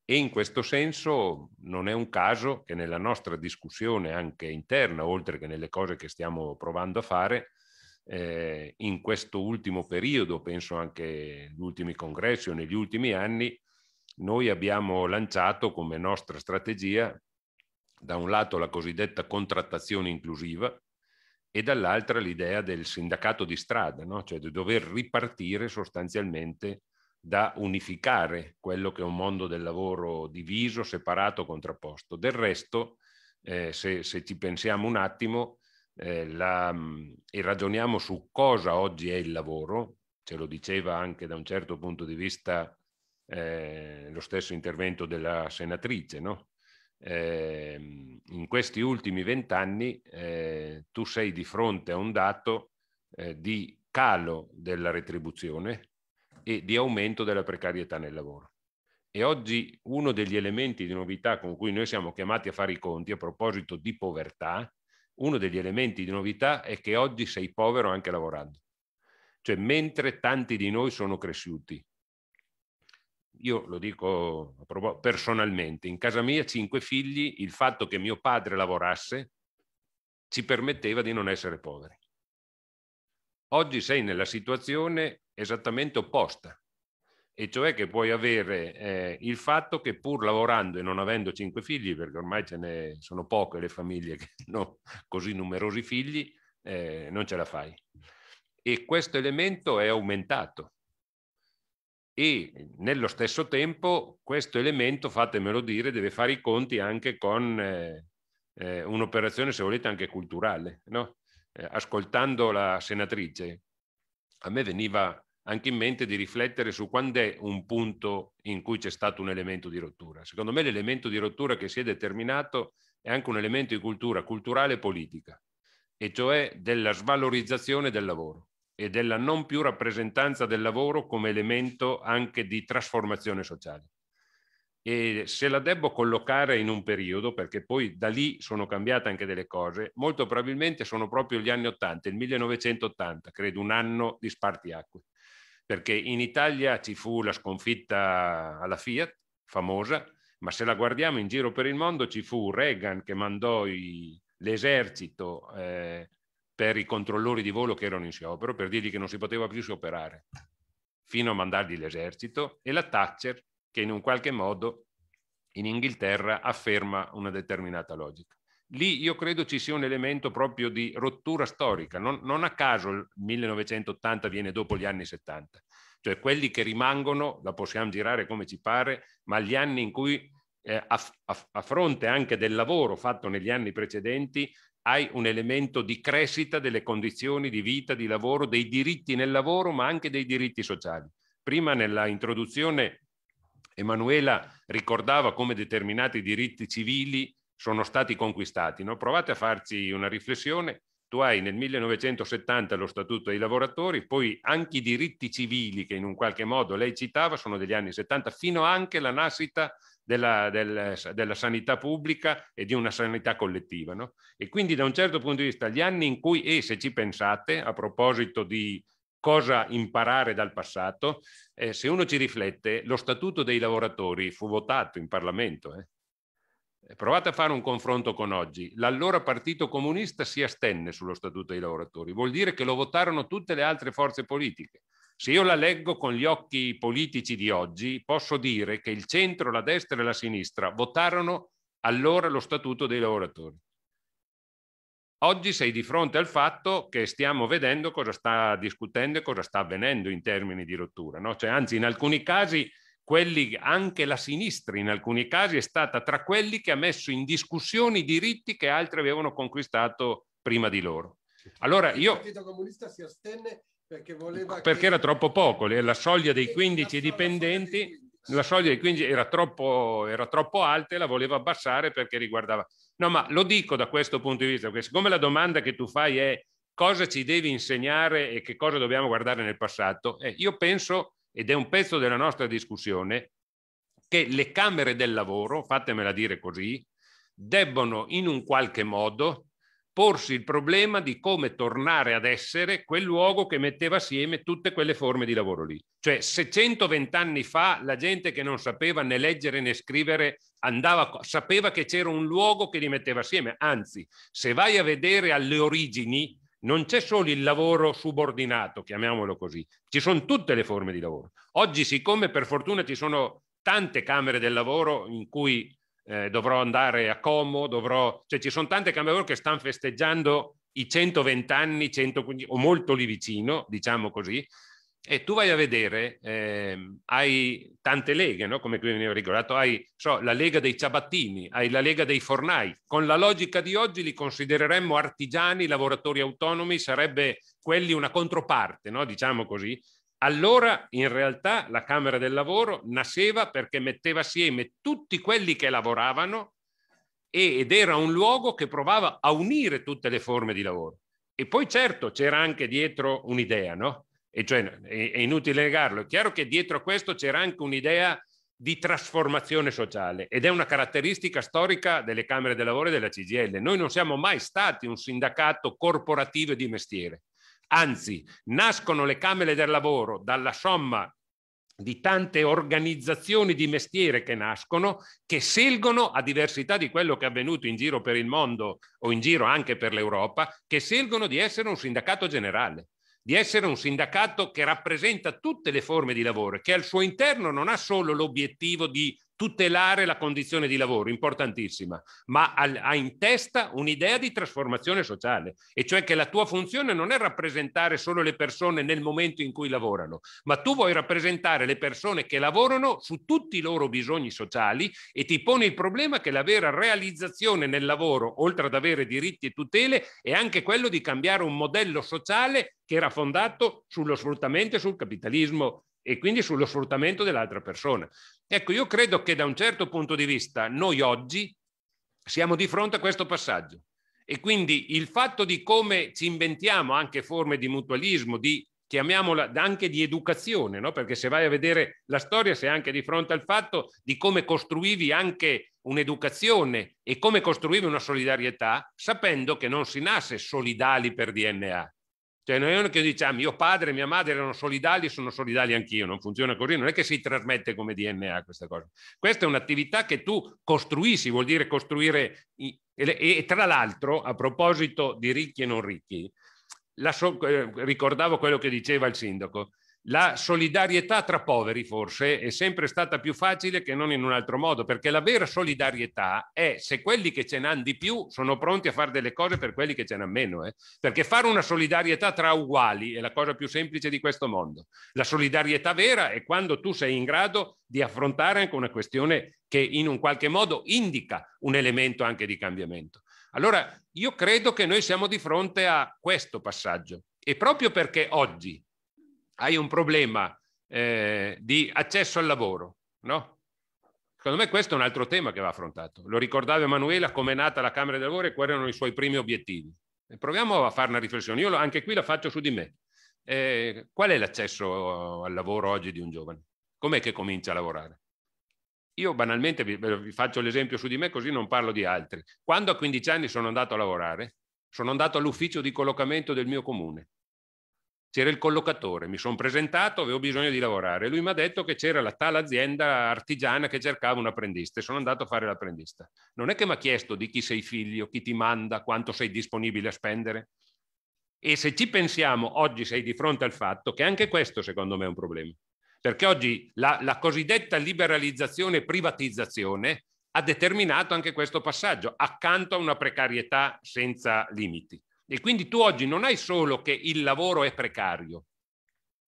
E in questo senso non è un caso che nella nostra discussione anche interna, oltre che nelle cose che stiamo provando a fare, eh, in questo ultimo periodo, penso anche agli ultimi congressi o negli ultimi anni, noi abbiamo lanciato come nostra strategia da un lato la cosiddetta contrattazione inclusiva e dall'altra l'idea del sindacato di strada, no? cioè di dover ripartire sostanzialmente da unificare quello che è un mondo del lavoro diviso, separato, contrapposto. Del resto, eh, se, se, ci pensiamo un attimo eh, la, mm, e ragioniamo su cosa oggi è il lavoro, ce lo diceva anche da un certo punto di vista eh, lo stesso intervento della senatrice, no? eh, in questi ultimi vent'anni eh, tu sei di fronte a un dato eh, di calo della retribuzione e di aumento della precarietà nel lavoro. E oggi uno degli elementi di novità con cui noi siamo chiamati a fare i conti a proposito di povertà, uno degli elementi di novità è che oggi sei povero anche lavorando. Cioè mentre tanti di noi sono cresciuti io lo dico personalmente, in casa mia cinque figli, il fatto che mio padre lavorasse ci permetteva di non essere poveri. Oggi sei nella situazione esattamente opposta, e cioè che puoi avere eh, il fatto che pur lavorando e non avendo cinque figli, perché ormai ce ne sono poche le famiglie che *laughs* hanno così numerosi figli, eh, non ce la fai. E questo elemento è aumentato e eh, nello stesso tempo questo elemento, fatemelo dire, deve fare i conti anche con eh, eh, un'operazione, se volete, anche culturale. No? Eh, ascoltando la senatrice, a me veniva anche in mente di riflettere su quando è un punto in cui c'è stato un elemento di rottura. Secondo me l'elemento di rottura che si è determinato è anche un elemento di cultura culturale e politica, e cioè della svalorizzazione del lavoro e della non più rappresentanza del lavoro come elemento anche di trasformazione sociale. E se la debbo collocare in un periodo, perché poi da lì sono cambiate anche delle cose, molto probabilmente sono proprio gli anni 80, il 1980, credo un anno di spartiacque, perché in Italia ci fu la sconfitta alla Fiat, famosa, ma se la guardiamo in giro per il mondo ci fu Reagan che mandò i, l'esercito eh, per i controllori di volo che erano in sciopero per dirgli che non si poteva più scioperare, fino a mandargli l'esercito e la Thatcher che in un qualche modo in Inghilterra afferma una determinata logica. Lì io credo ci sia un elemento proprio di rottura storica, non, non a caso il 1980 viene dopo gli anni 70, cioè quelli che rimangono, la possiamo girare come ci pare, ma gli anni in cui eh, a, a, a, fronte anche del lavoro fatto negli anni precedenti, hai un elemento di crescita delle condizioni di vita, di lavoro, dei diritti nel lavoro, ma anche dei diritti sociali. Prima nella introduzione Emanuela ricordava come determinati diritti civili sono stati conquistati. No? Provate a farci una riflessione tu hai nel 1970 lo Statuto dei lavoratori, poi anche i diritti civili che in un qualche modo lei citava sono degli anni 70, fino anche alla nascita della, del, della sanità pubblica e di una sanità collettiva. No? E quindi da un certo punto di vista gli anni in cui, e se ci pensate, a proposito di cosa imparare dal passato, eh, se uno ci riflette, lo Statuto dei lavoratori fu votato in Parlamento. Eh? Eh, provate a fare un confronto con oggi. L'allora Partito Comunista si astenne sullo Statuto dei lavoratori, vuol dire che lo votarono tutte le altre forze politiche. Se io la leggo con gli occhi politici di oggi, posso dire che il centro, la destra e la sinistra votarono allora lo Statuto dei lavoratori. Oggi sei di fronte al fatto che stiamo vedendo cosa sta discutendo e cosa sta avvenendo in termini di rottura. No? Cioè, anzi, in alcuni casi quelli, anche la sinistra in alcuni casi è stata tra quelli che ha messo in discussione i diritti che altri avevano conquistato prima di loro. Allora io... Il Partito Comunista si astenne perché voleva... Perché che... era troppo poco, la soglia dei 15 dipendenti la soglia di 15 era troppo, era troppo alta e la voleva abbassare perché riguardava. No, ma lo dico da questo punto di vista, perché siccome la domanda che tu fai è cosa ci devi insegnare e che cosa dobbiamo guardare nel passato, eh, io penso ed è un pezzo della nostra discussione, che le Camere del lavoro, fatemela dire così, debbono in un qualche modo porsi il problema di come tornare ad essere quel luogo che metteva assieme tutte quelle forme di lavoro lì. Cioè se 120 anni fa la gente che non sapeva né leggere né scrivere andava, sapeva che c'era un luogo che li metteva assieme, anzi se vai a vedere alle origini non c'è solo il lavoro subordinato, chiamiamolo così, ci sono tutte le forme di lavoro. Oggi, siccome per fortuna ci sono tante camere del lavoro in cui eh, dovrò andare a Como, dovrò... cioè ci sono tante camere del lavoro che stanno festeggiando i 120 anni, 115, o molto lì vicino, diciamo così, e tu vai a vedere, ehm, hai tante leghe, no? come qui veniva ricordato, hai so, la lega dei ciabattini, hai la lega dei fornai. Con la logica di oggi li considereremmo artigiani, lavoratori autonomi, sarebbe quelli una controparte, no? diciamo così. Allora in realtà la Camera del Lavoro nasceva perché metteva assieme tutti quelli che lavoravano ed era un luogo che provava a unire tutte le forme di lavoro. E poi certo c'era anche dietro un'idea, no? E cioè è, inutile negarlo. È chiaro che dietro a questo c'era anche un'idea di trasformazione sociale ed è una caratteristica storica delle Camere del Lavoro e della CGL. Noi non siamo mai stati un sindacato corporativo di mestiere. Anzi, nascono le Camere del Lavoro dalla somma di tante organizzazioni di mestiere che nascono, che scelgono, a diversità di quello che è avvenuto in giro per il mondo o in giro anche per l'Europa, che scelgono di essere un sindacato generale di essere un sindacato che rappresenta tutte le forme di lavoro, che al suo interno non ha solo l'obiettivo di tutelare la condizione di lavoro, importantissima, ma ha in testa un'idea di trasformazione sociale, e cioè che la tua funzione non è rappresentare solo le persone nel momento in cui lavorano, ma tu vuoi rappresentare le persone che lavorano su tutti i loro bisogni sociali e ti pone il problema che la vera realizzazione nel lavoro, oltre ad avere diritti e tutele, è anche quello di cambiare un modello sociale che era fondato sullo sfruttamento e sul capitalismo e quindi sullo sfruttamento dell'altra persona. Ecco, io credo che da un certo punto di vista noi oggi siamo di fronte a questo passaggio e quindi il fatto di come ci inventiamo anche forme di mutualismo, di chiamiamola anche di educazione, no? perché se vai a vedere la storia sei anche di fronte al fatto di come costruivi anche un'educazione e come costruivi una solidarietà, sapendo che non si nasce solidali per DNA, cioè non è uno che dice, ah, mio padre e mia madre erano solidali, sono solidali anch'io, non funziona così, non è che si trasmette come DNA questa cosa. Questa è un'attività che tu costruisci, vuol dire costruire... e, e tra l'altro, a proposito di ricchi e non ricchi, So, eh, ricordavo quello che diceva il sindaco, la solidarietà tra poveri forse è sempre stata più facile che non in un altro modo, perché la vera solidarietà è se quelli che ce n'hanno di più sono pronti a fare delle cose per quelli che ce n'hanno meno. Eh? Perché fare una solidarietà tra uguali è la cosa più semplice di questo mondo. La solidarietà vera è quando tu sei in grado di affrontare anche una questione che in un qualche modo indica un elemento anche di cambiamento. Allora io credo che noi siamo di fronte a questo passaggio e proprio perché oggi hai un problema eh, di accesso al lavoro, no? Secondo me questo è un altro tema che va affrontato. Lo ricordava Emanuela come è nata la Camera del Lavoro e quali erano i suoi primi obiettivi. E proviamo a fare una riflessione. Io anche qui la faccio su di me. Eh, qual è l'accesso al lavoro oggi di un giovane? Com'è che comincia a lavorare? Io banalmente vi, vi faccio l'esempio su di me così non parlo di altri. Quando a 15 anni sono andato a lavorare, sono andato all'ufficio di collocamento del mio comune c'era il collocatore, mi sono presentato, avevo bisogno di lavorare. Lui mi ha detto che c'era la tal azienda artigiana che cercava un apprendista e sono andato a fare l'apprendista. Non è che mi ha chiesto di chi sei figlio, chi ti manda, quanto sei disponibile a spendere. E se ci pensiamo, oggi sei di fronte al fatto che anche questo secondo me è un problema. Perché oggi la, la cosiddetta liberalizzazione e privatizzazione ha determinato anche questo passaggio, accanto a una precarietà senza limiti. E quindi tu oggi non hai solo che il lavoro è precario,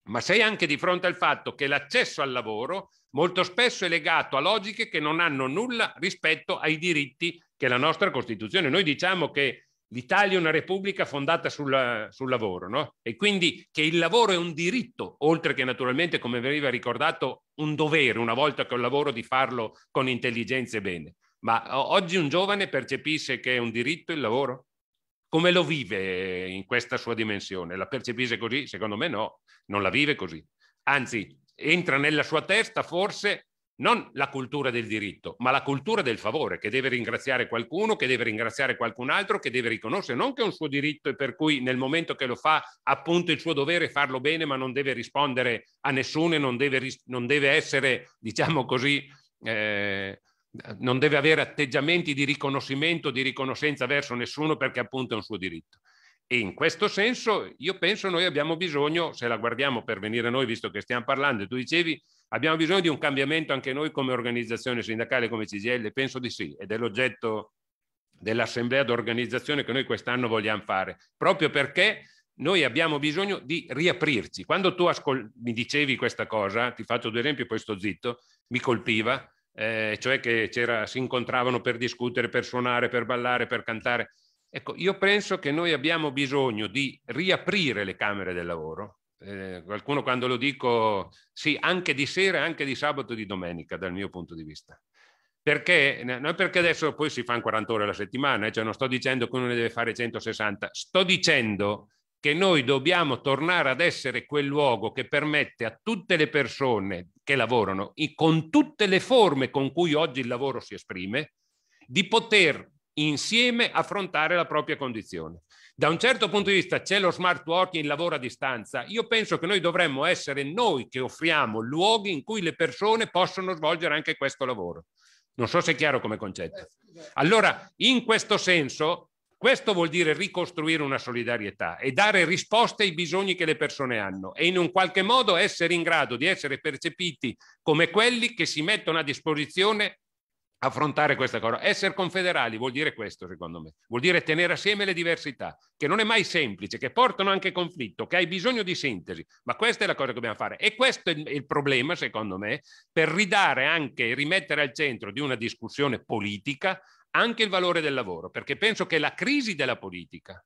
ma sei anche di fronte al fatto che l'accesso al lavoro molto spesso è legato a logiche che non hanno nulla rispetto ai diritti che la nostra Costituzione. Noi diciamo che l'Italia è una repubblica fondata sul, sul lavoro, no? E quindi che il lavoro è un diritto, oltre che naturalmente, come veniva ricordato, un dovere, una volta che ho il lavoro, di farlo con intelligenza e bene. Ma oggi un giovane percepisce che è un diritto il lavoro? Come lo vive in questa sua dimensione? La percepisce così? Secondo me no, non la vive così. Anzi, entra nella sua testa forse non la cultura del diritto, ma la cultura del favore, che deve ringraziare qualcuno, che deve ringraziare qualcun altro, che deve riconoscere non che è un suo diritto e per cui nel momento che lo fa appunto il suo dovere è farlo bene, ma non deve rispondere a nessuno e non deve, non deve essere, diciamo così, eh, eh, non deve avere atteggiamenti di riconoscimento, di riconoscenza verso nessuno perché appunto è un suo diritto. E in questo senso io penso noi abbiamo bisogno, se la guardiamo per venire noi, visto che stiamo parlando, tu dicevi abbiamo bisogno di un cambiamento anche noi come organizzazione sindacale, come CGL, penso di sì, ed è l'oggetto dell'assemblea d'organizzazione che noi quest'anno vogliamo fare, proprio perché noi abbiamo bisogno di riaprirci. Quando tu ascol- mi dicevi questa cosa, ti faccio due esempi e poi sto zitto, mi colpiva, eh, cioè che si incontravano per discutere, per suonare, per ballare, per cantare. Ecco, io penso che noi abbiamo bisogno di riaprire le camere del lavoro. Eh, qualcuno quando lo dico, sì, anche di sera, anche di sabato e di domenica, dal mio punto di vista. Perché, non è perché adesso poi si fanno 40 ore alla settimana, eh, cioè non sto dicendo che uno ne deve fare 160, sto dicendo che noi dobbiamo tornare ad essere quel luogo che permette a tutte le persone che lavorano, con tutte le forme con cui oggi il lavoro si esprime, di poter insieme affrontare la propria condizione. Da un certo punto di vista c'è lo smart working, il lavoro a distanza. Io penso che noi dovremmo essere noi che offriamo luoghi in cui le persone possono svolgere anche questo lavoro. Non so se è chiaro come concetto. Eh, allora, in questo senso, questo vuol dire ricostruire una solidarietà e dare risposte ai bisogni che le persone hanno e in un qualche modo essere in grado di essere percepiti come quelli che si mettono a disposizione affrontare questa cosa. Essere confederali vuol dire questo, secondo me. Vuol dire tenere assieme le diversità, che non è mai semplice, che portano anche conflitto, che hai bisogno di sintesi, ma questa è la cosa che dobbiamo fare. E questo è il problema, secondo me, per ridare anche, rimettere al centro di una discussione politica anche il valore del lavoro, perché penso che la crisi della politica,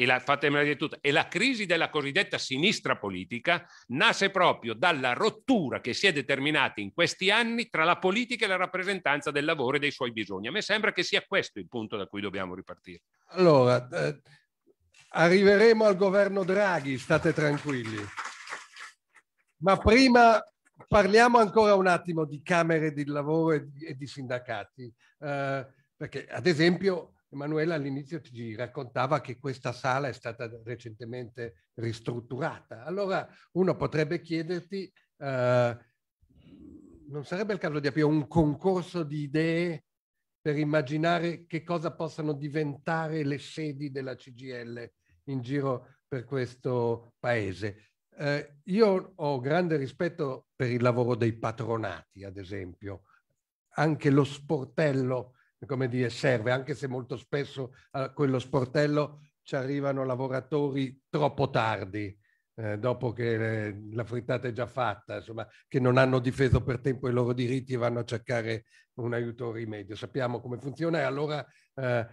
e la, fatemela dire tutta, e la crisi della cosiddetta sinistra politica nasce proprio dalla rottura che si è determinata in questi anni tra la politica e la rappresentanza del lavoro e dei suoi bisogni. A me sembra che sia questo il punto da cui dobbiamo ripartire. Allora, eh, arriveremo al governo Draghi, state tranquilli. Ma prima parliamo ancora un attimo di Camere di Lavoro e di, e di sindacati. Eh, perché ad esempio Emanuela all'inizio ti raccontava che questa sala è stata recentemente ristrutturata. Allora uno potrebbe chiederti, eh, non sarebbe il caso di aprire un concorso di idee per immaginare che cosa possano diventare le sedi della CGL in giro per questo paese? Eh, io ho grande rispetto per il lavoro dei patronati, ad esempio, anche lo sportello come dire, serve, anche se molto spesso a eh, quello sportello ci arrivano lavoratori troppo tardi, eh, dopo che eh, la frittata è già fatta, insomma, che non hanno difeso per tempo i loro diritti e vanno a cercare un aiuto o rimedio. Sappiamo come funziona e allora eh,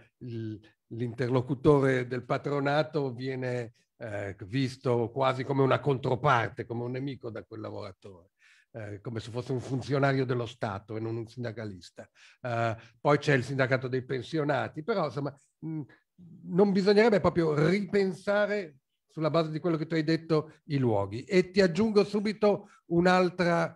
l'interlocutore del patronato viene eh, visto quasi come una controparte, come un nemico da quel lavoratore. Eh, come se fosse un funzionario dello Stato e non un sindacalista. Eh, poi c'è il sindacato dei pensionati, però insomma mh, mm, non bisognerebbe proprio ripensare sulla base di quello che tu hai detto i luoghi. E ti aggiungo subito un'altra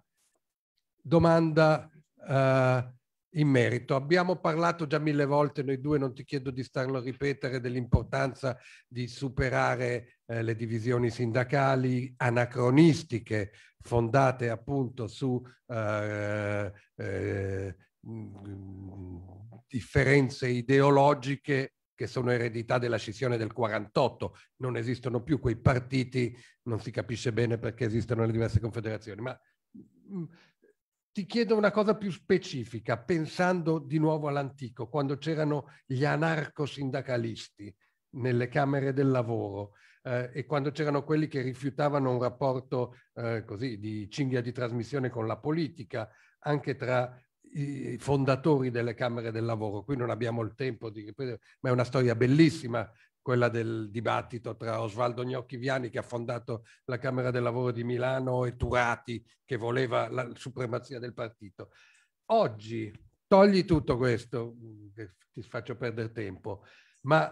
domanda eh, in merito. Abbiamo parlato già mille volte, noi due, non ti chiedo di starlo a ripetere, dell'importanza di superare eh, le divisioni sindacali anacronistiche fondate appunto su eh, eh, differenze ideologiche che sono eredità della scissione del 48. Non esistono più quei partiti, non si capisce bene perché esistono le diverse confederazioni, ma ti chiedo una cosa più specifica, pensando di nuovo all'antico, quando c'erano gli anarcosindacalisti nelle camere del lavoro eh, e quando c'erano quelli che rifiutavano un rapporto eh, così di cinghia di trasmissione con la politica, anche tra i fondatori delle Camere del Lavoro. Qui non abbiamo il tempo di ripetere, ma è una storia bellissima quella del dibattito tra Osvaldo Gnocchi Viani che ha fondato la Camera del Lavoro di Milano e Turati che voleva la supremazia del partito. Oggi togli tutto questo, ti faccio perdere tempo, ma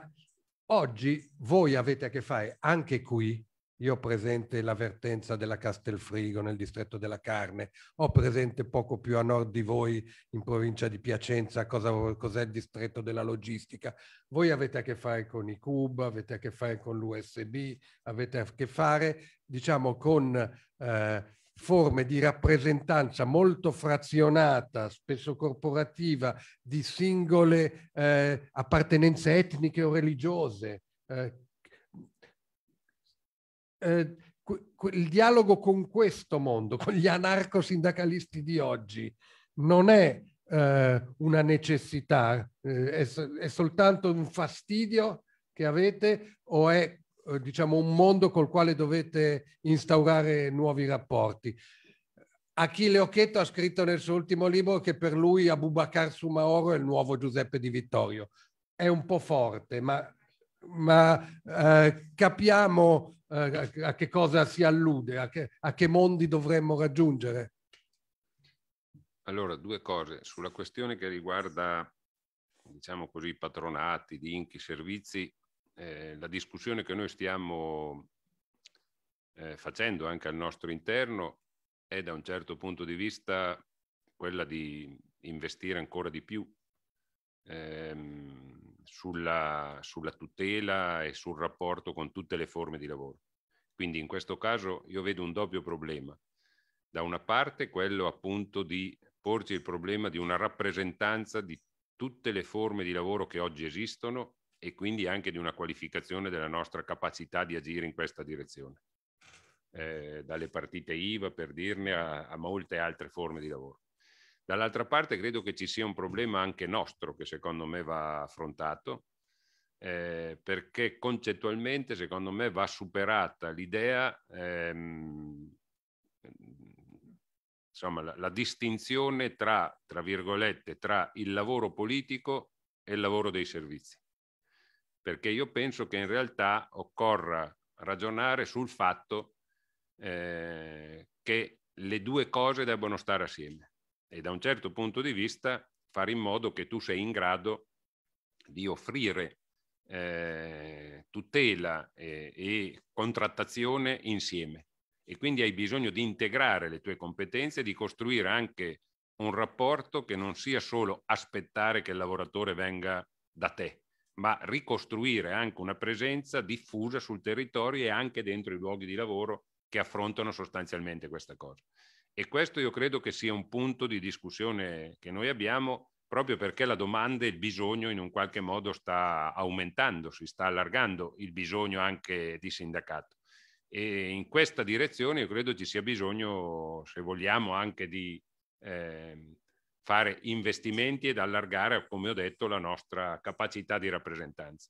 oggi voi avete a che fare anche qui io ho presente l'avvertenza della Castelfrigo nel distretto della Carne, ho presente poco più a nord di voi, in provincia di Piacenza, cosa, cos'è il distretto della logistica. Voi avete a che fare con i CUB, avete a che fare con l'USB, avete a che fare, diciamo, con eh, forme di rappresentanza molto frazionata, spesso corporativa, di singole eh, appartenenze etniche o religiose. Eh, eh, il dialogo con questo mondo, *laughs* con gli anarcosindacalisti di oggi, non è eh, una necessità, eh, è, è, soltanto un fastidio che avete o è eh, diciamo un mondo col quale dovete instaurare nuovi rapporti. Achille Occhetto ha scritto nel suo ultimo libro che per lui Abubakar Sumaoro è il nuovo Giuseppe di Vittorio. È un po' forte, ma, ma eh, capiamo eh, a che cosa si allude, a che, a che mondi dovremmo raggiungere? Allora, due cose. Sulla questione che riguarda, diciamo così, patronati, linki, servizi, eh, la discussione che noi stiamo eh, facendo anche al nostro interno è da un certo punto di vista quella di investire ancora di più ehm, sulla, sulla tutela e sul rapporto con tutte le forme di lavoro. Quindi in questo caso io vedo un doppio problema. Da una parte quello appunto di porci il problema di una rappresentanza di tutte le forme di lavoro che oggi esistono e quindi anche di una qualificazione della nostra capacità di agire in questa direzione, eh, dalle partite IVA per dirne a, a molte altre forme di lavoro. Dall'altra parte credo che ci sia un problema anche nostro che secondo me va affrontato, eh, perché concettualmente secondo me va superata l'idea, ehm, insomma la, la distinzione tra, tra virgolette, tra il lavoro politico e il lavoro dei servizi. Perché io penso che in realtà occorra ragionare sul fatto eh, che le due cose debbano stare assieme e da un certo punto di vista fare in modo che tu sei in grado di offrire eh, tutela e, eh, e contrattazione insieme e quindi hai bisogno di integrare le tue competenze, di costruire anche un rapporto che non sia solo aspettare che il lavoratore venga da te, ma ricostruire anche una presenza diffusa sul territorio e anche dentro i luoghi di lavoro che affrontano sostanzialmente questa cosa. E questo io credo che sia un punto di discussione che noi abbiamo proprio perché la domanda e il bisogno in un qualche modo sta aumentando, si sta allargando il bisogno anche di sindacato. E in questa direzione io credo ci sia bisogno, se vogliamo, anche di eh, fare investimenti ed allargare, come ho detto, la nostra capacità di rappresentanza.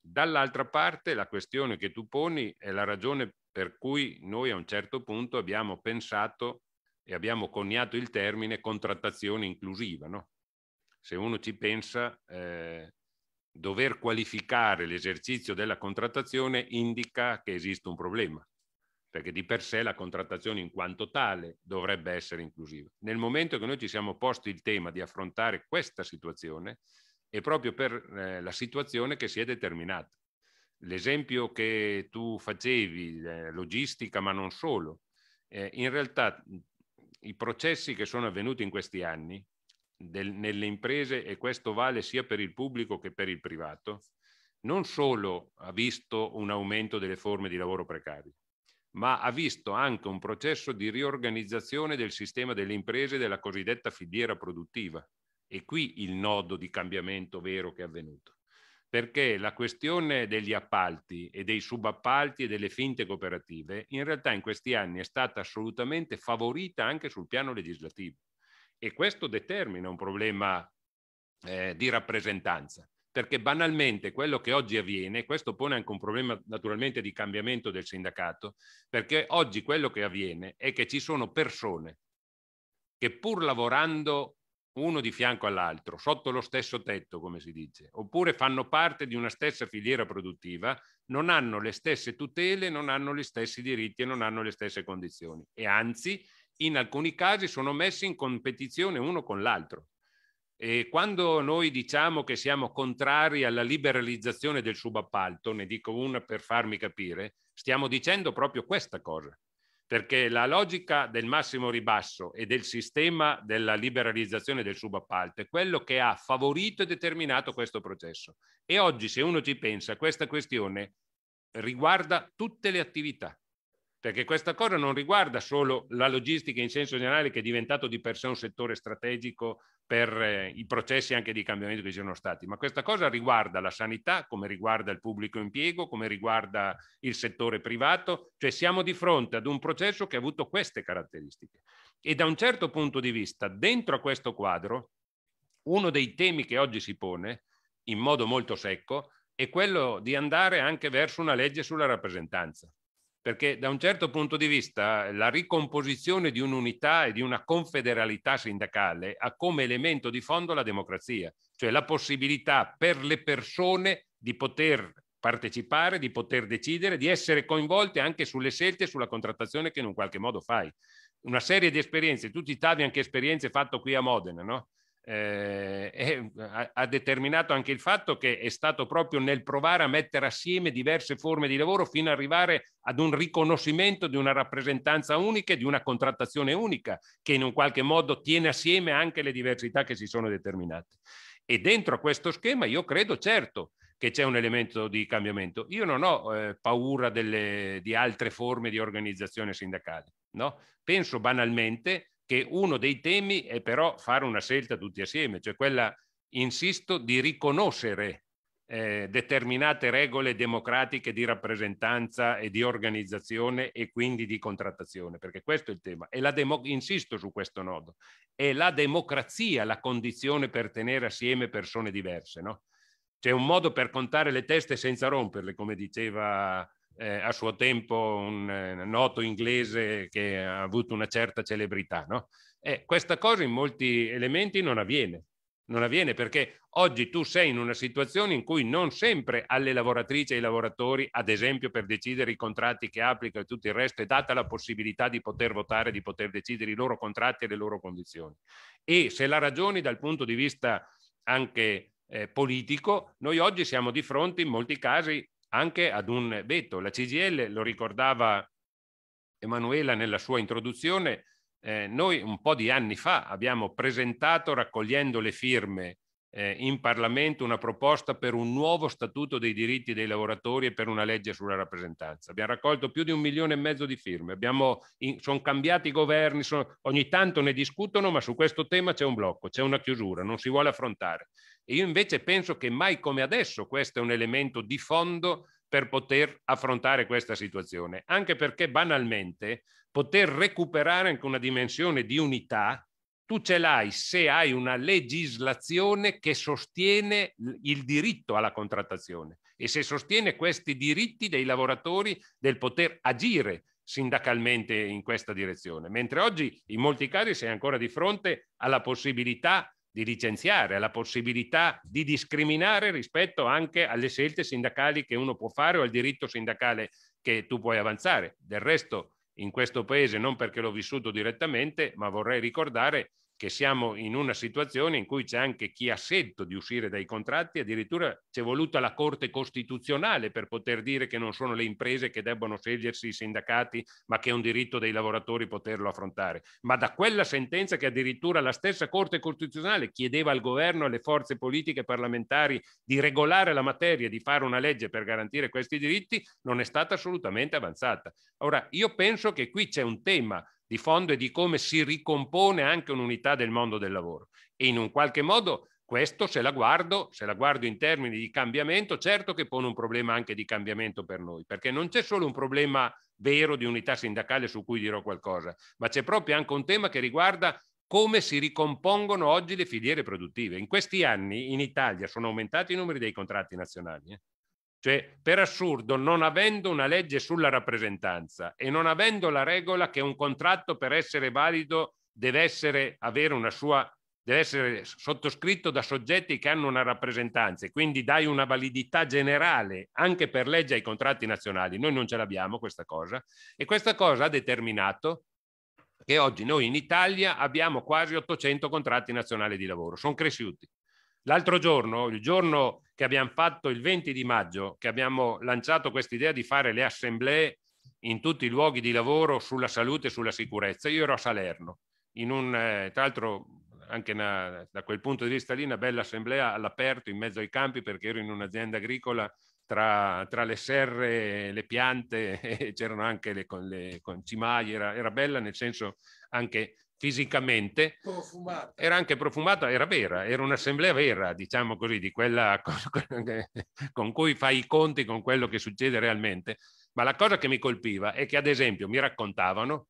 Dall'altra parte la questione che tu poni è la ragione per cui noi a un certo punto abbiamo pensato e abbiamo coniato il termine contrattazione inclusiva. No? Se uno ci pensa, eh, dover qualificare l'esercizio della contrattazione indica che esiste un problema, perché di per sé la contrattazione in quanto tale dovrebbe essere inclusiva. Nel momento che noi ci siamo posti il tema di affrontare questa situazione, è proprio per eh, la situazione che si è determinata l'esempio che tu facevi, eh, logistica ma non solo, eh, in realtà i processi che sono avvenuti in questi anni del, nelle imprese, e questo vale sia per il pubblico che per il privato, non solo ha visto un aumento delle forme di lavoro precario, ma ha visto anche un processo di riorganizzazione del sistema delle imprese della cosiddetta filiera produttiva. E qui il nodo di cambiamento vero che è avvenuto perché la questione degli appalti e dei subappalti e delle finte cooperative in realtà in questi anni è stata assolutamente favorita anche sul piano legislativo e questo determina un problema eh, di rappresentanza perché banalmente quello che oggi avviene, questo pone anche un problema naturalmente di cambiamento del sindacato, perché oggi quello che avviene è che ci sono persone che pur lavorando uno di fianco all'altro, sotto lo stesso tetto, come si dice, oppure fanno parte di una stessa filiera produttiva, non hanno le stesse tutele, non hanno gli stessi diritti e non hanno le stesse condizioni. E anzi, in alcuni casi sono messi in competizione uno con l'altro. E quando noi diciamo che siamo contrari alla liberalizzazione del subappalto, ne dico una per farmi capire, stiamo dicendo proprio questa cosa perché la logica del massimo ribasso e del sistema della liberalizzazione del subappalto è quello che ha favorito e determinato questo processo. E oggi, se uno ci pensa, questa questione riguarda tutte le attività, perché questa cosa non riguarda solo la logistica in senso generale che è diventato di per sé un settore strategico per eh, i processi anche di cambiamento che ci sono stati, ma questa cosa riguarda la sanità, come riguarda il pubblico impiego, come riguarda il settore privato, cioè siamo di fronte ad un processo che ha avuto queste caratteristiche. E da un certo punto di vista, dentro a questo quadro, uno dei temi che oggi si pone, in modo molto secco, è quello di andare anche verso una legge sulla rappresentanza perché da un certo punto di vista la ricomposizione di un'unità e di una confederalità sindacale ha come elemento di fondo la democrazia, cioè la possibilità per le persone di poter partecipare, di poter decidere, di essere coinvolte anche sulle scelte e sulla contrattazione che in un qualche modo fai. Una serie di esperienze, tu citavi anche esperienze fatte qui a Modena, no? eh, *laughs* ha, ha determinato anche il fatto che è stato proprio nel provare a mettere assieme diverse forme di lavoro fino ad arrivare ad un riconoscimento di una rappresentanza unica e di una contrattazione unica che in un qualche modo tiene assieme anche le diversità che si sono determinate. E dentro a questo schema io credo certo che c'è un elemento di cambiamento. Io non ho eh, paura delle, di altre forme di organizzazione sindacale. No? Penso banalmente che uno dei temi è però fare una scelta tutti assieme, cioè quella, insisto, di riconoscere eh, determinate regole democratiche di rappresentanza e di organizzazione e quindi di contrattazione, perché questo è il tema. E insisto su questo nodo, è la democrazia la condizione per tenere assieme persone diverse. No? C'è un modo per contare le teste senza romperle, come diceva eh, a suo tempo un eh, noto inglese che ha avuto una certa celebrità. No? Eh, questa cosa in molti elementi non avviene. Non avviene perché oggi tu sei in una situazione in cui non sempre alle lavoratrici e ai lavoratori, ad esempio per decidere i contratti che applicano e tutto il resto, è data la possibilità di poter votare, di poter decidere i loro contratti e le loro condizioni. E se la ragioni dal punto di vista anche eh, politico, noi oggi siamo di fronte in molti casi anche ad un veto. La CGL lo ricordava Emanuela nella sua introduzione. Eh, noi un po' di anni fa abbiamo presentato, raccogliendo le firme eh, in Parlamento, una proposta per un nuovo statuto dei diritti dei lavoratori e per una legge sulla rappresentanza. Abbiamo raccolto più di un milione e mezzo di firme, sono cambiati i governi, son, ogni tanto ne discutono, ma su questo tema c'è un blocco, c'è una chiusura, non si vuole affrontare. E io invece penso che mai come adesso questo è un elemento di fondo per poter affrontare questa situazione, anche perché banalmente poter recuperare anche una dimensione di unità, tu ce l'hai se hai una legislazione che sostiene il diritto alla contrattazione e se sostiene questi diritti dei lavoratori del poter agire sindacalmente in questa direzione, mentre oggi in molti casi sei ancora di fronte alla possibilità di licenziare, alla possibilità di discriminare rispetto anche alle scelte sindacali che uno può fare o al diritto sindacale che tu puoi avanzare. Del resto in questo paese, non perché l'ho vissuto direttamente, ma vorrei ricordare che siamo in una situazione in cui c'è anche chi ha scelto di uscire dai contratti, addirittura c'è voluta la Corte Costituzionale per poter dire che non sono le imprese che debbono scegliersi i sindacati, ma che è un diritto dei lavoratori poterlo affrontare. Ma da quella sentenza che addirittura la stessa Corte Costituzionale chiedeva al governo e alle forze politiche parlamentari di regolare la materia, di fare una legge per garantire questi diritti, non è stata assolutamente avanzata. Ora, io penso che qui c'è un tema di fondo e di come si ricompone anche un'unità del mondo del lavoro. E in un qualche modo questo, se la guardo, se la guardo in termini di cambiamento, certo che pone un problema anche di cambiamento per noi, perché non c'è solo un problema vero di unità sindacale su cui dirò qualcosa, ma c'è proprio anche un tema che riguarda come si ricompongono oggi le filiere produttive. In questi anni in Italia sono aumentati i numeri dei contratti nazionali. Eh? Cioè, per assurdo, non avendo una legge sulla rappresentanza e non avendo la regola che un contratto per essere valido deve essere, sua, deve essere sottoscritto da soggetti che hanno una rappresentanza e quindi dai una validità generale anche per legge ai contratti nazionali. Noi non ce l'abbiamo questa cosa e questa cosa ha determinato che oggi noi in Italia abbiamo quasi 800 contratti nazionali di lavoro, sono cresciuti L'altro giorno, il giorno che abbiamo fatto il 20 di maggio, che abbiamo lanciato questa idea di fare le assemblee in tutti i luoghi di lavoro sulla salute e sulla sicurezza, io ero a Salerno, un, eh, tra l'altro anche una, da quel punto di vista lì una bella assemblea all'aperto in mezzo ai campi perché ero in un'azienda agricola tra, tra le serre, le piante, *laughs* e c'erano anche le, con, le, con cimaglie, era, era bella nel senso anche fisicamente. Profumata. Era anche profumata, era vera, era un'assemblea vera, diciamo così, di quella *laughs* con, cui fai i conti con quello che succede realmente. Ma la cosa che mi colpiva è che, ad esempio, mi raccontavano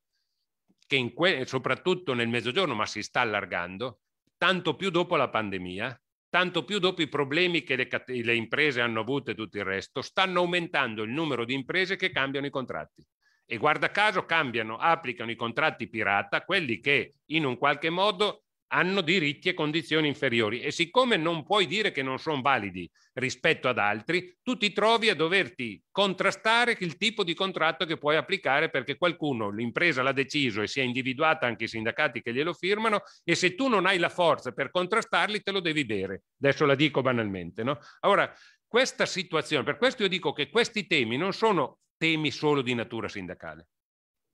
che que- soprattutto nel mezzogiorno, ma si sta allargando, tanto più dopo la pandemia, tanto più dopo i problemi che le, le imprese hanno avuto e tutto il resto, stanno aumentando il numero di imprese che cambiano i contratti e guarda caso cambiano, applicano i contratti pirata, quelli che in un qualche modo hanno diritti e condizioni inferiori e siccome non puoi dire che non sono validi rispetto ad altri, tu ti trovi a doverti contrastare il tipo di contratto che puoi applicare perché qualcuno, l'impresa l'ha deciso e si è individuata anche i sindacati che glielo firmano e se tu non hai la forza per contrastarli te lo devi bere. Adesso la dico banalmente. No? Allora, questa situazione, per questo io dico che questi temi non sono temi solo di natura sindacale.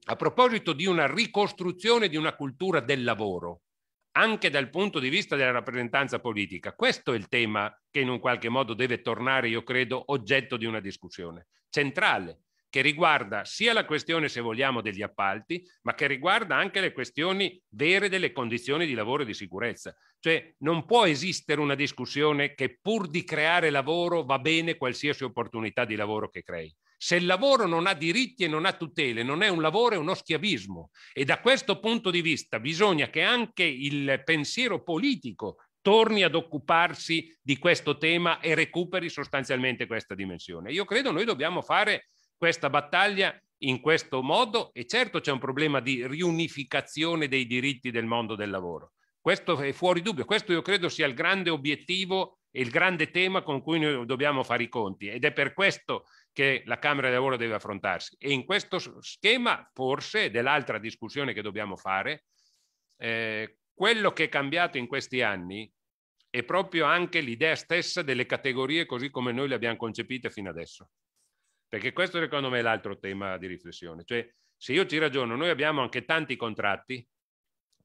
A proposito di una ricostruzione di una cultura del lavoro, anche dal punto di vista della rappresentanza politica, questo è il tema che in un qualche modo deve tornare, io credo, oggetto di una discussione centrale, che riguarda sia la questione, se vogliamo, degli appalti, ma che riguarda anche le questioni vere delle condizioni di lavoro e di sicurezza. Cioè non può esistere una discussione che pur di creare lavoro va bene qualsiasi opportunità di lavoro che crei. Se il lavoro non ha diritti e non ha tutele, non è un lavoro, è uno schiavismo. E da questo punto di vista bisogna che anche il pensiero politico torni ad occuparsi di questo tema e recuperi sostanzialmente questa dimensione. Io credo noi dobbiamo fare questa battaglia in questo modo e certo c'è un problema di riunificazione dei diritti del mondo del lavoro. Questo è fuori dubbio, questo io credo sia il grande obiettivo è il grande tema con cui noi dobbiamo fare i conti ed è per questo che la Camera del Lavoro deve affrontarsi. E in questo schema, forse, dell'altra discussione che dobbiamo fare, eh, quello che è cambiato in questi anni è proprio anche l'idea stessa delle categorie così come noi le abbiamo concepite fino adesso. Perché questo secondo me è l'altro tema di riflessione. Cioè, se io ci ragiono, noi abbiamo anche tanti contratti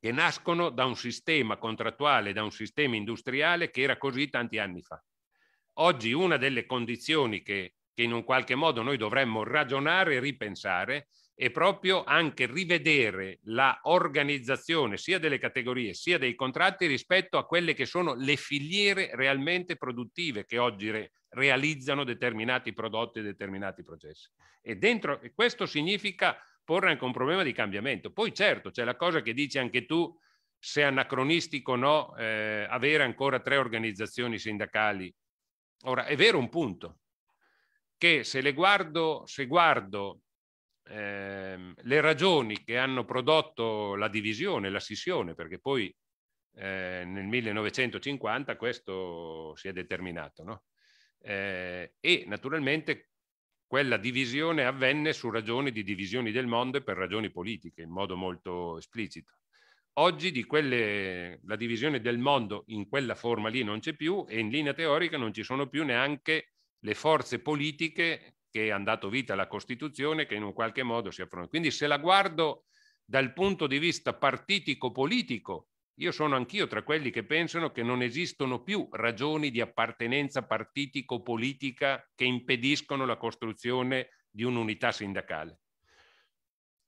che nascono da un sistema contrattuale, da un sistema industriale che era così tanti anni fa. Oggi una delle condizioni che, che in un qualche modo noi dovremmo ragionare e ripensare è proprio anche rivedere la organizzazione sia delle categorie sia dei contratti rispetto a quelle che sono le filiere realmente produttive che oggi re realizzano determinati prodotti e determinati processi. E dentro, questo significa porre anche un problema di cambiamento. Poi certo, c'è la cosa che dici anche tu, se è anacronistico o no, eh, avere ancora tre organizzazioni sindacali. Ora, è vero un punto, che se le guardo, se guardo eh, le ragioni che hanno prodotto la divisione, la scissione, perché poi eh, nel 1950 questo si è determinato, no? Eh, e naturalmente quella divisione avvenne su ragioni di divisioni del mondo e per ragioni politiche, in modo molto esplicito. Oggi di quelle, la divisione del mondo in quella forma lì non c'è più e in linea teorica non ci sono più neanche le forze politiche che hanno dato vita alla Costituzione che in un qualche modo si affrontano. Quindi se la guardo dal punto di vista partitico-politico, io sono anch'io tra quelli che pensano che non esistono più ragioni di appartenenza partitico-politica che impediscono la costruzione di un'unità sindacale.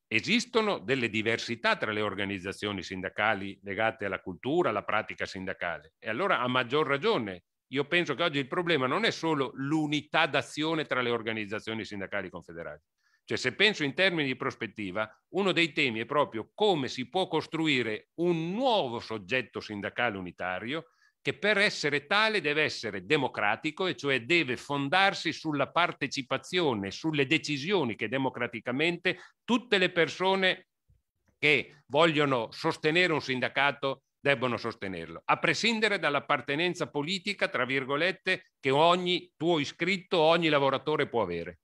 Esistono delle diversità tra le organizzazioni sindacali legate alla cultura, alla pratica sindacale. E allora, a maggior ragione, io penso che oggi il problema non è solo l'unità d'azione tra le organizzazioni sindacali confederali, cioè, se penso in termini di prospettiva, uno dei temi è proprio come si può costruire un nuovo soggetto sindacale unitario che per essere tale deve essere democratico e cioè deve fondarsi sulla partecipazione, sulle decisioni che democraticamente tutte le persone che vogliono sostenere un sindacato debbono sostenerlo, a prescindere dall'appartenenza politica, tra virgolette, che ogni tuo iscritto, ogni lavoratore può avere.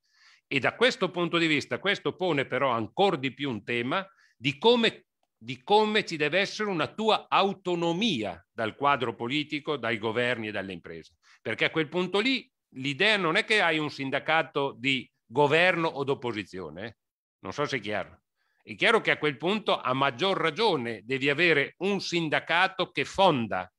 E da questo punto di vista, questo pone però ancora di più un tema di come, di come ci deve essere una tua autonomia dal quadro politico, dai governi e dalle imprese. Perché a quel punto lì l'idea non è che hai un sindacato di governo o d'opposizione, eh? non so se è chiaro. È chiaro che a quel punto, a maggior ragione, devi avere un sindacato che fonda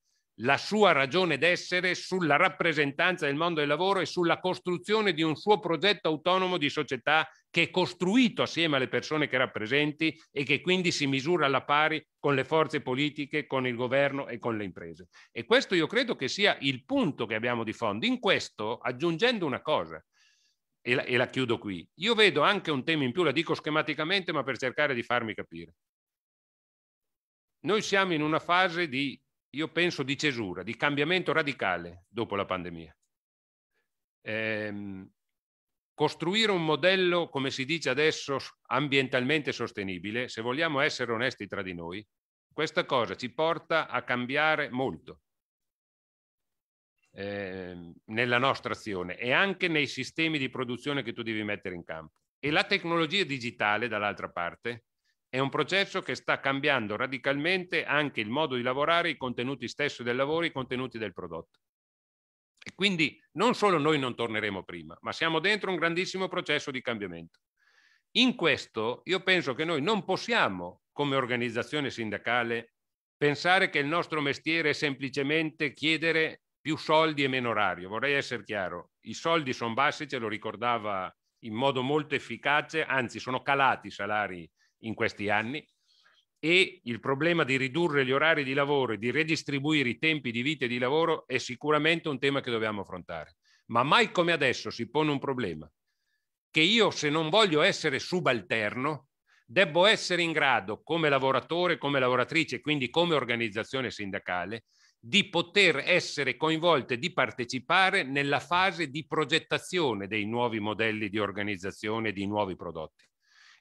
la sua ragione d'essere sulla rappresentanza del mondo del lavoro e sulla costruzione di un suo progetto autonomo di società che è costruito assieme alle persone che rappresenti e che quindi si misura alla pari con le forze politiche, con il governo e con le imprese. E questo io credo che sia il punto che abbiamo di fondo. In questo, aggiungendo una cosa, e la, e la chiudo qui, io vedo anche un tema in più, la dico schematicamente, ma per cercare di farmi capire. Noi siamo in una fase di io penso di cesura, di cambiamento radicale dopo la pandemia. Ehm, costruire un modello, come si dice adesso, ambientalmente sostenibile, se vogliamo essere onesti tra di noi, questa cosa ci porta a cambiare molto eh, nella nostra azione e anche nei sistemi di produzione che tu devi mettere in campo. E la tecnologia digitale, dall'altra parte, è un processo che sta cambiando radicalmente anche il modo di lavorare, i contenuti stessi del lavoro, i contenuti del prodotto. E quindi non solo noi non torneremo prima, ma siamo dentro un grandissimo processo di cambiamento. In questo io penso che noi non possiamo, come organizzazione sindacale, pensare che il nostro mestiere è semplicemente chiedere più soldi e meno orario. Vorrei essere chiaro, i soldi sono bassi, ce lo ricordava in modo molto efficace, anzi sono calati i salari in questi anni e il problema di ridurre gli orari di lavoro e di redistribuire i tempi di vita e di lavoro è sicuramente un tema che dobbiamo affrontare. Ma mai come adesso si pone un problema che io se non voglio essere subalterno debbo essere in grado come lavoratore, come lavoratrice, quindi come organizzazione sindacale, di poter essere coinvolte, di partecipare nella fase di progettazione dei nuovi modelli di organizzazione e di nuovi prodotti.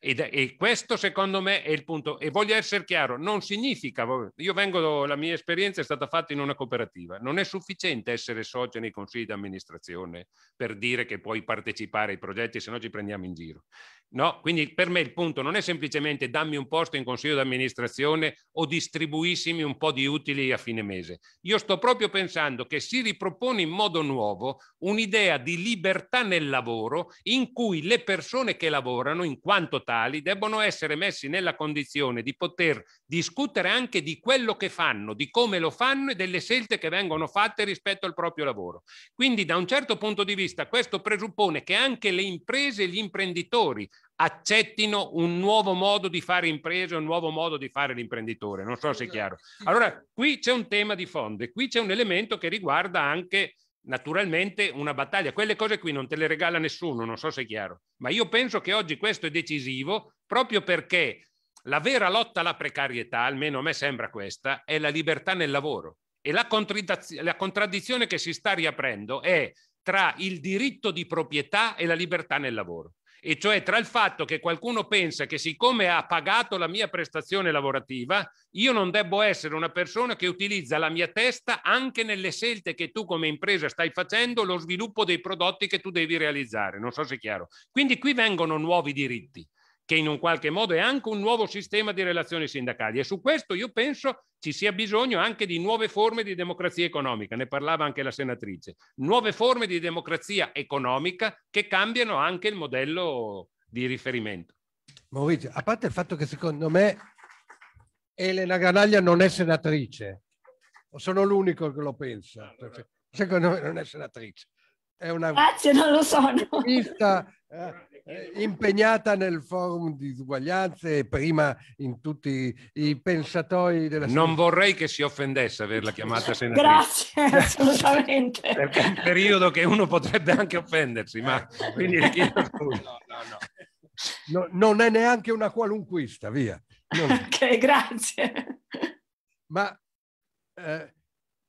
Ed, e questo secondo me è il punto. E voglio essere chiaro, non significa, io vengo, la mia esperienza è stata fatta in una cooperativa, non è sufficiente essere socio nei consigli di amministrazione per dire che puoi partecipare ai progetti, se no ci prendiamo in giro. No, quindi per me il punto non è semplicemente dammi un posto in consiglio di amministrazione o distribuissimi un po' di utili a fine mese. Io sto proprio pensando che si ripropone in modo nuovo un'idea di libertà nel lavoro in cui le persone che lavorano in quanto tali tali debbono essere messi nella condizione di poter discutere anche di quello che fanno, di come lo fanno e delle scelte che vengono fatte rispetto al proprio lavoro. Quindi da un certo punto di vista questo presuppone che anche le imprese e gli imprenditori accettino un nuovo modo di fare impresa, un nuovo modo di fare l'imprenditore. Non so se è chiaro. Allora, qui c'è un tema di fondo e qui c'è un elemento che riguarda anche naturalmente una battaglia. Quelle cose qui non te le regala nessuno, non so se è chiaro, ma io penso che oggi questo è decisivo proprio perché la vera lotta alla precarietà, almeno a me sembra questa, è la libertà nel lavoro e la, la contraddizione che si sta riaprendo è tra il diritto di proprietà e la libertà nel lavoro e cioè tra il fatto che qualcuno pensa che siccome ha pagato la mia prestazione lavorativa, io non debbo essere una persona che utilizza la mia testa anche nelle scelte che tu come impresa stai facendo, lo sviluppo dei prodotti che tu devi realizzare. Non so se è chiaro. Quindi qui vengono nuovi diritti che in un qualche modo è anche un nuovo sistema di relazioni sindacali e su questo io penso ci sia bisogno anche di nuove forme di democrazia economica, ne parlava anche la senatrice, nuove forme di democrazia economica che cambiano anche il modello di riferimento. Maurizio, a parte il fatto che secondo me Elena Ganaglia non è senatrice, sono l'unico che lo pensa, secondo me non è senatrice è una Grazie, non lo sono. Eh, eh, impegnata nel forum di disuguaglianze e prima in tutti i pensatori della Non vorrei che si offendesse averla chiamata senatrice. Grazie, *laughs* assolutamente. Perché è un periodo che uno potrebbe anche offendersi, ma quindi le No, no, no. non è neanche una qualunquista, via. Non... ok, grazie. Ma eh,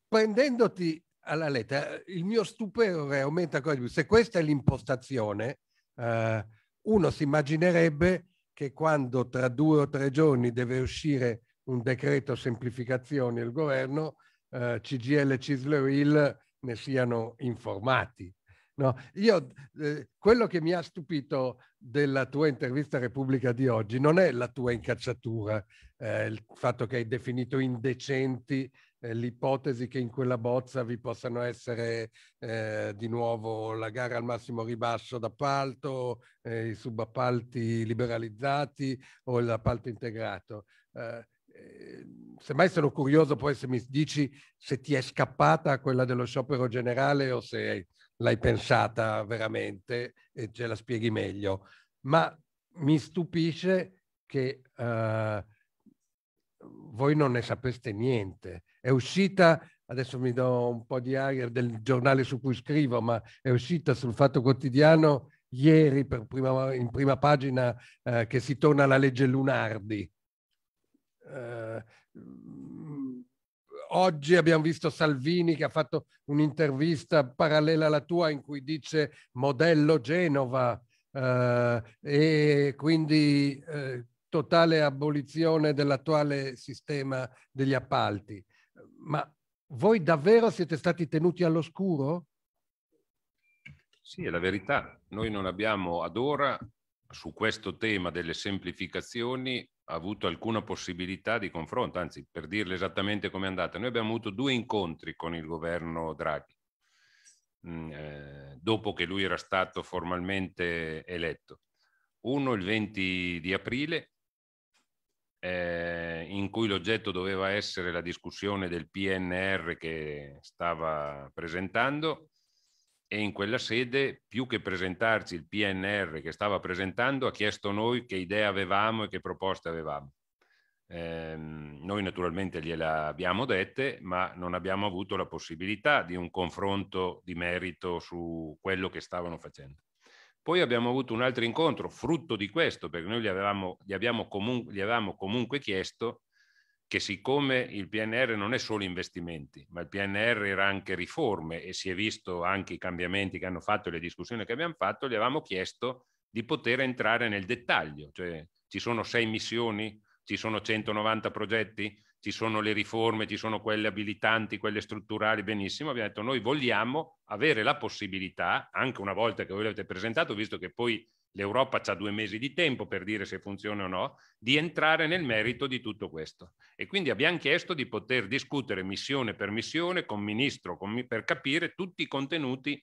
prendendoti alla lettera, il mio stupore aumenta ancora di più. Se questa è l'impostazione, eh, uno si immaginerebbe che quando tra due o tre giorni deve uscire un decreto semplificazioni il governo, eh, CGL, Cisleril ne siano informati. No? Io, eh, quello che mi ha stupito della tua intervista Repubblica di oggi non è la tua incacciatura, eh, il fatto che hai definito indecenti l'ipotesi che in quella bozza vi possano essere eh, di nuovo la gara al massimo ribasso d'appalto, eh, i subappalti liberalizzati o l'appalto integrato. Eh, eh, semmai sono curioso poi se mi dici se ti è scappata quella dello sciopero generale o se l'hai pensata veramente e ce la spieghi meglio. Ma mi stupisce che eh, voi non ne sapeste niente è uscita, adesso mi do un po' di aria del giornale su cui scrivo, ma è uscita sul Fatto Quotidiano ieri prima, in prima pagina eh, che si torna alla legge Lunardi. Eh, oggi abbiamo visto Salvini che ha fatto un'intervista parallela alla tua in cui dice modello Genova eh, e quindi eh, totale abolizione dell'attuale sistema degli appalti ma voi davvero siete stati tenuti all'oscuro? Sì, è la verità. Noi non abbiamo ad ora, su questo tema delle semplificazioni, avuto alcuna possibilità di confronto, anzi per dirle esattamente come è andata, noi abbiamo avuto due incontri con il governo Draghi, mm, eh, dopo che lui era stato formalmente eletto. Uno il 20 di aprile eh, in cui l'oggetto doveva essere la discussione del PNR che stava presentando e in quella sede, più che presentarci il PNR che stava presentando, ha chiesto noi che idee avevamo e che proposte avevamo. Eh, noi naturalmente gliela abbiamo dette, ma non abbiamo avuto la possibilità di un confronto di merito su quello che stavano facendo. Poi abbiamo avuto un altro incontro, frutto di questo, perché noi gli avevamo, gli abbiamo comunque, gli avevamo comunque chiesto che siccome il PNR non è solo investimenti, ma il PNR era anche riforme e si è visto anche i cambiamenti che hanno fatto e le discussioni che abbiamo fatto, gli avevamo chiesto di poter entrare nel dettaglio, cioè ci sono sei missioni, ci sono 190 progetti, ci sono le riforme, ci sono quelle abilitanti, quelle strutturali, benissimo, abbiamo detto noi vogliamo avere la possibilità, anche una volta che voi l'avete presentato, visto che poi l'Europa ha due mesi di tempo per dire se funziona o no, di entrare nel merito di tutto questo. E quindi abbiamo chiesto di poter discutere missione per missione, con ministro, con, per capire tutti i contenuti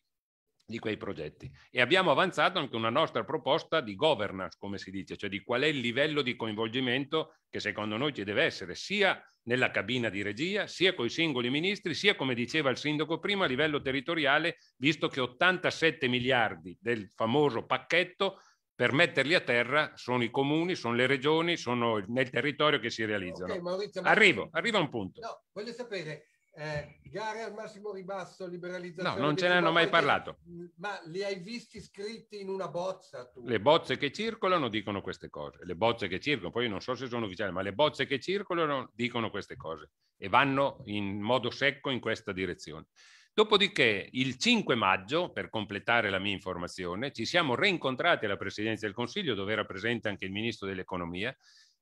di quei progetti. E abbiamo avanzato anche una nostra proposta di governance, come si dice, cioè di qual è il livello di coinvolgimento che secondo noi ci deve essere, sia nella cabina di regia, sia con i singoli ministri, sia, come diceva il sindaco prima, a livello territoriale, visto che 87 miliardi del famoso pacchetto per metterli a terra sono i comuni, sono le regioni, sono nel territorio che si realizzano. Okay, Maurizio, ma... arrivo, arrivo a un punto. No, voglio sapere eh, gare al massimo ribasso, liberalizzazione. No, non ce ne hanno mai parlato. Mm, ma li hai visti scritti in una bozza? Tu? Le bozze che circolano dicono queste cose. Le bozze che circolano, poi non so se sono ufficiali, ma le bozze che circolano dicono queste cose e vanno in modo secco in questa direzione. Dopodiché, il 5 maggio, per completare la mia informazione, ci siamo reincontrati alla Presidenza del Consiglio, dove era presente anche il Ministro dell'Economia,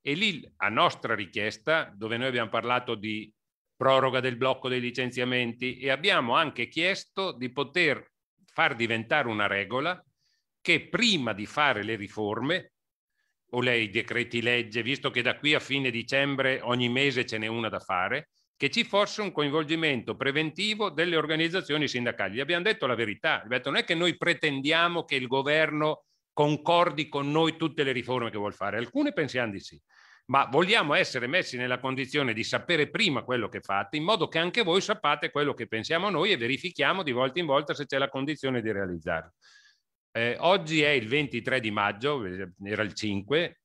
e lì, a nostra richiesta, dove noi abbiamo parlato di proroga del blocco dei licenziamenti e abbiamo anche chiesto di poter far diventare una regola che prima di fare le riforme o lei i decreti legge, visto che da qui a fine dicembre ogni mese ce n'è una da fare, che ci fosse un coinvolgimento preventivo delle organizzazioni sindacali. Gli abbiamo detto la verità, detto, non è che noi pretendiamo che il governo concordi con noi tutte le riforme che vuol fare, alcune pensiamo di sì, ma vogliamo essere messi nella condizione di sapere prima quello che fate, in modo che anche voi sappiate quello che pensiamo noi e verifichiamo di volta in volta se c'è la condizione di realizzarlo. Eh, oggi è il 23 di maggio, eh, era il 5,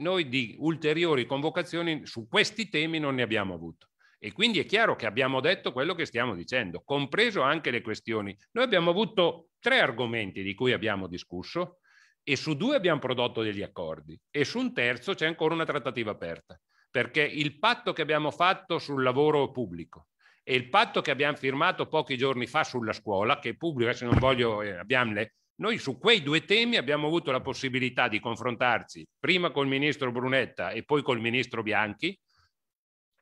noi di ulteriori convocazioni su questi temi non ne abbiamo avuto. E quindi è chiaro che abbiamo detto quello che stiamo dicendo, compreso anche le questioni. Noi abbiamo avuto tre argomenti di cui abbiamo discusso, e su due abbiamo prodotto degli accordi e su un terzo c'è ancora una trattativa aperta, perché il patto che abbiamo fatto sul lavoro pubblico e il patto che abbiamo firmato pochi giorni fa sulla scuola, che pubblica, se non voglio, eh, abbiamo le, noi su quei due temi abbiamo avuto la possibilità di confrontarci prima col ministro Brunetta e poi col ministro Bianchi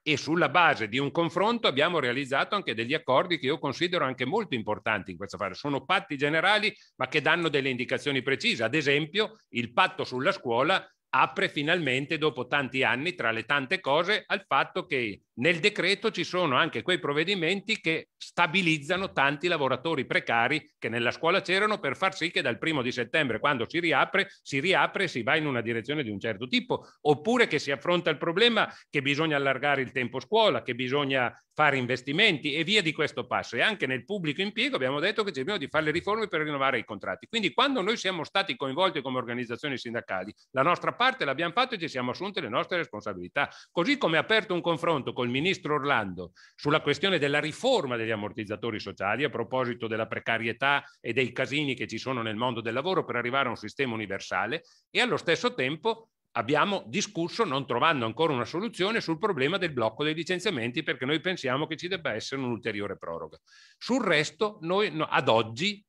e sulla base di un confronto abbiamo realizzato anche degli accordi che io considero anche molto importanti in questo affare. Sono patti generali ma che danno delle indicazioni precise. Ad esempio il patto sulla scuola apre finalmente dopo tanti anni tra le tante cose al fatto che nel decreto ci sono anche quei provvedimenti che stabilizzano tanti lavoratori precari che nella scuola c'erano per far sì che dal primo di settembre, quando si riapre, si riapre e si va in una direzione di un certo tipo, oppure che si affronta il problema che bisogna allargare il tempo scuola, che bisogna fare investimenti e via di questo passo. E anche nel pubblico impiego abbiamo detto che c'è bisogno di fare le riforme per rinnovare i contratti. Quindi quando noi siamo stati coinvolti come organizzazioni sindacali, la nostra parte l'abbiamo fatta e ci siamo assunte le nostre responsabilità. Così come ha aperto un confronto con col ministro Orlando sulla questione della riforma degli ammortizzatori sociali a proposito della precarietà e dei casini che ci sono nel mondo del lavoro per arrivare a un sistema universale e allo stesso tempo abbiamo discusso, non trovando ancora una soluzione, sul problema del blocco dei licenziamenti perché noi pensiamo che ci debba essere un'ulteriore proroga. Sul resto, noi ad oggi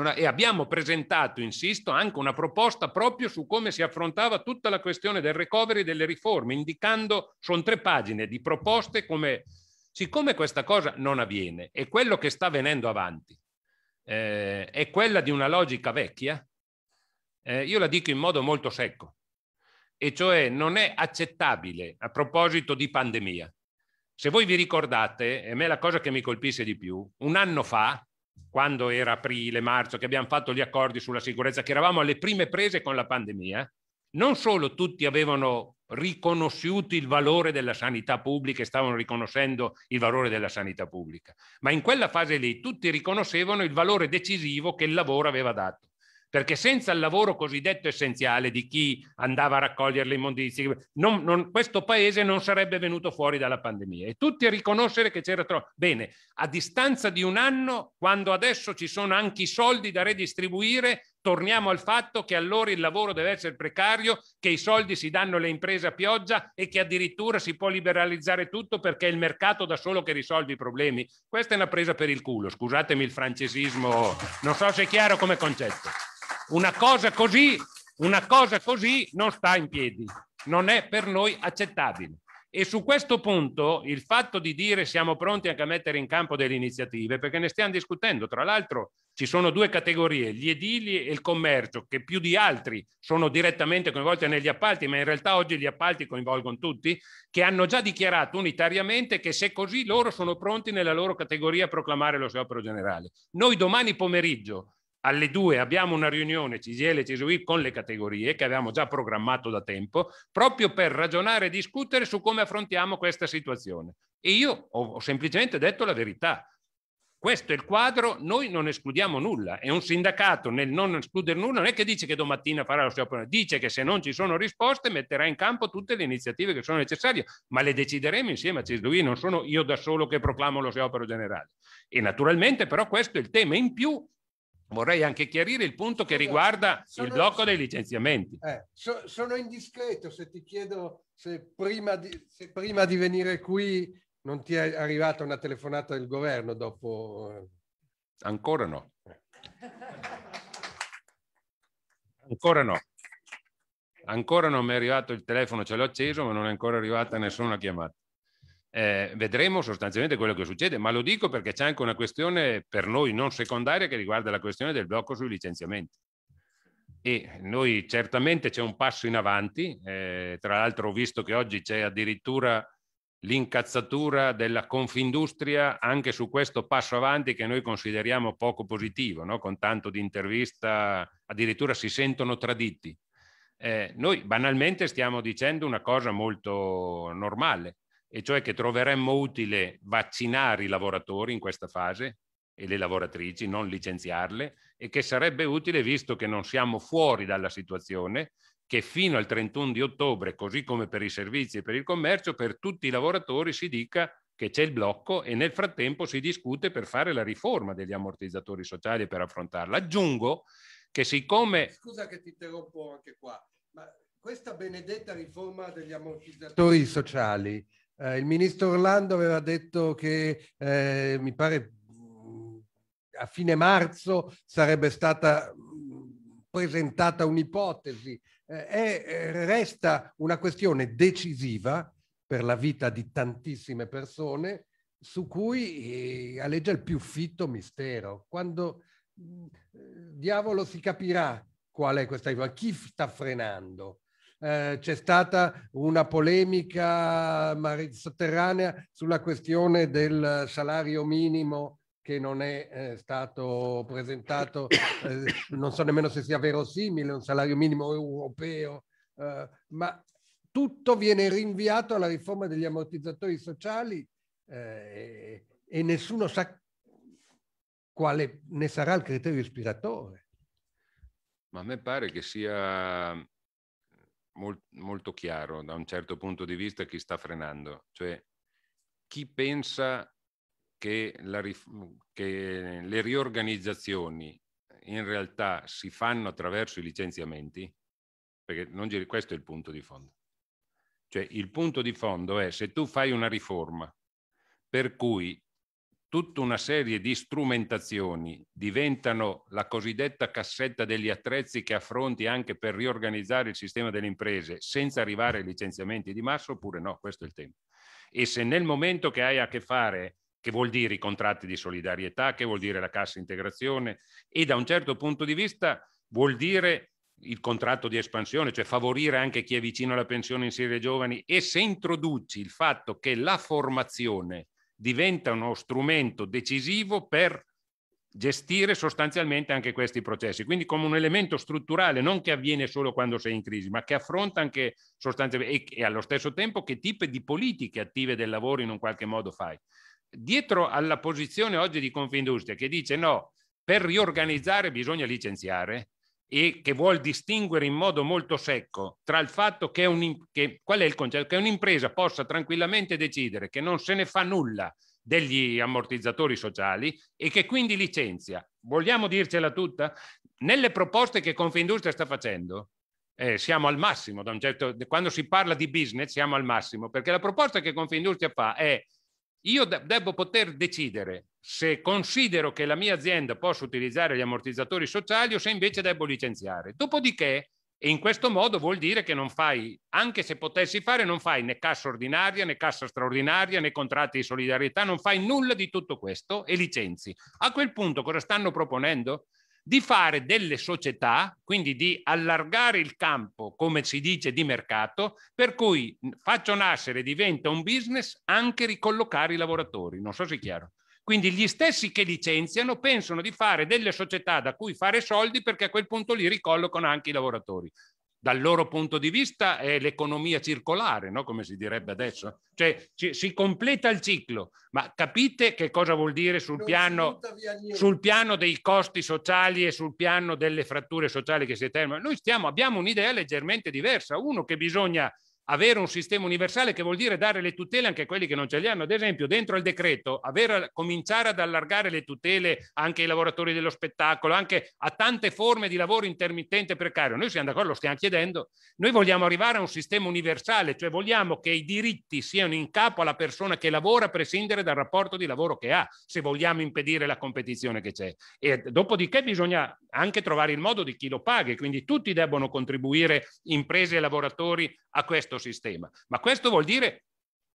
ha, e abbiamo presentato, insisto, anche una proposta proprio su come si affrontava tutta la questione del recovery e delle riforme, indicando, sono tre pagine di proposte come, siccome questa cosa non avviene e quello che sta venendo avanti eh, è quella di una logica vecchia, eh, io la dico in modo molto secco, e cioè non è accettabile a proposito di pandemia. Se voi vi ricordate, e a me è la cosa che mi colpisce di più, un anno fa, quando era aprile, marzo, che abbiamo fatto gli accordi sulla sicurezza, che eravamo alle prime prese con la pandemia, non solo tutti avevano riconosciuto il valore della sanità pubblica e stavano riconoscendo il valore della sanità pubblica, ma in quella fase lì tutti riconoscevano il valore decisivo che il lavoro aveva dato perché senza il lavoro cosiddetto essenziale di chi andava a raccogliere le immondizie, non, non, questo paese non sarebbe venuto fuori dalla pandemia. E tutti a riconoscere che c'era troppo. Bene, a distanza di un anno, quando adesso ci sono anche i soldi da redistribuire, torniamo al fatto che allora il lavoro deve essere precario, che i soldi si danno alle imprese a pioggia e che addirittura si può liberalizzare tutto perché è il mercato da solo che risolve i problemi. Questa è una presa per il culo, scusatemi il francesismo, non so se è chiaro come concetto. Una cosa così, una cosa così non sta in piedi, non è per noi accettabile. E su questo punto il fatto di dire siamo pronti anche a mettere in campo delle iniziative, perché ne stiamo discutendo, tra l'altro ci sono due categorie, gli edili e il commercio, che più di altri sono direttamente coinvolti negli appalti, ma in realtà oggi gli appalti coinvolgono tutti, che hanno già dichiarato unitariamente che se così loro sono pronti nella loro categoria a proclamare lo sciopero generale. Noi domani pomeriggio alle 2 abbiamo una riunione CGL e CSUI con le categorie che avevamo già programmato da tempo, proprio per ragionare e discutere su come affrontiamo questa situazione. E io ho, semplicemente detto la verità. Questo è il quadro, noi non escludiamo nulla e un sindacato nel non escludere nulla non è che dice che domattina farà lo sua opinione, dice che se non ci sono risposte metterà in campo tutte le iniziative che sono necessarie, ma le decideremo insieme a CSDUI, non sono io da solo che proclamo lo sciopero generale. E naturalmente però questo è il tema in più Vorrei anche chiarire il punto che riguarda sono, il blocco dei licenziamenti. Eh, so, sono indiscreto se ti chiedo se prima, di, se prima, di, venire qui non ti è arrivata una telefonata del governo dopo... Eh. Ancora no. Ancora no. Ancora non mi è arrivato il telefono, ce l'ho acceso, ma non è ancora arrivata nessuna chiamata eh, vedremo sostanzialmente quello che succede, ma lo dico perché c'è anche una questione per noi non secondaria che riguarda la questione del blocco sui licenziamenti. E noi certamente c'è un passo in avanti, eh, tra l'altro ho visto che oggi c'è addirittura l'incazzatura della Confindustria anche su questo passo avanti che noi consideriamo poco positivo, no? con tanto di intervista addirittura si sentono traditi. Eh, noi banalmente stiamo dicendo una cosa molto normale, e cioè che troveremmo utile vaccinare i lavoratori in questa fase e le lavoratrici, non licenziarle, e che sarebbe utile, visto che non siamo fuori dalla situazione, che fino al 31 di ottobre, così come per i servizi e per il commercio, per tutti i lavoratori si dica che c'è il blocco e nel frattempo si discute per fare la riforma degli ammortizzatori sociali e per affrontarla. Aggiungo che siccome... Eh, scusa che ti interrompo anche qua, ma questa benedetta riforma degli ammortizzatori sociali eh, il ministro Orlando aveva detto che, eh, mi pare, mm, a fine marzo sarebbe stata mm, presentata un'ipotesi. Eh, è, eh, resta una questione decisiva per la vita di tantissime persone su cui eh, alleggia il più fitto mistero. Quando mm, eh, diavolo si capirà qual è questa chi sta frenando? Eh, c'è stata una polemica sotterranea sulla questione del salario minimo che non è eh, stato presentato, eh, non so nemmeno se sia verosimile un salario minimo europeo, eh, ma tutto viene rinviato alla riforma degli ammortizzatori sociali eh, e, e nessuno sa quale ne sarà il criterio ispiratore. Ma a me pare che sia molt, molto chiaro da un certo punto di vista chi sta frenando, cioè chi pensa che, la, che le riorganizzazioni in realtà si fanno attraverso i licenziamenti, perché non, questo è il punto di fondo. Cioè il punto di fondo è se tu fai una riforma per cui tutta una serie di strumentazioni diventano la cosiddetta cassetta degli attrezzi che affronti anche per riorganizzare il sistema delle imprese senza arrivare ai licenziamenti di massa oppure no, questo è il tema. E se nel momento che hai a che fare che vuol dire i contratti di solidarietà, che vuol dire la cassa integrazione e da un certo punto di vista vuol dire il contratto di espansione, cioè favorire anche chi è vicino alla pensione in serie giovani e se introduci il fatto che la formazione diventa uno strumento decisivo per gestire sostanzialmente anche questi processi, quindi come un elemento strutturale, non che avviene solo quando sei in crisi, ma che affronta anche sostanzialmente e, e allo stesso tempo che tipo di politiche attive del lavoro in un qualche modo fai. Dietro alla posizione oggi di Confindustria che dice no, per riorganizzare bisogna licenziare, e che vuol distinguere in modo molto secco tra il fatto che, un, che, qual è il concetto? che un'impresa possa tranquillamente decidere che non se ne fa nulla degli ammortizzatori sociali e che quindi licenzia. Vogliamo dircela tutta? Nelle proposte che Confindustria sta facendo, eh, siamo al massimo, certo, quando si parla di business siamo al massimo, perché la proposta che Confindustria fa è io de- devo poter decidere se considero che la mia azienda possa utilizzare gli ammortizzatori sociali o se invece devo licenziare. Dopodiché, in questo modo vuol dire che non fai, anche se potessi fare, non fai né cassa ordinaria né cassa straordinaria né contratti di solidarietà, non fai nulla di tutto questo e licenzi. A quel punto cosa stanno proponendo? Di fare delle società, quindi di allargare il campo, come si dice, di mercato, per cui faccio nascere, diventa un business anche ricollocare i lavoratori. Non so se è chiaro. Quindi gli stessi che licenziano pensano di fare delle società da cui fare soldi perché a quel punto li ricollocano anche i lavoratori. Dal loro punto di vista è l'economia circolare, no? come si direbbe adesso. Cioè ci, si completa il ciclo, ma capite che cosa vuol dire sul piano, sul piano, dei costi sociali e sul piano delle fratture sociali che si determinano? Noi stiamo, abbiamo un'idea leggermente diversa. Uno che bisogna avere un sistema universale che vuol dire dare le tutele anche a quelli che non ce le hanno. Ad esempio, dentro il decreto, avere, cominciare ad allargare le tutele anche ai lavoratori dello spettacolo, anche a tante forme di lavoro intermittente precario. Noi siamo d'accordo, lo stiamo chiedendo. Noi vogliamo arrivare a un sistema universale, cioè vogliamo che i diritti siano in capo alla persona che lavora a prescindere dal rapporto di lavoro che ha, se vogliamo impedire la competizione che c'è. E dopodiché bisogna anche trovare il modo di chi lo paghi. quindi tutti debbono contribuire, imprese e lavoratori, a questo questo sistema, ma questo vuol dire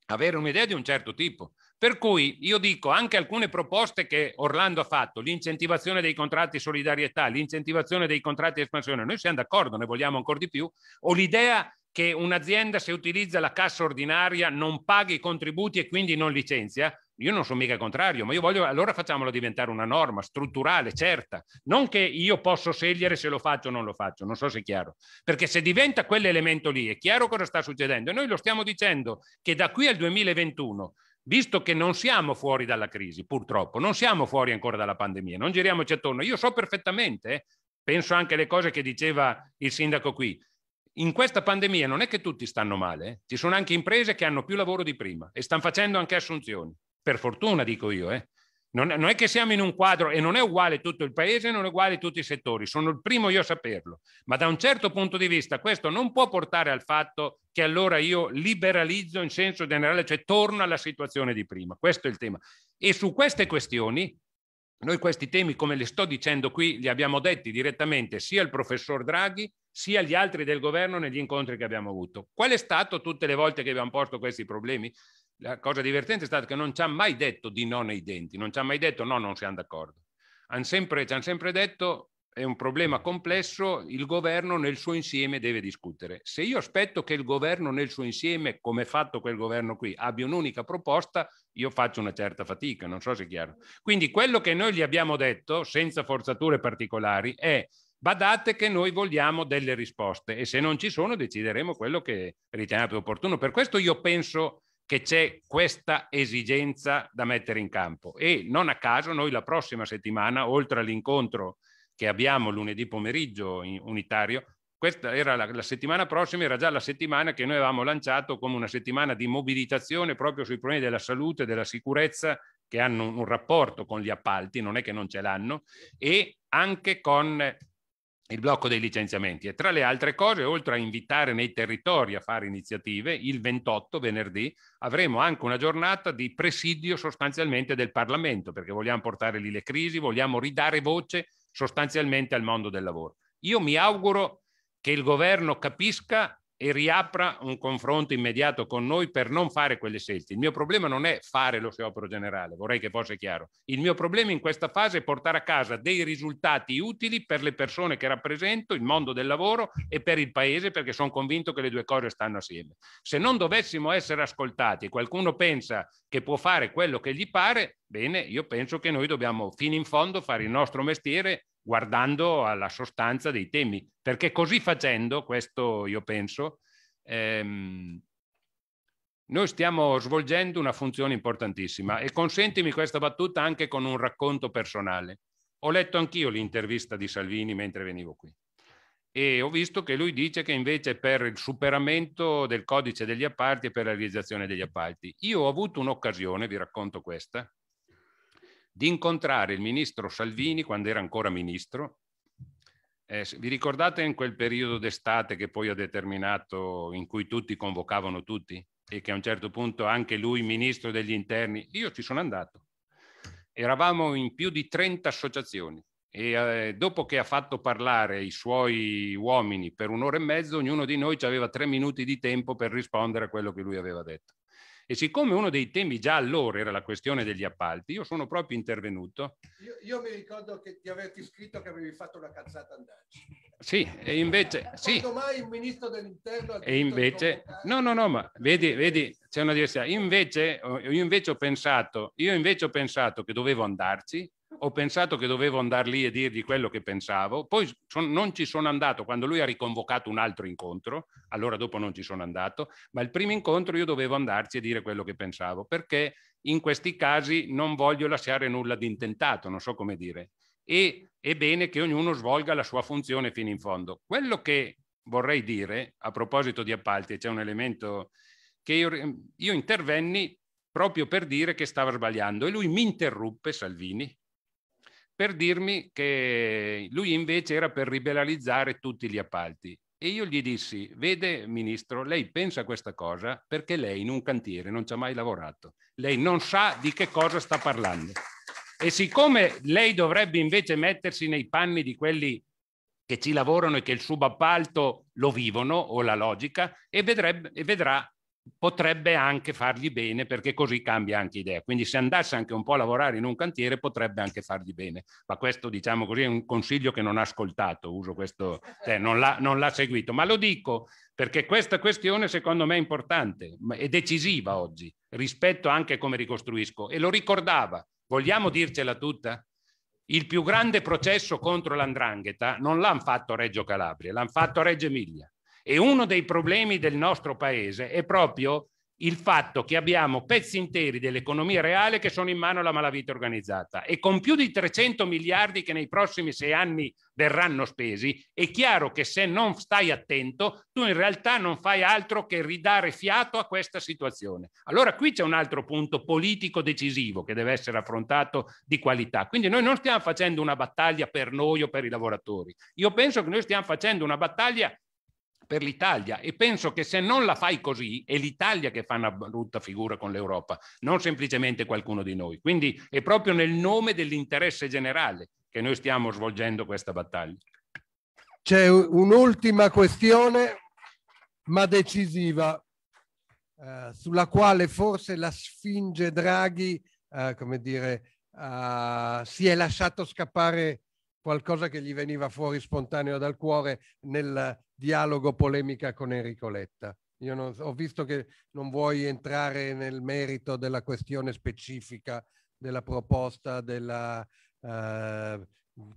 avere un'idea di un certo tipo. Per cui io dico anche alcune proposte che Orlando ha fatto, l'incentivazione dei contratti solidarietà, l'incentivazione dei contratti di espansione, noi siamo d'accordo, ne vogliamo ancora di più, o l'idea che un'azienda se utilizza la cassa ordinaria non paga i contributi e quindi non licenzia, io non sono mica contrario, ma io voglio, allora facciamola diventare una norma strutturale, certa, non che io posso scegliere se lo faccio o non lo faccio, non so se è chiaro, perché se diventa quell'elemento lì è chiaro cosa sta succedendo e noi lo stiamo dicendo che da qui al 2021 visto che non siamo fuori dalla crisi, purtroppo, non siamo fuori ancora dalla pandemia, non giriamoci attorno. Io so perfettamente, eh, penso anche alle cose che diceva il sindaco qui, in questa pandemia non è che tutti stanno male, eh, ci sono anche imprese che hanno più lavoro di prima e stanno facendo anche assunzioni per fortuna dico io, eh. non, non, è che siamo in un quadro e non è uguale tutto il paese, non è uguale tutti i settori, sono il primo io a saperlo, ma da un certo punto di vista questo non può portare al fatto che allora io liberalizzo in senso generale, cioè torno alla situazione di prima, questo è il tema. E su queste questioni, noi questi temi, come le sto dicendo qui, li abbiamo detti direttamente sia al professor Draghi sia gli altri del governo negli incontri che abbiamo avuto. Qual è stato tutte le volte che abbiamo posto questi problemi? la cosa divertente è stata che non ci ha mai detto di no nei denti, non ci ha mai detto no, non siamo d'accordo. Han sempre, ci hanno sempre detto è un problema complesso, il governo nel suo insieme deve discutere. Se io aspetto che il governo nel suo insieme, come ha fatto quel governo qui, abbia un'unica proposta, io faccio una certa fatica, non so se è chiaro. Quindi quello che noi gli abbiamo detto, senza forzature particolari, è badate che noi vogliamo delle risposte e se non ci sono decideremo quello che ritenete opportuno. Per questo io penso che c'è questa esigenza da mettere in campo e non a caso noi la prossima settimana, oltre all'incontro che abbiamo lunedì pomeriggio in unitario, questa era la, la, settimana prossima, era già la settimana che noi avevamo lanciato come una settimana di mobilitazione proprio sui problemi della salute, della sicurezza, che hanno un rapporto con gli appalti, non è che non ce l'hanno, e anche con il blocco dei licenziamenti e tra le altre cose, oltre a invitare nei territori a fare iniziative, il 28 venerdì avremo anche una giornata di presidio sostanzialmente del Parlamento, perché vogliamo portare lì le crisi, vogliamo ridare voce sostanzialmente al mondo del lavoro. Io mi auguro che il governo capisca e riapra un confronto immediato con noi per non fare quelle scelte. Il mio problema non è fare lo sciopero generale, vorrei che fosse chiaro. Il mio problema in questa fase è portare a casa dei risultati utili per le persone che rappresento, il mondo del lavoro e per il paese, perché sono convinto che le due cose stanno assieme. Se non dovessimo essere ascoltati, e qualcuno pensa che può fare quello che gli pare, bene, io penso che noi dobbiamo fino in fondo fare il nostro mestiere guardando alla sostanza dei temi, perché così facendo, questo io penso, ehm, noi stiamo svolgendo una funzione importantissima e consentimi questa battuta anche con un racconto personale. Ho letto anch'io l'intervista di Salvini mentre venivo qui e ho visto che lui dice che invece per il superamento del codice degli appalti e per la realizzazione degli appalti. Io ho avuto un'occasione, vi racconto questa, di incontrare il ministro Salvini quando era ancora ministro. Eh, vi ricordate in quel periodo d'estate che poi ha determinato, in cui tutti convocavano tutti e che a un certo punto anche lui, ministro degli interni, io ci sono andato. Eravamo in più di 30 associazioni e eh, dopo che ha fatto parlare i suoi uomini per un'ora e mezzo, ognuno di noi aveva tre minuti di tempo per rispondere a quello che lui aveva detto. E siccome uno dei temi già allora era la questione degli appalti, io sono proprio intervenuto. Io, io mi ricordo che, di averti scritto che avevi fatto una cazzata andarci. Sì, e invece... Sì. mai il ministro dell'interno... E invece... No, no, no, ma vedi, vedi, c'è una diversità. Invece, io invece ho pensato, io invece ho pensato che dovevo andarci ho pensato che dovevo andare lì e dirgli quello che pensavo, poi son, non ci sono andato quando lui ha riconvocato un altro incontro, allora dopo non ci sono andato, ma il primo incontro io dovevo andarci e dire quello che pensavo, perché in questi casi non voglio lasciare nulla di intentato, non so come dire, e è bene che ognuno svolga la sua funzione fino in fondo. Quello che vorrei dire a proposito di appalti, c'è un elemento che io, io intervenni proprio per dire che stava sbagliando e lui mi interruppe, Salvini, per dirmi che lui invece era per liberalizzare tutti gli appalti. E io gli dissi, vede ministro, lei pensa questa cosa perché lei in un cantiere non ci ha mai lavorato, lei non sa di che cosa sta parlando. E siccome lei dovrebbe invece mettersi nei panni di quelli che ci lavorano e che il subappalto lo vivono o la logica e, vedrebbe, e vedrà potrebbe anche fargli bene perché così cambia anche idea. Quindi se andasse anche un po' a lavorare in un cantiere potrebbe anche fargli bene. Ma questo, diciamo così, è un consiglio che non ha ascoltato, uso questo, cioè non l'ha, non l'ha seguito. Ma lo dico perché questa questione secondo me è importante e decisiva oggi rispetto anche a come ricostruisco. E lo ricordava, vogliamo dircela tutta? Il più grande processo contro l'andrangheta non l'hanno fatto Reggio Calabria, l'hanno fatto Reggio Emilia e uno dei problemi del nostro paese è proprio il fatto che abbiamo pezzi interi dell'economia reale che sono in mano alla malavita organizzata e con più di 300 miliardi che nei prossimi sei anni verranno spesi, è chiaro che se non stai attento tu in realtà non fai altro che ridare fiato a questa situazione. Allora qui c'è un altro punto politico decisivo che deve essere affrontato di qualità. Quindi noi non stiamo facendo una battaglia per noi o per i lavoratori. Io penso che noi stiamo facendo una battaglia per l'Italia e penso che se non la fai così è l'Italia che fa una brutta figura con l'Europa, non semplicemente qualcuno di noi. Quindi è proprio nel nome dell'interesse generale che noi stiamo svolgendo questa battaglia. C'è un'ultima questione, ma decisiva, eh, sulla quale forse la Sfinge Draghi, eh, come dire, eh, si è lasciato scappare qualcosa che gli veniva fuori spontaneo dal cuore nel dialogo polemica con Enrico Letta. Io non, ho visto che non vuoi entrare nel merito della questione specifica della proposta della eh,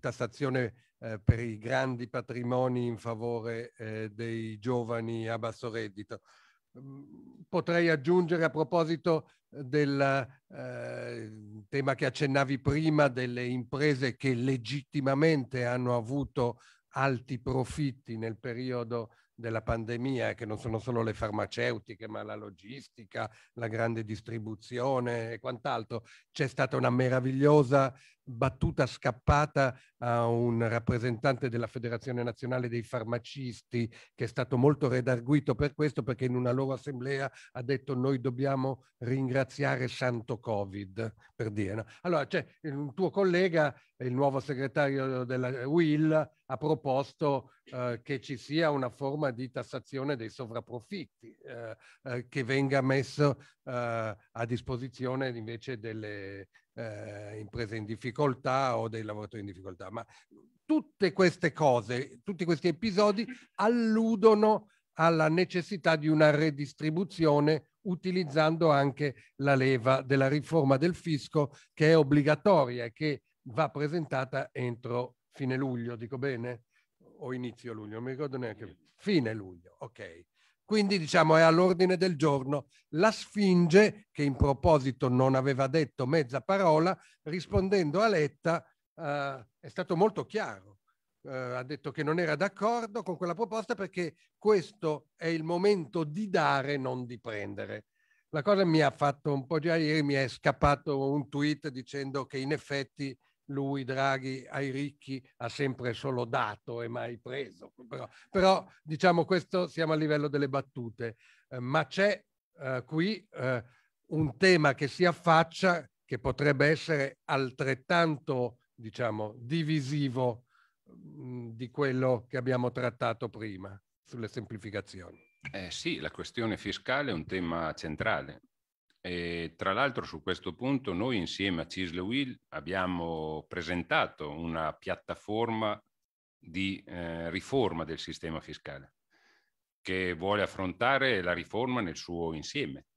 tassazione eh, per i grandi patrimoni in favore eh, dei giovani a basso reddito potrei aggiungere a proposito del eh, tema che accennavi prima delle imprese che legittimamente hanno avuto alti profitti nel periodo della pandemia, che non sono solo le farmaceutiche, ma la logistica, la grande distribuzione e quant'altro. C'è stata una meravigliosa battuta scappata a un rappresentante della Federazione Nazionale dei Farmacisti che è stato molto redarguito per questo perché in una loro assemblea ha detto noi dobbiamo ringraziare Santo Covid per dire. No? Allora c'è cioè, un tuo collega, il nuovo segretario della Will, ha proposto eh, che ci sia una forma di tassazione dei sovrapprofitti eh, eh, che venga messo eh, a disposizione invece delle, eh, imprese in difficoltà o dei lavoratori in difficoltà, ma tutte queste cose, tutti questi episodi alludono alla necessità di una redistribuzione utilizzando anche la leva della riforma del fisco che è obbligatoria e che va presentata entro fine luglio, dico bene? O inizio luglio, non mi ricordo neanche. Fine luglio, ok. Quindi diciamo è all'ordine del giorno. La Sfinge, che in proposito non aveva detto mezza parola, rispondendo a Letta eh, è stato molto chiaro. Eh, ha detto che non era d'accordo con quella proposta perché questo è il momento di dare, non di prendere. La cosa mi ha fatto un po' già ieri, mi è scappato un tweet dicendo che in effetti lui, Draghi, ai ricchi ha sempre solo dato e mai preso. Però, però diciamo questo siamo a livello delle battute, eh, ma c'è eh, qui eh, un tema che si affaccia che potrebbe essere altrettanto, diciamo, divisivo mh, mm, di quello che abbiamo trattato prima sulle semplificazioni. Eh sì, la questione fiscale è un tema centrale e, tra l'altro su questo punto noi insieme a Cisle Will abbiamo presentato una piattaforma di eh, riforma del sistema fiscale che vuole affrontare la riforma nel suo insieme,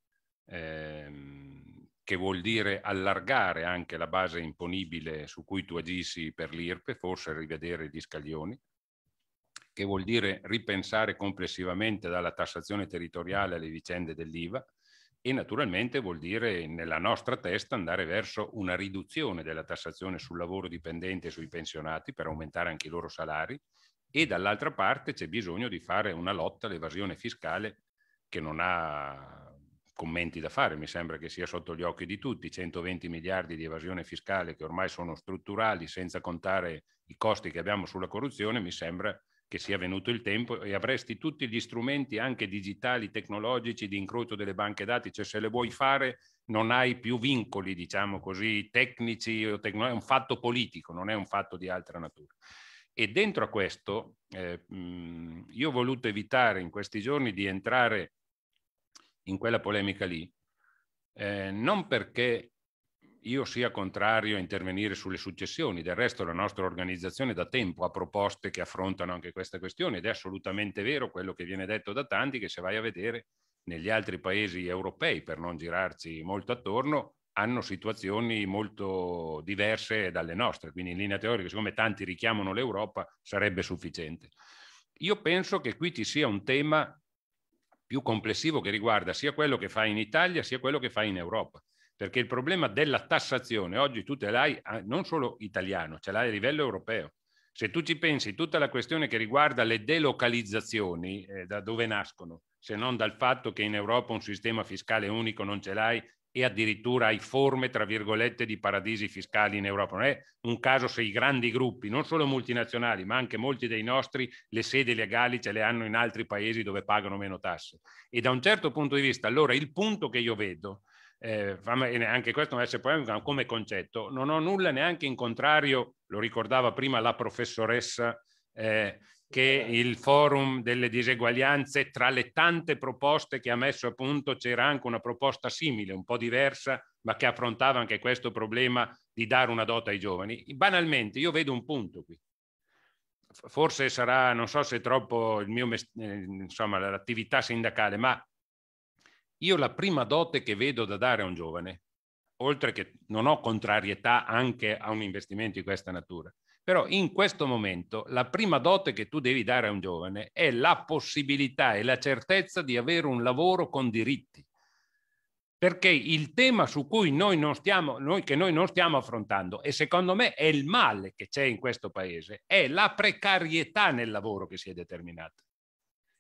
ehm, che vuol dire allargare anche la base imponibile su cui tu agissi per l'IRPE, forse rivedere gli scaglioni, che vuol dire ripensare complessivamente dalla tassazione territoriale alle vicende dell'IVA, e naturalmente vuol dire nella nostra testa andare verso una riduzione della tassazione sul lavoro dipendente e sui pensionati per aumentare anche i loro salari e dall'altra parte c'è bisogno di fare una lotta all'evasione fiscale che non ha commenti da fare, mi sembra che sia sotto gli occhi di tutti, 120 miliardi di evasione fiscale che ormai sono strutturali senza contare i costi che abbiamo sulla corruzione, mi sembra che sia venuto il tempo e avresti tutti gli strumenti anche digitali, tecnologici, di incrocio delle banche dati, cioè se le vuoi fare non hai più vincoli, diciamo così, tecnici o tecnologici, è un fatto politico, non è un fatto di altra natura. E dentro a questo eh, io ho voluto evitare in questi giorni di entrare in quella polemica lì, eh, non perché io sia contrario a intervenire sulle successioni, del resto la nostra organizzazione da tempo ha proposte che affrontano anche questa questione ed è assolutamente vero quello che viene detto da tanti che se vai a vedere negli altri paesi europei, per non girarci molto attorno, hanno situazioni molto diverse dalle nostre, quindi in linea teorica, siccome tanti richiamano l'Europa, sarebbe sufficiente. Io penso che qui ci sia un tema più complessivo che riguarda sia quello che fai in Italia sia quello che fai in Europa perché il problema della tassazione oggi tu te l'hai ah, non solo italiano, ce l'hai a livello europeo. Se tu ci pensi, tutta la questione che riguarda le delocalizzazioni, eh, da dove nascono, se non dal fatto che in Europa un sistema fiscale unico non ce l'hai e addirittura hai forme, tra virgolette, di paradisi fiscali in Europa. Non è un caso se i grandi gruppi, non solo multinazionali, ma anche molti dei nostri, le sedi legali ce le hanno in altri paesi dove pagano meno tasse. E da un certo punto di vista, allora, il punto che io vedo eh, anche questo non essere polemico, ma come concetto, non ho nulla neanche in contrario, lo ricordava prima la professoressa, eh, che il forum delle diseguaglianze, tra le tante proposte che ha messo a punto, c'era anche una proposta simile, un po' diversa, ma che affrontava anche questo problema di dare una dote ai giovani. Banalmente, io vedo un punto qui. Forse sarà, non so se è troppo il mio, eh, insomma, l'attività sindacale, ma io la prima dote che vedo da dare a un giovane, oltre che non ho contrarietà anche a un investimento di questa natura, però in questo momento la prima dote che tu devi dare a un giovane è la possibilità e la certezza di avere un lavoro con diritti. Perché il tema su cui noi non stiamo, noi, che noi non stiamo affrontando, e secondo me è il male che c'è in questo paese, è la precarietà nel lavoro che si è determinata.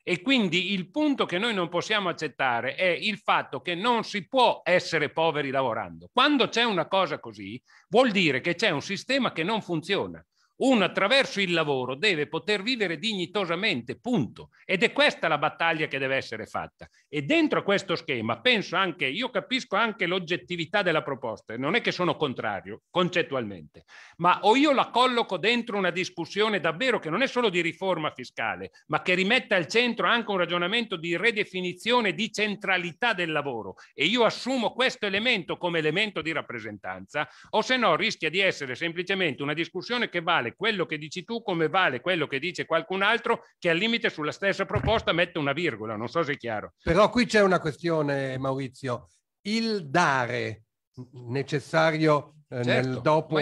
E quindi il punto che noi non possiamo accettare è il fatto che non si può essere poveri lavorando. Quando c'è una cosa così, vuol dire che c'è un sistema che non funziona. Uno attraverso il lavoro deve poter vivere dignitosamente, punto. Ed è questa la battaglia che deve essere fatta. E dentro questo schema penso anche, io capisco anche l'oggettività della proposta, non è che sono contrario concettualmente, ma o io la colloco dentro una discussione davvero che non è solo di riforma fiscale, ma che rimette al centro anche un ragionamento di redefinizione di centralità del lavoro. E io assumo questo elemento come elemento di rappresentanza, o se no rischia di essere semplicemente una discussione che vale quello che dici tu come vale quello che dice qualcun altro che al limite sulla stessa proposta mette una virgola, non so se è chiaro. Però qui c'è una questione, Maurizio, il dare necessario eh, certo, nel dopo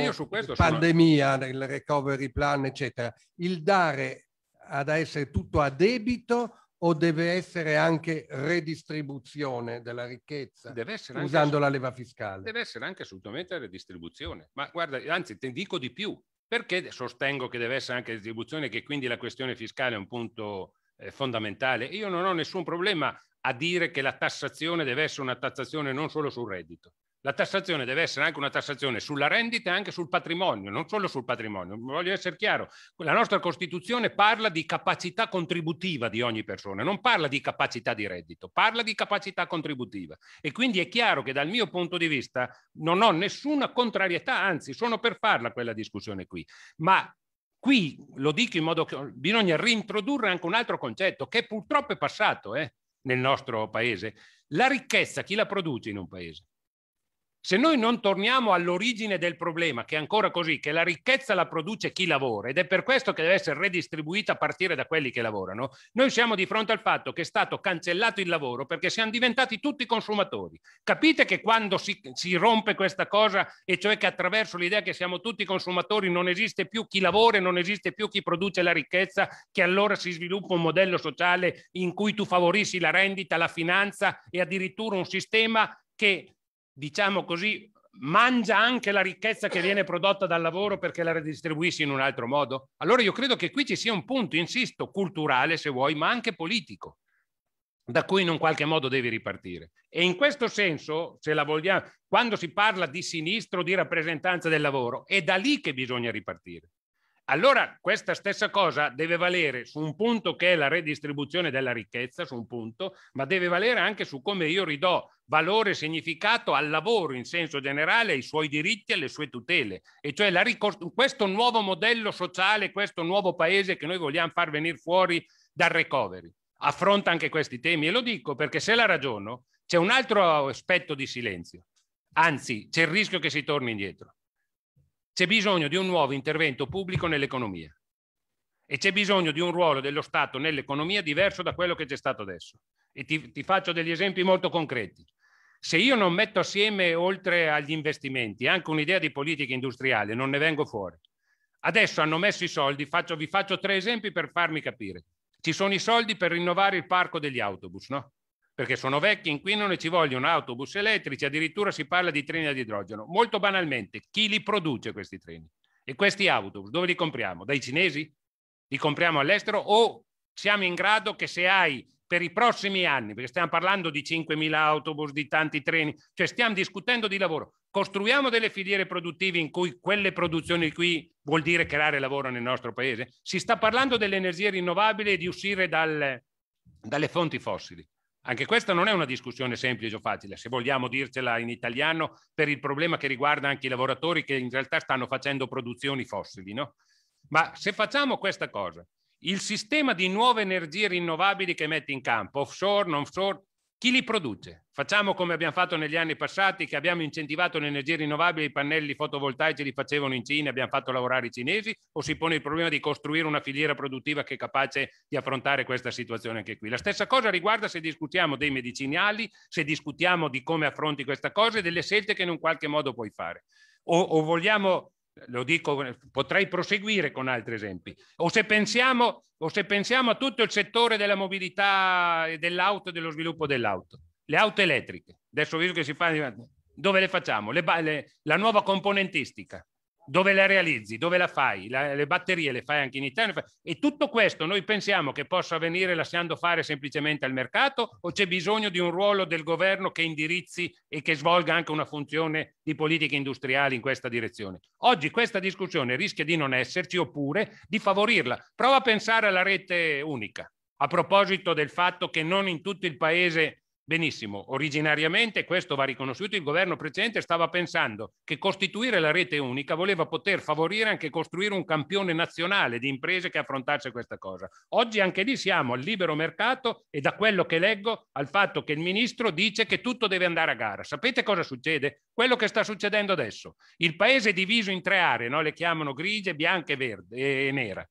pandemia, sono... nel recovery plan, eccetera, il dare ha da essere tutto a debito o deve essere anche redistribuzione della ricchezza usando la leva fiscale? Deve essere anche assolutamente redistribuzione. Ma guarda, anzi, ti dico di più perché sostengo che deve essere anche distribuzione e che quindi la questione fiscale è un punto eh, fondamentale. Io non ho nessun problema a dire che la tassazione deve essere una tassazione non solo sul reddito, la tassazione deve essere anche una tassazione sulla rendita e anche sul patrimonio, non solo sul patrimonio. Voglio essere chiaro, la nostra Costituzione parla di capacità contributiva di ogni persona, non parla di capacità di reddito, parla di capacità contributiva. E quindi è chiaro che dal mio punto di vista non ho nessuna contrarietà, anzi sono per farla quella discussione qui. Ma qui, lo dico in modo che bisogna reintrodurre anche un altro concetto che purtroppo è passato eh, nel nostro paese. La ricchezza chi la produce in un paese? Se noi non torniamo all'origine del problema, che è ancora così, che la ricchezza la produce chi lavora ed è per questo che deve essere redistribuita a partire da quelli che lavorano, noi siamo di fronte al fatto che è stato cancellato il lavoro perché siamo diventati tutti consumatori. Capite che quando si, si rompe questa cosa, e cioè che attraverso l'idea che siamo tutti consumatori non esiste più chi lavora e non esiste più chi produce la ricchezza, che allora si sviluppa un modello sociale in cui tu favorisci la rendita, la finanza e addirittura un sistema che diciamo così, mangia anche la ricchezza che viene prodotta dal lavoro perché la redistribuisci in un altro modo? Allora io credo che qui ci sia un punto, insisto, culturale se vuoi, ma anche politico, da cui in un qualche modo devi ripartire. E in questo senso, se la vogliamo, quando si parla di sinistro, di rappresentanza del lavoro, è da lì che bisogna ripartire. Allora questa stessa cosa deve valere su un punto che è la redistribuzione della ricchezza, su un punto, ma deve valere anche su come io ridò valore e significato al lavoro in senso generale, ai suoi diritti e alle sue tutele. E cioè questo nuovo modello sociale, questo nuovo paese che noi vogliamo far venire fuori dal recovery, affronta anche questi temi. E lo dico perché se la ragiono c'è un altro aspetto di silenzio. Anzi, c'è il rischio che si torni indietro. C'è bisogno di un nuovo intervento pubblico nell'economia e c'è bisogno di un ruolo dello Stato nell'economia diverso da quello che c'è stato adesso. E ti, ti, faccio degli esempi molto concreti. Se io non metto assieme, oltre agli investimenti, anche un'idea di politica industriale, non ne vengo fuori. Adesso hanno messo i soldi, faccio, vi faccio tre esempi per farmi capire. Ci sono i soldi per rinnovare il parco degli autobus, no? Perché sono vecchi, inquinano e ci vogliono autobus elettrici, addirittura si parla di treni ad idrogeno. Molto banalmente, chi li produce questi treni? E questi autobus, dove li compriamo? Dai cinesi? Li compriamo all'estero o siamo in grado che se hai per i prossimi anni, perché stiamo parlando di 5.000 autobus, di tanti treni, cioè stiamo discutendo di lavoro. Costruiamo delle filiere produttive in cui quelle produzioni qui vuol dire creare lavoro nel nostro paese. Si sta parlando delle energie rinnovabili e di uscire dal, dalle fonti fossili. Anche questa non è una discussione semplice o facile, se vogliamo dircela in italiano, per il problema che riguarda anche i lavoratori che in realtà stanno facendo produzioni fossili. No? Ma se facciamo questa cosa, il sistema di nuove energie rinnovabili che mette in campo, offshore, non offshore, chi li produce? Facciamo come abbiamo fatto negli anni passati, che abbiamo incentivato le energie rinnovabili, i pannelli fotovoltaici li facevano in Cina, abbiamo fatto lavorare i cinesi, o si pone il problema di costruire una filiera produttiva che è capace di affrontare questa situazione anche qui? La stessa cosa riguarda se discutiamo dei medicinali, se discutiamo di come affronti questa cosa e delle scelte che in un qualche modo puoi fare. o, o vogliamo lo dico, potrei proseguire con altri esempi, o se pensiamo, o se pensiamo a tutto il settore della mobilità e dell'auto e dello sviluppo dell'auto, le auto elettriche, adesso vedo che si fa, dove le facciamo? Le, le, la nuova componentistica, dove la realizzi, dove la fai, la, le batterie le fai anche in Italia. E tutto questo noi pensiamo che possa avvenire lasciando fare semplicemente al mercato o c'è bisogno di un ruolo del governo che indirizzi e che svolga anche una funzione di politica industriale in questa direzione? Oggi questa discussione rischia di non esserci oppure di favorirla. Prova a pensare alla rete unica. A proposito del fatto che non in tutto il paese Benissimo, originariamente questo va riconosciuto, il governo precedente stava pensando che costituire la rete unica voleva poter favorire anche costruire un campione nazionale di imprese che affrontasse questa cosa. Oggi anche lì siamo al libero mercato e da quello che leggo al fatto che il ministro dice che tutto deve andare a gara. Sapete cosa succede? Quello che sta succedendo adesso. Il paese è diviso in tre aree, no? le chiamano grigie, bianche, e verde e nera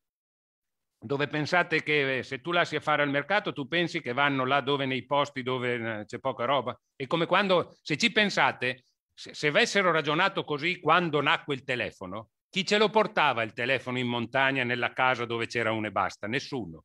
dove pensate che eh, se tu lasci fare al mercato, tu pensi che vanno là dove nei posti dove eh, c'è poca roba. E come quando, se ci pensate, se, se avessero ragionato così quando nacque il telefono, chi ce lo portava il telefono in montagna nella casa dove c'era uno e basta? Nessuno.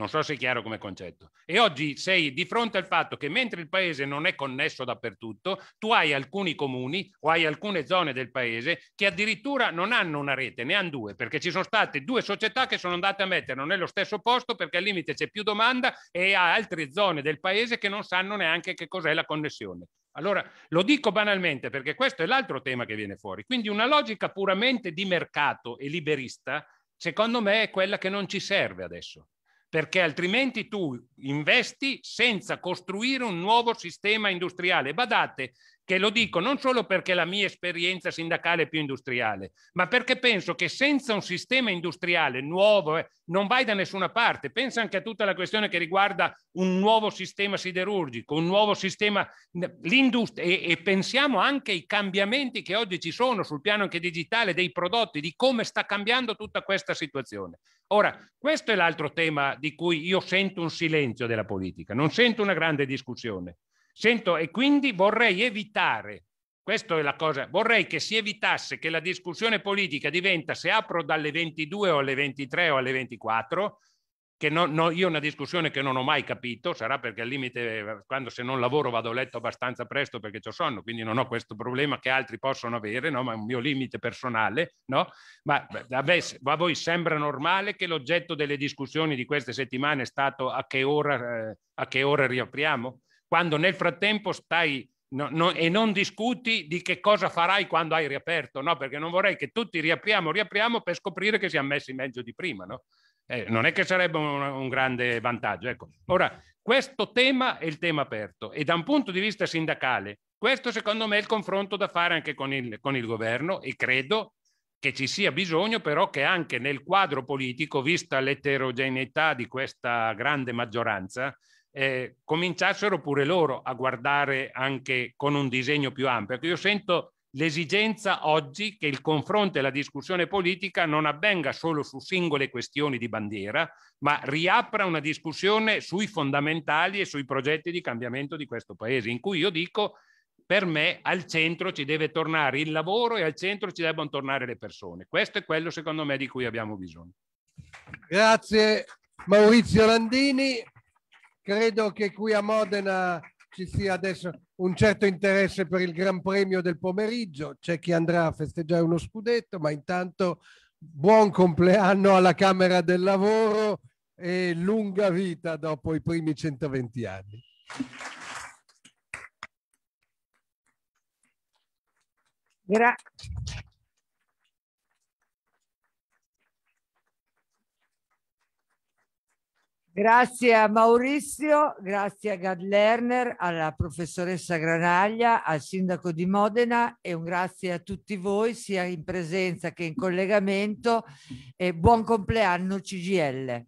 Non so se è chiaro come concetto. E oggi sei di fronte al fatto che mentre il paese non è connesso dappertutto, tu hai alcuni comuni o hai alcune zone del paese che addirittura non hanno una rete, ne hanno due, perché ci sono state due società che sono andate a metterlo nello stesso posto perché al limite c'è più domanda e ha altre zone del paese che non sanno neanche che cos'è la connessione. Allora lo dico banalmente perché questo è l'altro tema che viene fuori. Quindi una logica puramente di mercato e liberista, secondo me, è quella che non ci serve adesso perché altrimenti tu investi senza costruire un nuovo sistema industriale. Badate, che lo dico non solo perché la mia esperienza sindacale è più industriale, ma perché penso che senza un sistema industriale nuovo eh, non vai da nessuna parte. Pensa anche a tutta la questione che riguarda un nuovo sistema siderurgico, un nuovo sistema, l'industria, e, e pensiamo anche ai cambiamenti che oggi ci sono sul piano anche digitale dei prodotti, di come sta cambiando tutta questa situazione. Ora, questo è l'altro tema di cui io sento un silenzio della politica, non sento una grande discussione. Sento, e quindi vorrei evitare, questa è la cosa, vorrei che si evitasse che la discussione politica diventa se apro dalle 22 o alle 23 o alle 24, che no, no, io una discussione che non ho mai capito, sarà perché al limite quando se non lavoro vado a letto abbastanza presto perché ho sonno, quindi non ho questo problema che altri possono avere, no? ma è un mio limite personale, no? ma a, a voi sembra normale che l'oggetto delle discussioni di queste settimane è stato a che ora, eh, a che ora riapriamo? quando nel frattempo stai no, no, e non discuti di che cosa farai quando hai riaperto, no? Perché non vorrei che tutti riapriamo, riapriamo per scoprire che siamo messi meglio di prima, no? Eh, non è che sarebbe un, un grande vantaggio. Ecco. Ora, questo tema è il tema aperto e da un punto di vista sindacale, questo secondo me è il confronto da fare anche con il, con il governo e credo che ci sia bisogno però che anche nel quadro politico, vista l'eterogeneità di questa grande maggioranza, eh, cominciassero pure loro a guardare anche con un disegno più ampio. Ecco, io sento l'esigenza oggi che il confronto e la discussione politica non avvenga solo su singole questioni di bandiera, ma riapra una discussione sui fondamentali e sui progetti di cambiamento di questo Paese, in cui io dico per me al centro ci deve tornare il lavoro e al centro ci debbono tornare le persone. Questo è quello secondo me di cui abbiamo bisogno. Grazie Maurizio Landini credo che qui a Modena ci sia adesso un certo interesse per il Gran Premio del pomeriggio, c'è chi andrà a festeggiare uno scudetto, ma intanto buon compleanno alla Camera del Lavoro e lunga vita dopo i primi 120 anni. Grazie. Grazie a Maurizio, grazie a Gad Lerner, alla professoressa Granaglia, al sindaco di Modena e un grazie a tutti voi sia in presenza che in collegamento e buon compleanno CGL.